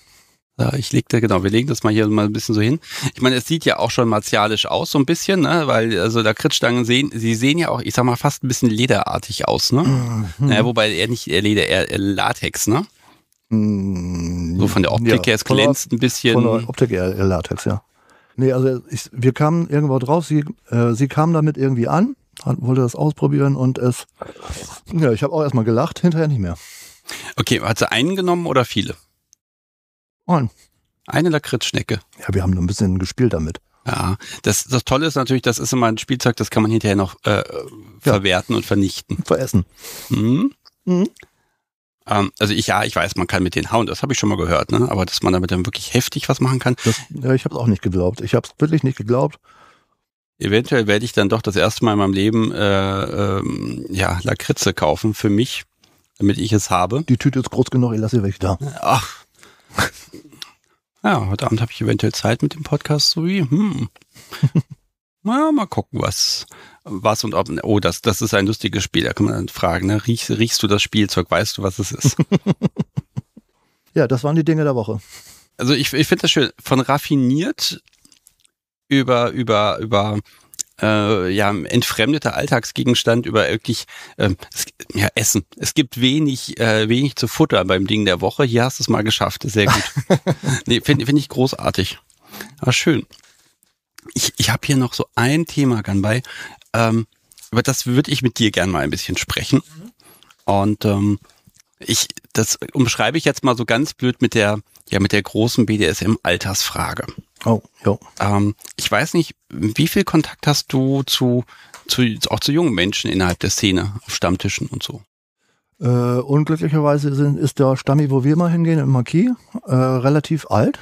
Ja, Ich leg da, genau, wir legen das mal hier mal ein bisschen so hin. Ich meine, es sieht ja auch schon martialisch aus, so ein bisschen, ne? Weil, also da Kritzstangen sehen, sie sehen ja auch, ich sag mal, fast ein bisschen lederartig aus, ne? Mhm. Naja, wobei er nicht er Leder, er Latex, ne? Mhm. So von der Optik ja, her, es glänzt ein bisschen. Von der Optik eher Latex, ja. Nee, also ich, wir kamen irgendwo drauf, sie, äh, sie kam damit irgendwie an, hat, wollte das ausprobieren und es. Ja, ich habe auch erstmal gelacht, hinterher nicht mehr. Okay, hat sie einen genommen oder viele? Und eine Lakritzschnecke. Ja, wir haben ein bisschen gespielt damit. Ja, das, das Tolle ist natürlich, das ist immer ein Spielzeug, das kann man hinterher noch äh, verwerten ja. und vernichten. Veressen. Hm? Mhm. Ähm, also ich, ja, ich weiß, man kann mit denen hauen, das habe ich schon mal gehört, ne? aber dass man damit dann wirklich heftig was machen kann. Das, ja, ich habe es auch nicht geglaubt. Ich habe es wirklich nicht geglaubt. Eventuell werde ich dann doch das erste Mal in meinem Leben äh, ähm, ja, Lakritze kaufen für mich, damit ich es habe. Die Tüte ist groß genug, ich lasse sie weg da. Ach, ja, heute Abend habe ich eventuell Zeit mit dem Podcast, so wie, hm. Na, mal gucken, was, was und ob. Oh, das, das ist ein lustiges Spiel. Da kann man dann fragen, ne? Riech, riechst du das Spielzeug? Weißt du, was es ist? ja, das waren die Dinge der Woche. Also ich, ich finde das schön. Von raffiniert über, über, über äh, ja, entfremdeter Alltagsgegenstand über wirklich äh, ja, Essen. Es gibt wenig, äh, wenig zu Futter beim Ding der Woche. Hier hast du es mal geschafft. Sehr gut. nee, finde find ich großartig. Aber ah, schön. Ich, ich habe hier noch so ein Thema bei. Ähm, über das würde ich mit dir gern mal ein bisschen sprechen. Mhm. Und ähm, ich, das umschreibe ich jetzt mal so ganz blöd mit der ja mit der großen BDSM-Altersfrage. Oh, jo. Ähm, ich weiß nicht, wie viel Kontakt hast du zu, zu, auch zu jungen Menschen innerhalb der Szene, auf Stammtischen und so? Äh, unglücklicherweise sind, ist der Stammi, wo wir mal hingehen, im Marquis, äh, relativ alt.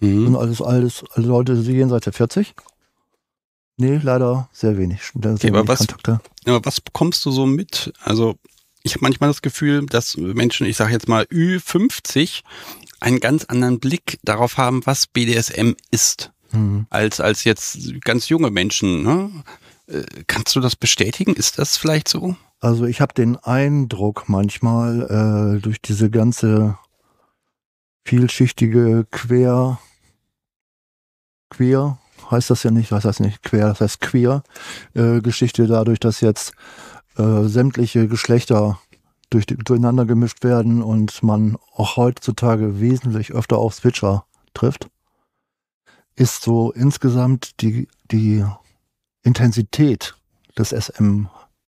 Mhm. Sind alles, alles alle Leute die jenseits der 40. Nee, leider sehr wenig. Sehr okay, wenig aber was, Kontakte. Aber was bekommst du so mit? Also ich habe manchmal das Gefühl, dass Menschen, ich sage jetzt mal Ü50, einen ganz anderen Blick darauf haben, was BDSM ist, mhm. als, als jetzt ganz junge Menschen. Ne? Äh, kannst du das bestätigen? Ist das vielleicht so? Also ich habe den Eindruck manchmal äh, durch diese ganze vielschichtige Quer, Queer, heißt das ja nicht, was heißt nicht Quer, das heißt Queer, äh, Geschichte dadurch, dass jetzt äh, sämtliche Geschlechter durch die, durcheinander gemischt werden und man auch heutzutage wesentlich öfter auf Switcher trifft, ist so insgesamt die, die Intensität des SM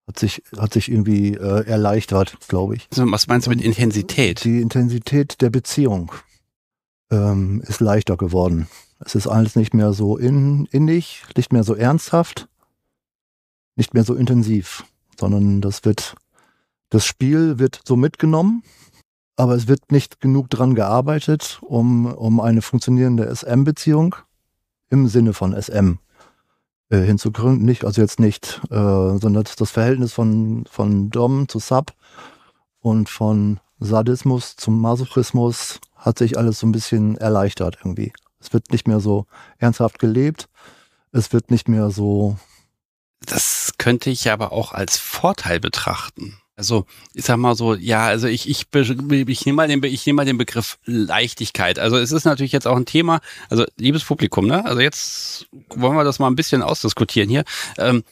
hat sich, hat sich irgendwie äh, erleichtert, glaube ich. Also was meinst du mit Intensität? Die Intensität der Beziehung ähm, ist leichter geworden. Es ist alles nicht mehr so in, innig, nicht mehr so ernsthaft, nicht mehr so intensiv, sondern das wird das Spiel wird so mitgenommen, aber es wird nicht genug dran gearbeitet, um, um eine funktionierende SM-Beziehung im Sinne von SM äh, hinzugründen. Nicht, also jetzt nicht, äh, sondern das Verhältnis von, von Dom zu Sub und von Sadismus zum Masochismus hat sich alles so ein bisschen erleichtert irgendwie. Es wird nicht mehr so ernsthaft gelebt. Es wird nicht mehr so. Das könnte ich aber auch als Vorteil betrachten. Also, ich sag mal so, ja, also ich, ich, ich nehme mal, den, ich nehm mal den Begriff Leichtigkeit. Also es ist natürlich jetzt auch ein Thema, also liebes Publikum, ne? Also jetzt wollen wir das mal ein bisschen ausdiskutieren hier. Ähm,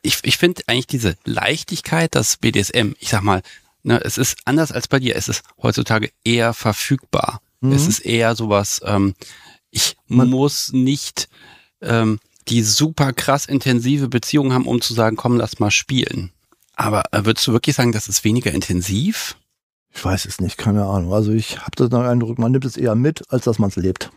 ich ich finde eigentlich diese Leichtigkeit, das BDSM, ich sag mal, ne, es ist anders als bei dir, es ist heutzutage eher verfügbar. Mhm. Es ist eher sowas, ähm, ich Man muss nicht ähm, die super krass intensive Beziehung haben, um zu sagen, komm, lass mal spielen. Aber äh, würdest du wirklich sagen, das ist weniger intensiv? Ich weiß es nicht, keine Ahnung. Also ich habe den Eindruck, man nimmt es eher mit, als dass man es lebt.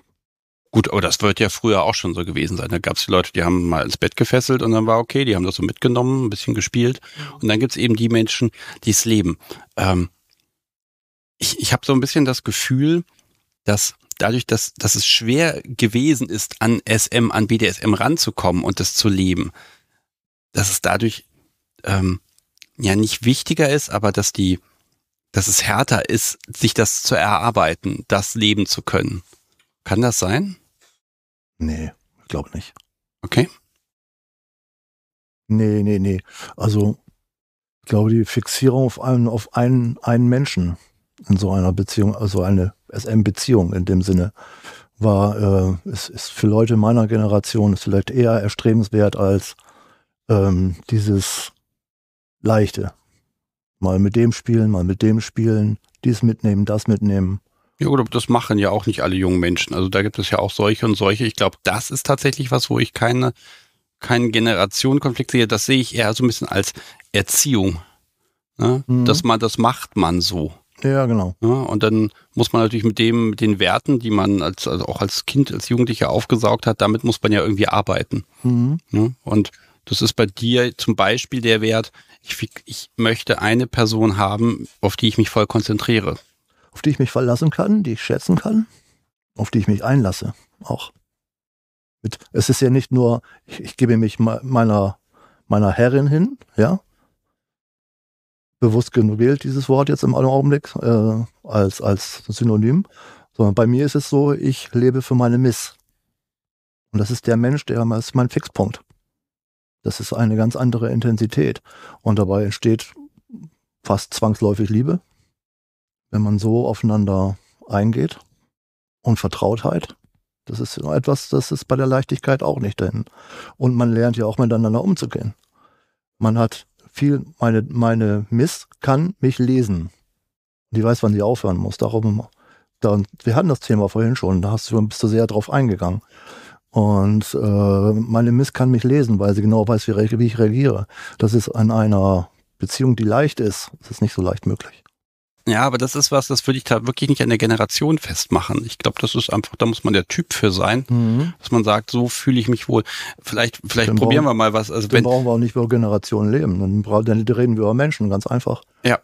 Gut, aber das wird ja früher auch schon so gewesen sein. Da gab es die Leute, die haben mal ins Bett gefesselt und dann war okay, die haben das so mitgenommen, ein bisschen gespielt. Und dann gibt es eben die Menschen, die es leben. Ähm, ich ich habe so ein bisschen das Gefühl, dass dadurch, dass, dass es schwer gewesen ist, an SM, an BDSM ranzukommen und das zu leben, dass es dadurch ähm, ja nicht wichtiger ist, aber dass die, dass es härter ist, sich das zu erarbeiten, das leben zu können. Kann das sein? Nee, ich glaube nicht. Okay. Nee, nee, nee. Also, ich glaube, die Fixierung auf einen, auf einen, einen Menschen in so einer Beziehung, also eine SM-Beziehung in dem Sinne, war, äh, ist, ist für Leute meiner Generation ist vielleicht eher erstrebenswert als ähm, dieses leichte. Mal mit dem spielen, mal mit dem spielen, dies mitnehmen, das mitnehmen. Ja oder aber das machen ja auch nicht alle jungen Menschen. Also da gibt es ja auch solche und solche. Ich glaube, das ist tatsächlich was, wo ich keine, keinen Generationenkonflikt sehe. Das sehe ich eher so ein bisschen als Erziehung. Ne? Mhm. Dass man, das macht man so. Ja, genau. Ja, und dann muss man natürlich mit dem, mit den Werten, die man als, also auch als Kind, als Jugendlicher aufgesaugt hat, damit muss man ja irgendwie arbeiten. Mhm. Ja, ne? und das ist bei dir zum Beispiel der Wert, ich, ich möchte eine Person haben, auf die ich mich voll konzentriere. Auf die ich mich verlassen kann, die ich schätzen kann, auf die ich mich einlasse. Auch. Mit, es ist ja nicht nur, ich, ich gebe mich meiner, meiner Herrin hin, ja, bewusst genug gewählt, dieses Wort jetzt im Augenblick, äh, als, als Synonym, sondern bei mir ist es so, ich lebe für meine Miss. Und das ist der Mensch, der ist mein Fixpunkt. Das ist eine ganz andere Intensität. Und dabei entsteht fast zwangsläufig Liebe, wenn man so aufeinander eingeht. Und Vertrautheit. Das ist etwas, das ist bei der Leichtigkeit auch nicht drin. Und man lernt ja auch miteinander umzugehen. Man hat viel, meine, meine Miss kann mich lesen. Die weiß, wann sie aufhören muss. Darum, dann, wir hatten das Thema vorhin schon, da hast du, bist du sehr drauf eingegangen. Und äh, meine Miss kann mich lesen, weil sie genau weiß, wie, wie ich reagiere. Das ist an einer Beziehung, die leicht ist, das ist nicht so leicht möglich. Ja, aber das ist was, das würde ich da wirklich nicht an der Generation festmachen. Ich glaube, das ist einfach, da muss man der Typ für sein, mhm. dass man sagt, so fühle ich mich wohl. Vielleicht, vielleicht den probieren brauchen, wir mal was. Also wenn brauchen wir auch nicht über Generationen leben, dann, dann reden wir über Menschen, ganz einfach. Ja,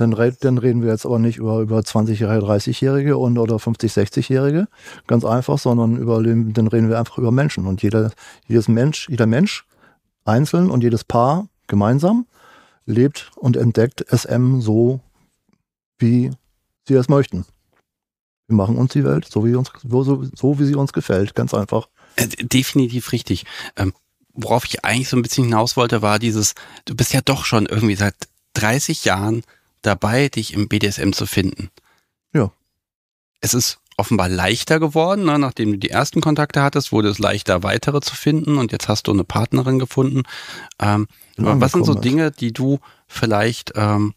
dann, dann reden wir jetzt aber nicht über, über 20-Jährige, 30-Jährige und oder 50, 60-Jährige, ganz einfach, sondern über dann reden wir einfach über Menschen. Und jeder, jedes Mensch, jeder Mensch einzeln und jedes Paar gemeinsam lebt und entdeckt SM so, wie sie es möchten. Wir machen uns die Welt, so wie, uns, so, so wie sie uns gefällt, ganz einfach. Äh, definitiv richtig. Ähm, worauf ich eigentlich so ein bisschen hinaus wollte, war dieses, du bist ja doch schon irgendwie seit 30 Jahren dabei, dich im BDSM zu finden. Ja. Es ist offenbar leichter geworden. Ne? Nachdem du die ersten Kontakte hattest, wurde es leichter, weitere zu finden. Und jetzt hast du eine Partnerin gefunden. Ähm, was sind so Dinge, die du vielleicht, ähm,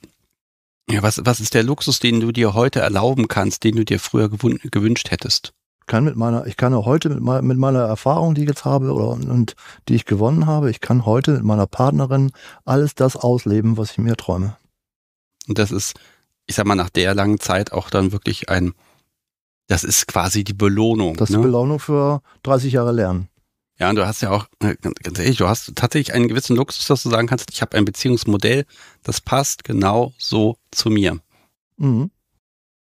ja, was, was ist der Luxus, den du dir heute erlauben kannst, den du dir früher gewünscht hättest? Kann mit meiner, ich kann heute mit, meiner, mit meiner Erfahrung, die ich jetzt habe oder, und die ich gewonnen habe, ich kann heute mit meiner Partnerin alles das ausleben, was ich mir träume. Und das ist, ich sag mal, nach der langen Zeit auch dann wirklich ein, das ist quasi die Belohnung. Das ist die ne? Belohnung für 30 Jahre Lernen. Ja, und du hast ja auch, äh, ganz ehrlich, du hast tatsächlich einen gewissen Luxus, dass du sagen kannst, ich habe ein Beziehungsmodell, das passt genau so zu mir. Mhm.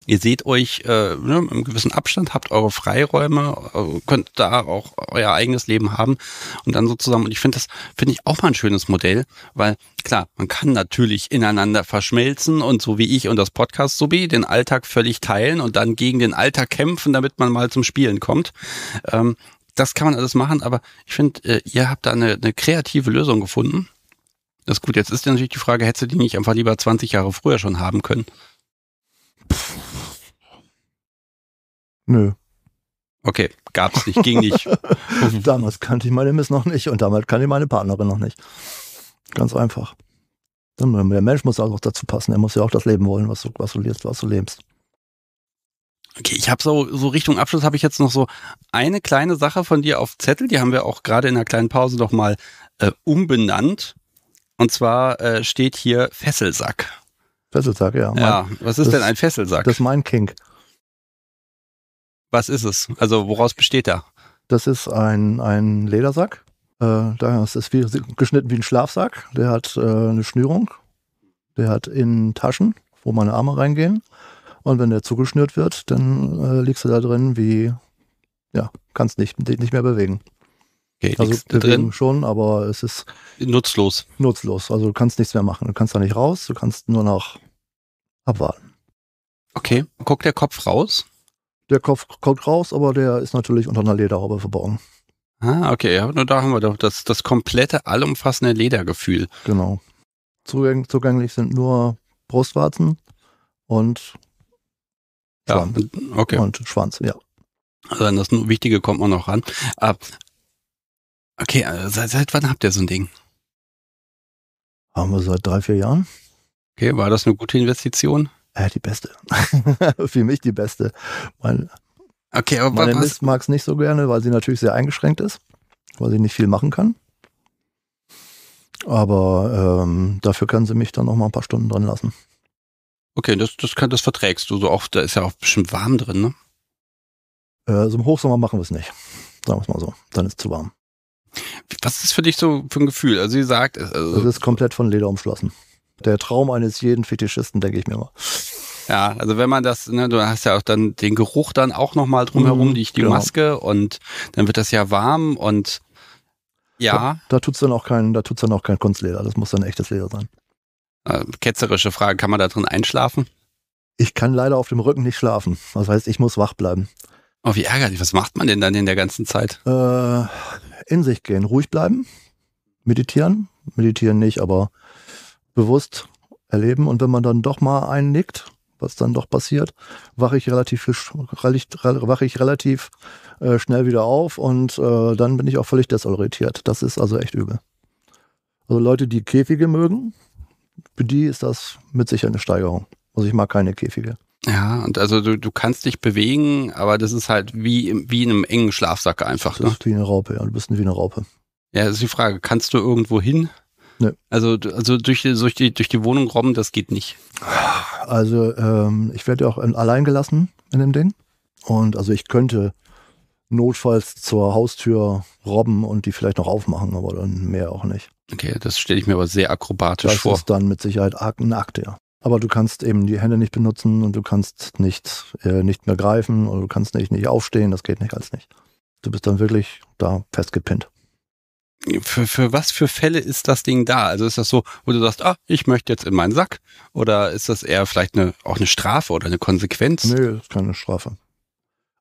Ihr seht euch äh, ne, im gewissen Abstand, habt eure Freiräume, äh, könnt da auch euer eigenes Leben haben und dann so zusammen. Und ich finde das, finde ich auch mal ein schönes Modell, weil klar, man kann natürlich ineinander verschmelzen und so wie ich und das Podcast Subi den Alltag völlig teilen und dann gegen den Alltag kämpfen, damit man mal zum Spielen kommt. Ähm, das kann man alles machen, aber ich finde, äh, ihr habt da eine, eine kreative Lösung gefunden. Das ist gut. Jetzt ist natürlich die Frage, hättest du die nicht einfach lieber 20 Jahre früher schon haben können? Nö. Okay, gab's nicht, ging nicht. damals kannte ich meine Miss noch nicht und damals kannte ich meine Partnerin noch nicht. Ganz einfach. Der Mensch muss auch dazu passen. Er muss ja auch das Leben wollen, was du, was du lebst, was du lebst. Okay, ich habe so, so Richtung Abschluss habe ich jetzt noch so eine kleine Sache von dir auf Zettel. Die haben wir auch gerade in einer kleinen Pause nochmal äh, umbenannt. Und zwar äh, steht hier Fesselsack. Fesselsack, ja. Mein, ja, was ist das, denn ein Fesselsack? Das ist mein King. Was ist es? Also woraus besteht er? Das ist ein, ein Ledersack. Äh, das ist wie, geschnitten wie ein Schlafsack. Der hat äh, eine Schnürung. Der hat innen Taschen, wo meine Arme reingehen. Und wenn der zugeschnürt wird, dann äh, liegst du da drin wie, ja, kannst nicht, nicht mehr bewegen. Okay, also bewegen drin. schon, aber es ist nutzlos. Nutzlos. Also du kannst nichts mehr machen. Du kannst da nicht raus, du kannst nur noch abwarten. Okay, guckt der Kopf raus? Der Kopf kommt raus, aber der ist natürlich unter einer Lederhaube verborgen. Ah, okay. Ja, nur da haben wir doch das, das komplette, allumfassende Ledergefühl. Genau. Zugäng zugänglich sind nur Brustwarzen und Schwanz. Ja, okay. Und Schwanz, ja. Also an das Wichtige kommt man noch ran. Ah, okay, also seit, seit wann habt ihr so ein Ding? Haben wir seit drei, vier Jahren. Okay, war das eine gute Investition? Äh, die beste. Für mich die beste. Mein, okay, aber meine Miss mag es nicht so gerne, weil sie natürlich sehr eingeschränkt ist, weil sie nicht viel machen kann. Aber ähm, dafür können sie mich dann noch mal ein paar Stunden drin lassen. Okay, das, das, kann, das verträgst du so auch. Da ist ja auch bestimmt warm drin, ne? Äh, so im Hochsommer machen wir es nicht. Sagen wir es mal so. Dann ist es zu warm. Was ist für dich so für ein Gefühl? Also, sie sagt. Äh, also, es ist komplett von Leder umschlossen. Der Traum eines jeden Fetischisten, denke ich mir mal. Ja, also wenn man das, ne, du hast ja auch dann den Geruch dann auch nochmal drumherum, mhm, die, die genau. Maske und dann wird das ja warm und ja. Da, da tut's dann auch kein, da tut's dann auch kein Kunstleder, das muss dann echtes Leder sein. Äh, ketzerische Frage, kann man da drin einschlafen? Ich kann leider auf dem Rücken nicht schlafen. Das heißt, ich muss wach bleiben. Oh, wie ärgerlich. Was macht man denn dann in der ganzen Zeit? Äh, in sich gehen, ruhig bleiben, meditieren. Meditieren nicht, aber bewusst erleben. Und wenn man dann doch mal einnickt, was dann doch passiert, wache ich relativ, wache ich relativ äh, schnell wieder auf und äh, dann bin ich auch völlig desorientiert. Das ist also echt übel. Also Leute, die Käfige mögen, für die ist das mit sicher eine Steigerung. Also ich mag keine Käfige. Ja, und also du, du kannst dich bewegen, aber das ist halt wie, wie in einem engen Schlafsack einfach. Das ne? wie eine Raupe, ja. Du bist wie eine Raupe. Ja, das ist die Frage, kannst du irgendwo hin? Nee. Also, also durch, durch, die, durch die Wohnung robben, das geht nicht. Also ähm, ich werde ja auch allein gelassen in dem Ding. Und also ich könnte notfalls zur Haustür robben und die vielleicht noch aufmachen, aber dann mehr auch nicht. Okay, das stelle ich mir aber sehr akrobatisch das vor. Das ist dann mit Sicherheit ein Akte, ja. Aber du kannst eben die Hände nicht benutzen und du kannst nicht, äh, nicht mehr greifen oder du kannst nicht, nicht aufstehen, das geht nicht, als nicht. Du bist dann wirklich da festgepinnt für, für was für Fälle ist das Ding da? Also ist das so, wo du sagst, ah, ich möchte jetzt in meinen Sack? Oder ist das eher vielleicht eine, auch eine Strafe oder eine Konsequenz? Nee, das ist keine Strafe.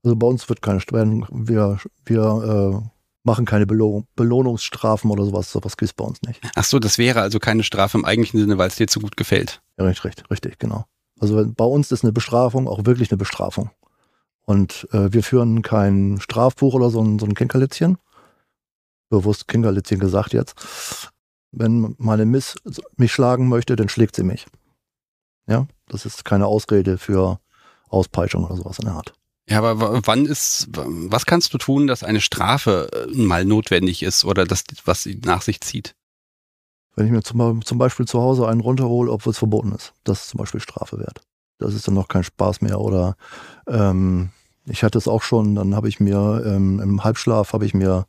Also bei uns wird keine Strafe. Wir, wir äh, machen keine Belohnung, Belohnungsstrafen oder sowas. Sowas gibt es bei uns nicht. Ach so, das wäre also keine Strafe im eigentlichen Sinne, weil es dir zu gut gefällt. Ja, richtig, richtig, richtig genau. Also bei uns ist eine Bestrafung auch wirklich eine Bestrafung. Und äh, wir führen kein Strafbuch oder so ein, so ein Kinkerlitzchen, bewusst Kinderlitzchen gesagt jetzt, wenn meine Miss mich schlagen möchte, dann schlägt sie mich. Ja, das ist keine Ausrede für Auspeitschung oder sowas in der Art. Ja, aber wann ist, was kannst du tun, dass eine Strafe äh, mal notwendig ist oder das, was sie nach sich zieht? Wenn ich mir zum, Beispiel zu Hause einen runterhole, obwohl es verboten ist, das ist zum Beispiel Strafe wert. Das ist dann noch kein Spaß mehr. Oder ähm, ich hatte es auch schon, dann habe ich mir ähm, im Halbschlaf habe ich mir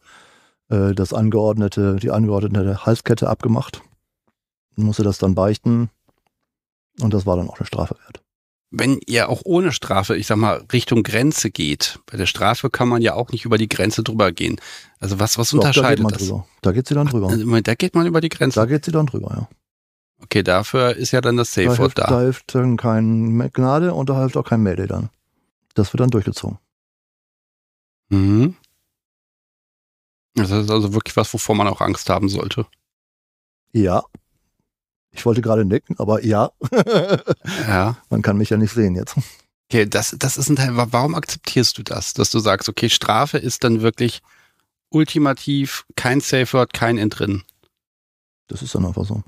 äh, das angeordnete, die angeordnete Halskette abgemacht, musste das dann beichten und das war dann auch eine Strafe wert. Wenn ihr auch ohne Strafe, ich sag mal, Richtung Grenze geht, bei der Strafe kann man ja auch nicht über die Grenze drüber gehen. Also was, was Doch, unterscheidet da geht man das? Drüber. Da geht sie dann drüber. Ach, also da geht man über die Grenze. Da geht sie dann drüber, ja. Okay, dafür ist ja dann das Safe da Word da. Da hilft dann kein Gnade und da hilft auch kein Mayday dann. Das wird dann durchgezogen. Mhm. Das ist also wirklich was, wovor man auch Angst haben sollte. Ja. Ich wollte gerade nicken, aber ja. ja. Man kann mich ja nicht sehen jetzt. Okay, das, das ist ein Teil. Warum akzeptierst du das, dass du sagst, okay, Strafe ist dann wirklich ultimativ kein Safe Word, kein Entrinnen? Das ist dann einfach so.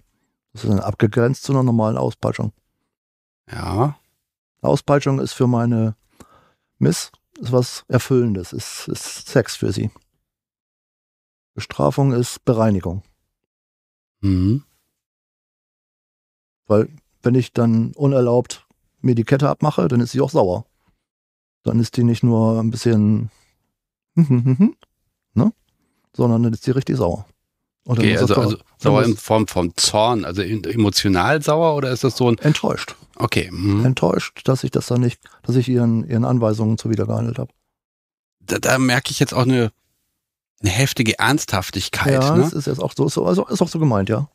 Das ist dann abgegrenzt zu einer normalen Auspeitschung. Ja. Auspeitschung ist für meine Miss ist was Erfüllendes, ist, ist Sex für sie. Bestrafung ist Bereinigung. Mhm. Weil wenn ich dann unerlaubt mir die Kette abmache, dann ist sie auch sauer. Dann ist die nicht nur ein bisschen, hm, hm, hm, ne? sondern dann ist sie richtig sauer. okay, also, also sauer in Form von Zorn, also emotional sauer oder ist das so ein... Enttäuscht. Okay. Mhm. Enttäuscht, dass ich das dann nicht, dass ich ihren, ihren Anweisungen zuwidergehandelt habe. Da, da merke ich jetzt auch eine eine heftige Ernsthaftigkeit. Ja, ne? das ist jetzt auch so, also ist auch so gemeint, ja.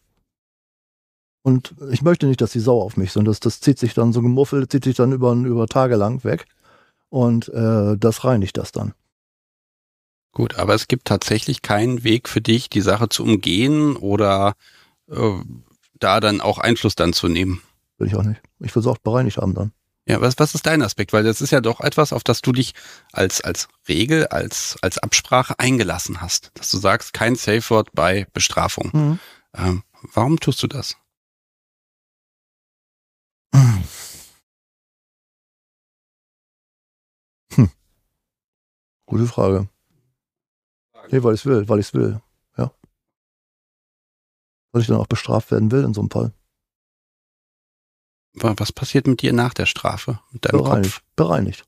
Und ich möchte nicht, dass sie sauer auf mich sind. Das, das zieht sich dann so gemuffelt, zieht sich dann über, über Tage lang weg. Und äh, das reinigt das dann. Gut, aber es gibt tatsächlich keinen Weg für dich, die Sache zu umgehen oder äh, da dann auch Einfluss dann zu nehmen. Will ich auch nicht. Ich will es auch bereinigt haben dann. Ja, was, was ist dein Aspekt? Weil das ist ja doch etwas, auf das du dich als, als Regel, als, als Absprache eingelassen hast. Dass du sagst, kein Safe Word bei Bestrafung. Mhm. Ähm, warum tust du das? Hm. Gute Frage. Nee, weil ich will, weil ich will. Ja. Weil ich dann auch bestraft werden will in so einem Fall. Was passiert mit dir nach der Strafe? Mit deinem bereinigt, Kopf? Bereinigt.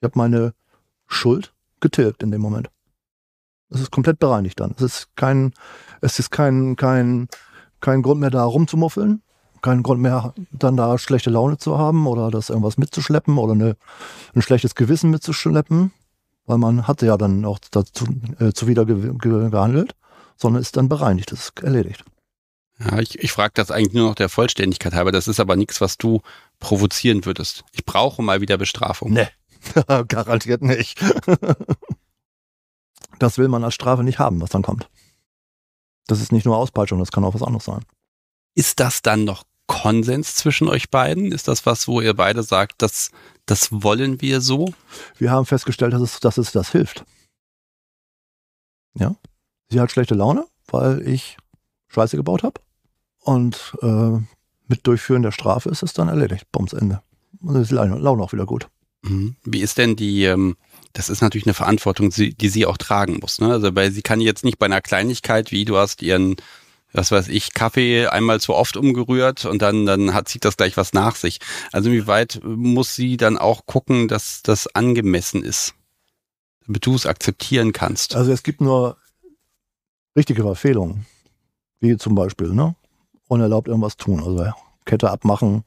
Ich habe meine Schuld getilgt in dem Moment. Es ist komplett bereinigt dann. Es ist kein, es ist kein, kein, kein Grund mehr da rumzumuffeln. Kein Grund mehr dann da schlechte Laune zu haben oder das irgendwas mitzuschleppen oder eine, ein schlechtes Gewissen mitzuschleppen. Weil man hatte ja dann auch dazu äh, zuwider ge, ge, gehandelt, sondern ist dann bereinigt, ist erledigt. Ja, ich, ich frage das eigentlich nur noch der Vollständigkeit halber. Das ist aber nichts, was du provozieren würdest. Ich brauche mal wieder Bestrafung. Nee, garantiert nicht. das will man als Strafe nicht haben, was dann kommt. Das ist nicht nur Auspeitschung, das kann auch was anderes sein. Ist das dann noch Konsens zwischen euch beiden? Ist das was, wo ihr beide sagt, das, das wollen wir so? Wir haben festgestellt, dass es, dass es das hilft. Ja. Sie hat schlechte Laune, weil ich Scheiße gebaut habe. Und äh, mit Durchführen der Strafe ist es dann erledigt. Bums Ende. Und dann ist die Laune auch wieder gut. Mhm. Wie ist denn die, ähm, das ist natürlich eine Verantwortung, die sie auch tragen muss. Ne? Also weil sie kann jetzt nicht bei einer Kleinigkeit, wie du hast ihren, was weiß ich, Kaffee einmal zu oft umgerührt und dann, dann hat, zieht das gleich was nach sich. Also inwieweit muss sie dann auch gucken, dass das angemessen ist, damit du es akzeptieren kannst? Also es gibt nur richtige Verfehlungen, wie zum Beispiel, ne? unerlaubt irgendwas tun. Also Kette abmachen,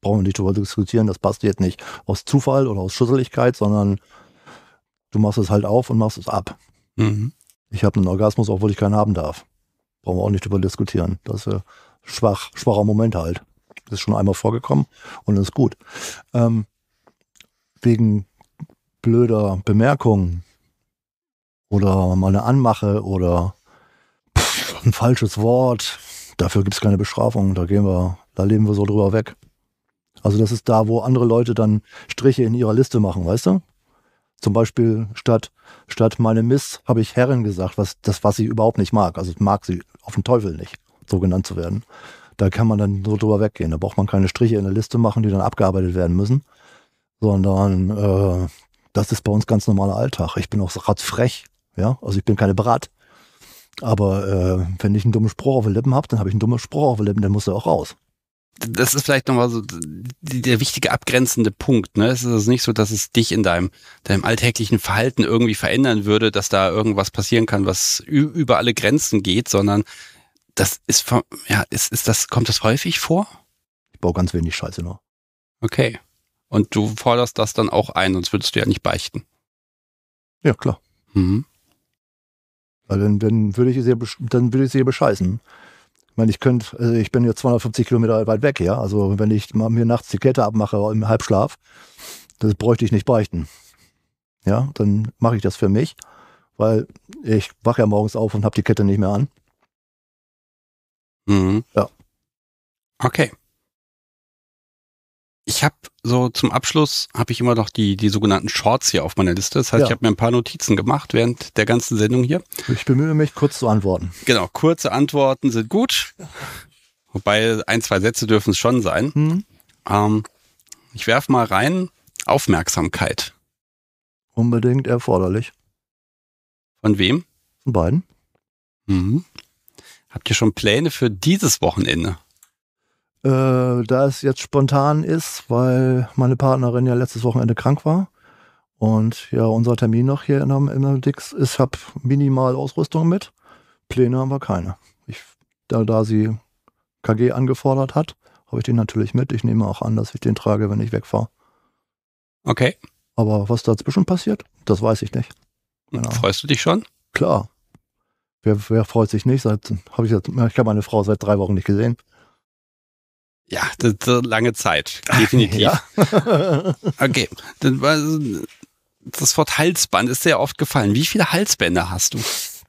brauchen wir nicht darüber diskutieren, das passt jetzt nicht aus Zufall oder aus Schusseligkeit, sondern du machst es halt auf und machst es ab. Mhm. Ich habe einen Orgasmus, obwohl ich keinen haben darf. Brauchen wir auch nicht darüber diskutieren. Das ist ein äh, schwach, schwacher Moment halt. Das ist schon einmal vorgekommen und ist gut. Ähm, wegen blöder Bemerkungen oder mal eine Anmache oder pff, ein falsches Wort, dafür gibt es keine Bestrafung, da gehen wir, da leben wir so drüber weg. Also das ist da, wo andere Leute dann Striche in ihrer Liste machen, weißt du? Zum Beispiel statt, statt meine Miss habe ich Herrin gesagt, was, das, was sie überhaupt nicht mag. Also mag sie auf den Teufel nicht, so genannt zu werden. Da kann man dann so drüber weggehen. Da braucht man keine Striche in der Liste machen, die dann abgearbeitet werden müssen. Sondern äh, das ist bei uns ganz normaler Alltag. Ich bin auch ratzfrech. Ja? Also ich bin keine Brat. Aber äh, wenn ich einen dummen Spruch auf den Lippen habe, dann habe ich einen dummen Spruch auf den Lippen, dann muss er auch raus. Das ist vielleicht nochmal so der wichtige abgrenzende Punkt. Ne? Es ist also nicht so, dass es dich in deinem, deinem alltäglichen Verhalten irgendwie verändern würde, dass da irgendwas passieren kann, was über alle Grenzen geht, sondern das ist vom, ja, ist, ist das, kommt das häufig vor? Ich baue ganz wenig Scheiße nur. Okay. Und du forderst das dann auch ein, sonst würdest du ja nicht beichten. Ja, klar. Mhm. Weil dann, dann würde ich sie dann würde ich sie bescheißen. Ich meine, ich könnte, also ich bin ja 250 Kilometer weit weg, ja. Also wenn ich mir nachts die Kette abmache im Halbschlaf, das bräuchte ich nicht beichten. Ja, dann mache ich das für mich, weil ich wache ja morgens auf und habe die Kette nicht mehr an. Mhm. Ja. Okay ich habe so zum Abschluss habe ich immer noch die die sogenannten Shorts hier auf meiner Liste. Das heißt, ja. ich habe mir ein paar Notizen gemacht während der ganzen Sendung hier. Ich bemühe mich, kurz zu antworten. Genau, kurze Antworten sind gut. Wobei ein zwei Sätze dürfen es schon sein. Hm. Ähm, ich werf mal rein Aufmerksamkeit. Unbedingt erforderlich. Von wem? Von beiden. Mhm. Habt ihr schon Pläne für dieses Wochenende? Äh, da es jetzt spontan ist, weil meine Partnerin ja letztes Wochenende krank war und ja, unser Termin noch hier in der Dix ist, habe minimal Ausrüstung mit. Pläne haben wir keine. Ich, da, da sie KG angefordert hat, habe ich den natürlich mit. Ich nehme auch an, dass ich den trage, wenn ich wegfahre. Okay. Aber was dazwischen passiert, das weiß ich nicht. Genau. Freust du dich schon? Klar. Wer, wer freut sich nicht? Seit, ich ich habe meine Frau seit drei Wochen nicht gesehen. Ja, das ist lange Zeit, definitiv. Ja. okay, das, war, das Wort Halsband ist sehr oft gefallen. Wie viele Halsbänder hast du?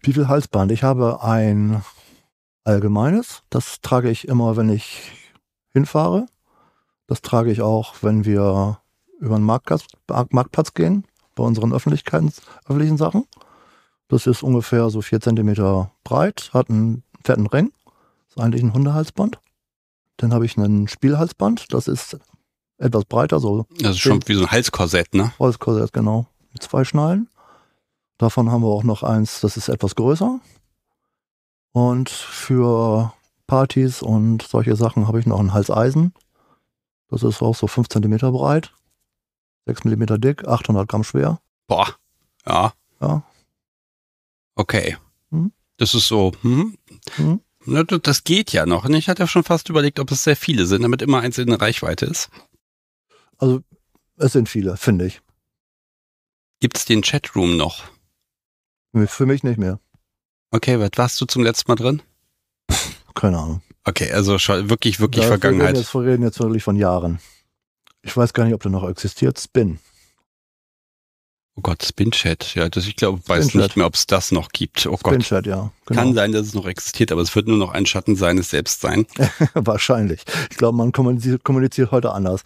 Wie viel Halsband? Ich habe ein allgemeines. Das trage ich immer, wenn ich hinfahre. Das trage ich auch, wenn wir über den Marktplatz, Marktplatz gehen, bei unseren öffentlichen Sachen. Das ist ungefähr so vier Zentimeter breit, hat einen fetten Ring. Ist eigentlich ein Hundehalsband. Dann habe ich einen Spielhalsband, das ist etwas breiter. So das ist schon wie so ein Halskorsett, ne? Halskorsett, genau. Mit zwei Schnallen. Davon haben wir auch noch eins, das ist etwas größer. Und für Partys und solche Sachen habe ich noch ein Halseisen. Das ist auch so 5 cm breit, 6 mm dick, 800 Gramm schwer. Boah, ja. Ja. Okay. Hm? Das ist so, hm? Hm? Ne, das geht ja noch. Ich hatte ja schon fast überlegt, ob es sehr viele sind, damit immer eins in der Reichweite ist. Also, es sind viele, finde ich. Gibt es den Chatroom noch? Für mich nicht mehr. Okay, was warst du zum letzten Mal drin? Keine Ahnung. Okay, also wirklich, wirklich da Vergangenheit. Wir reden jetzt, wir reden jetzt wirklich von Jahren. Ich weiß gar nicht, ob der noch existiert. Spin. Oh Gott, Spinchat. Ja, das, ich glaube, weiß nicht mehr, ob es das noch gibt. Oh Gott. Spinchat, ja. Genau. Kann sein, dass es noch existiert, aber es wird nur noch ein Schatten seines Selbst sein. Wahrscheinlich. Ich glaube, man kommuniziert, kommuniziert heute anders.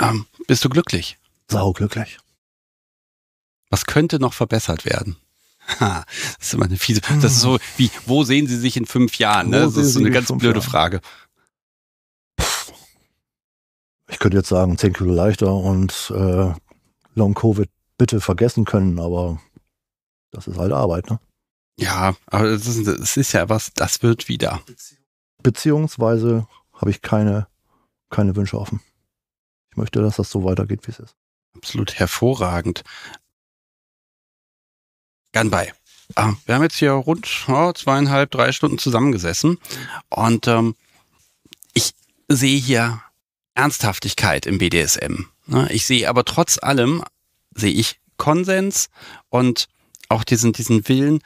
Ähm, bist du glücklich? Sau glücklich. Was könnte noch verbessert werden? Ha, das ist immer eine fiese. Das ist so hm. wie, wo sehen Sie sich in fünf Jahren? Ne? Das ist so eine ganz blöde Jahren? Frage. Ich könnte jetzt sagen, zehn Kilo leichter und äh, Long Covid bitte vergessen können, aber das ist halt Arbeit, ne? Ja, aber es ist, ist ja was, das wird wieder. Beziehungsweise habe ich keine, keine Wünsche offen. Ich möchte, dass das so weitergeht, wie es ist. Absolut hervorragend. Ganbei. Ah, wir haben jetzt hier rund oh, zweieinhalb, drei Stunden zusammengesessen und ähm, ich sehe hier Ernsthaftigkeit im BDSM. Ne? Ich sehe aber trotz allem sehe ich Konsens und auch diesen, diesen Willen,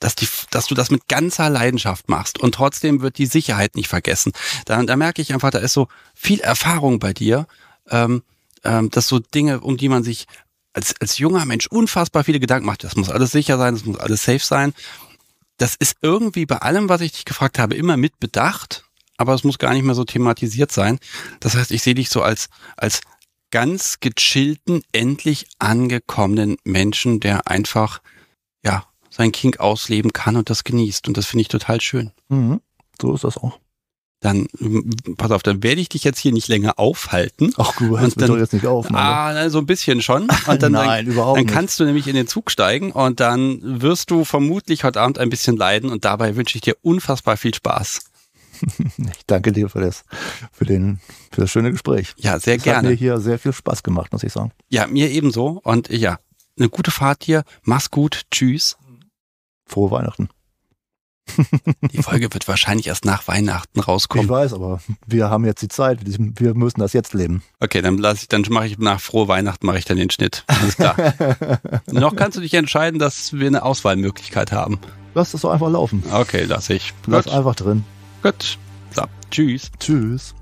dass, die, dass du das mit ganzer Leidenschaft machst und trotzdem wird die Sicherheit nicht vergessen. Da, da merke ich einfach, da ist so viel Erfahrung bei dir, ähm, ähm, dass so Dinge, um die man sich als, als junger Mensch unfassbar viele Gedanken macht. Das muss alles sicher sein, das muss alles safe sein. Das ist irgendwie bei allem, was ich dich gefragt habe, immer mit bedacht, aber es muss gar nicht mehr so thematisiert sein. Das heißt, ich sehe dich so als, als ganz gechillten, endlich angekommenen Menschen, der einfach, ja, sein King ausleben kann und das genießt. Und das finde ich total schön. Mhm. So ist das auch. Dann, ähm, pass auf, dann werde ich dich jetzt hier nicht länger aufhalten. Ach du hörst mich doch jetzt nicht auf. Meine. Ah, so ein bisschen schon. Und dann, nein, dann, überhaupt Dann kannst nicht. du nämlich in den Zug steigen und dann wirst du vermutlich heute Abend ein bisschen leiden und dabei wünsche ich dir unfassbar viel Spaß. Ich danke dir für das, für den, für das schöne Gespräch. Ja, sehr das gerne. Hat mir hier sehr viel Spaß gemacht, muss ich sagen. Ja, mir ebenso. Und ja, eine gute Fahrt hier. Mach's gut. Tschüss. Frohe Weihnachten. Die Folge wird wahrscheinlich erst nach Weihnachten rauskommen. Ich weiß, aber wir haben jetzt die Zeit. Wir müssen das jetzt leben. Okay, dann lasse ich, dann mache ich nach frohe Weihnachten mache ich dann den Schnitt. Alles klar. Noch kannst du dich entscheiden, dass wir eine Auswahlmöglichkeit haben. Lass das doch einfach laufen. Okay, lass ich. Lass einfach drin. Gut. So, tschüss. Tschüss.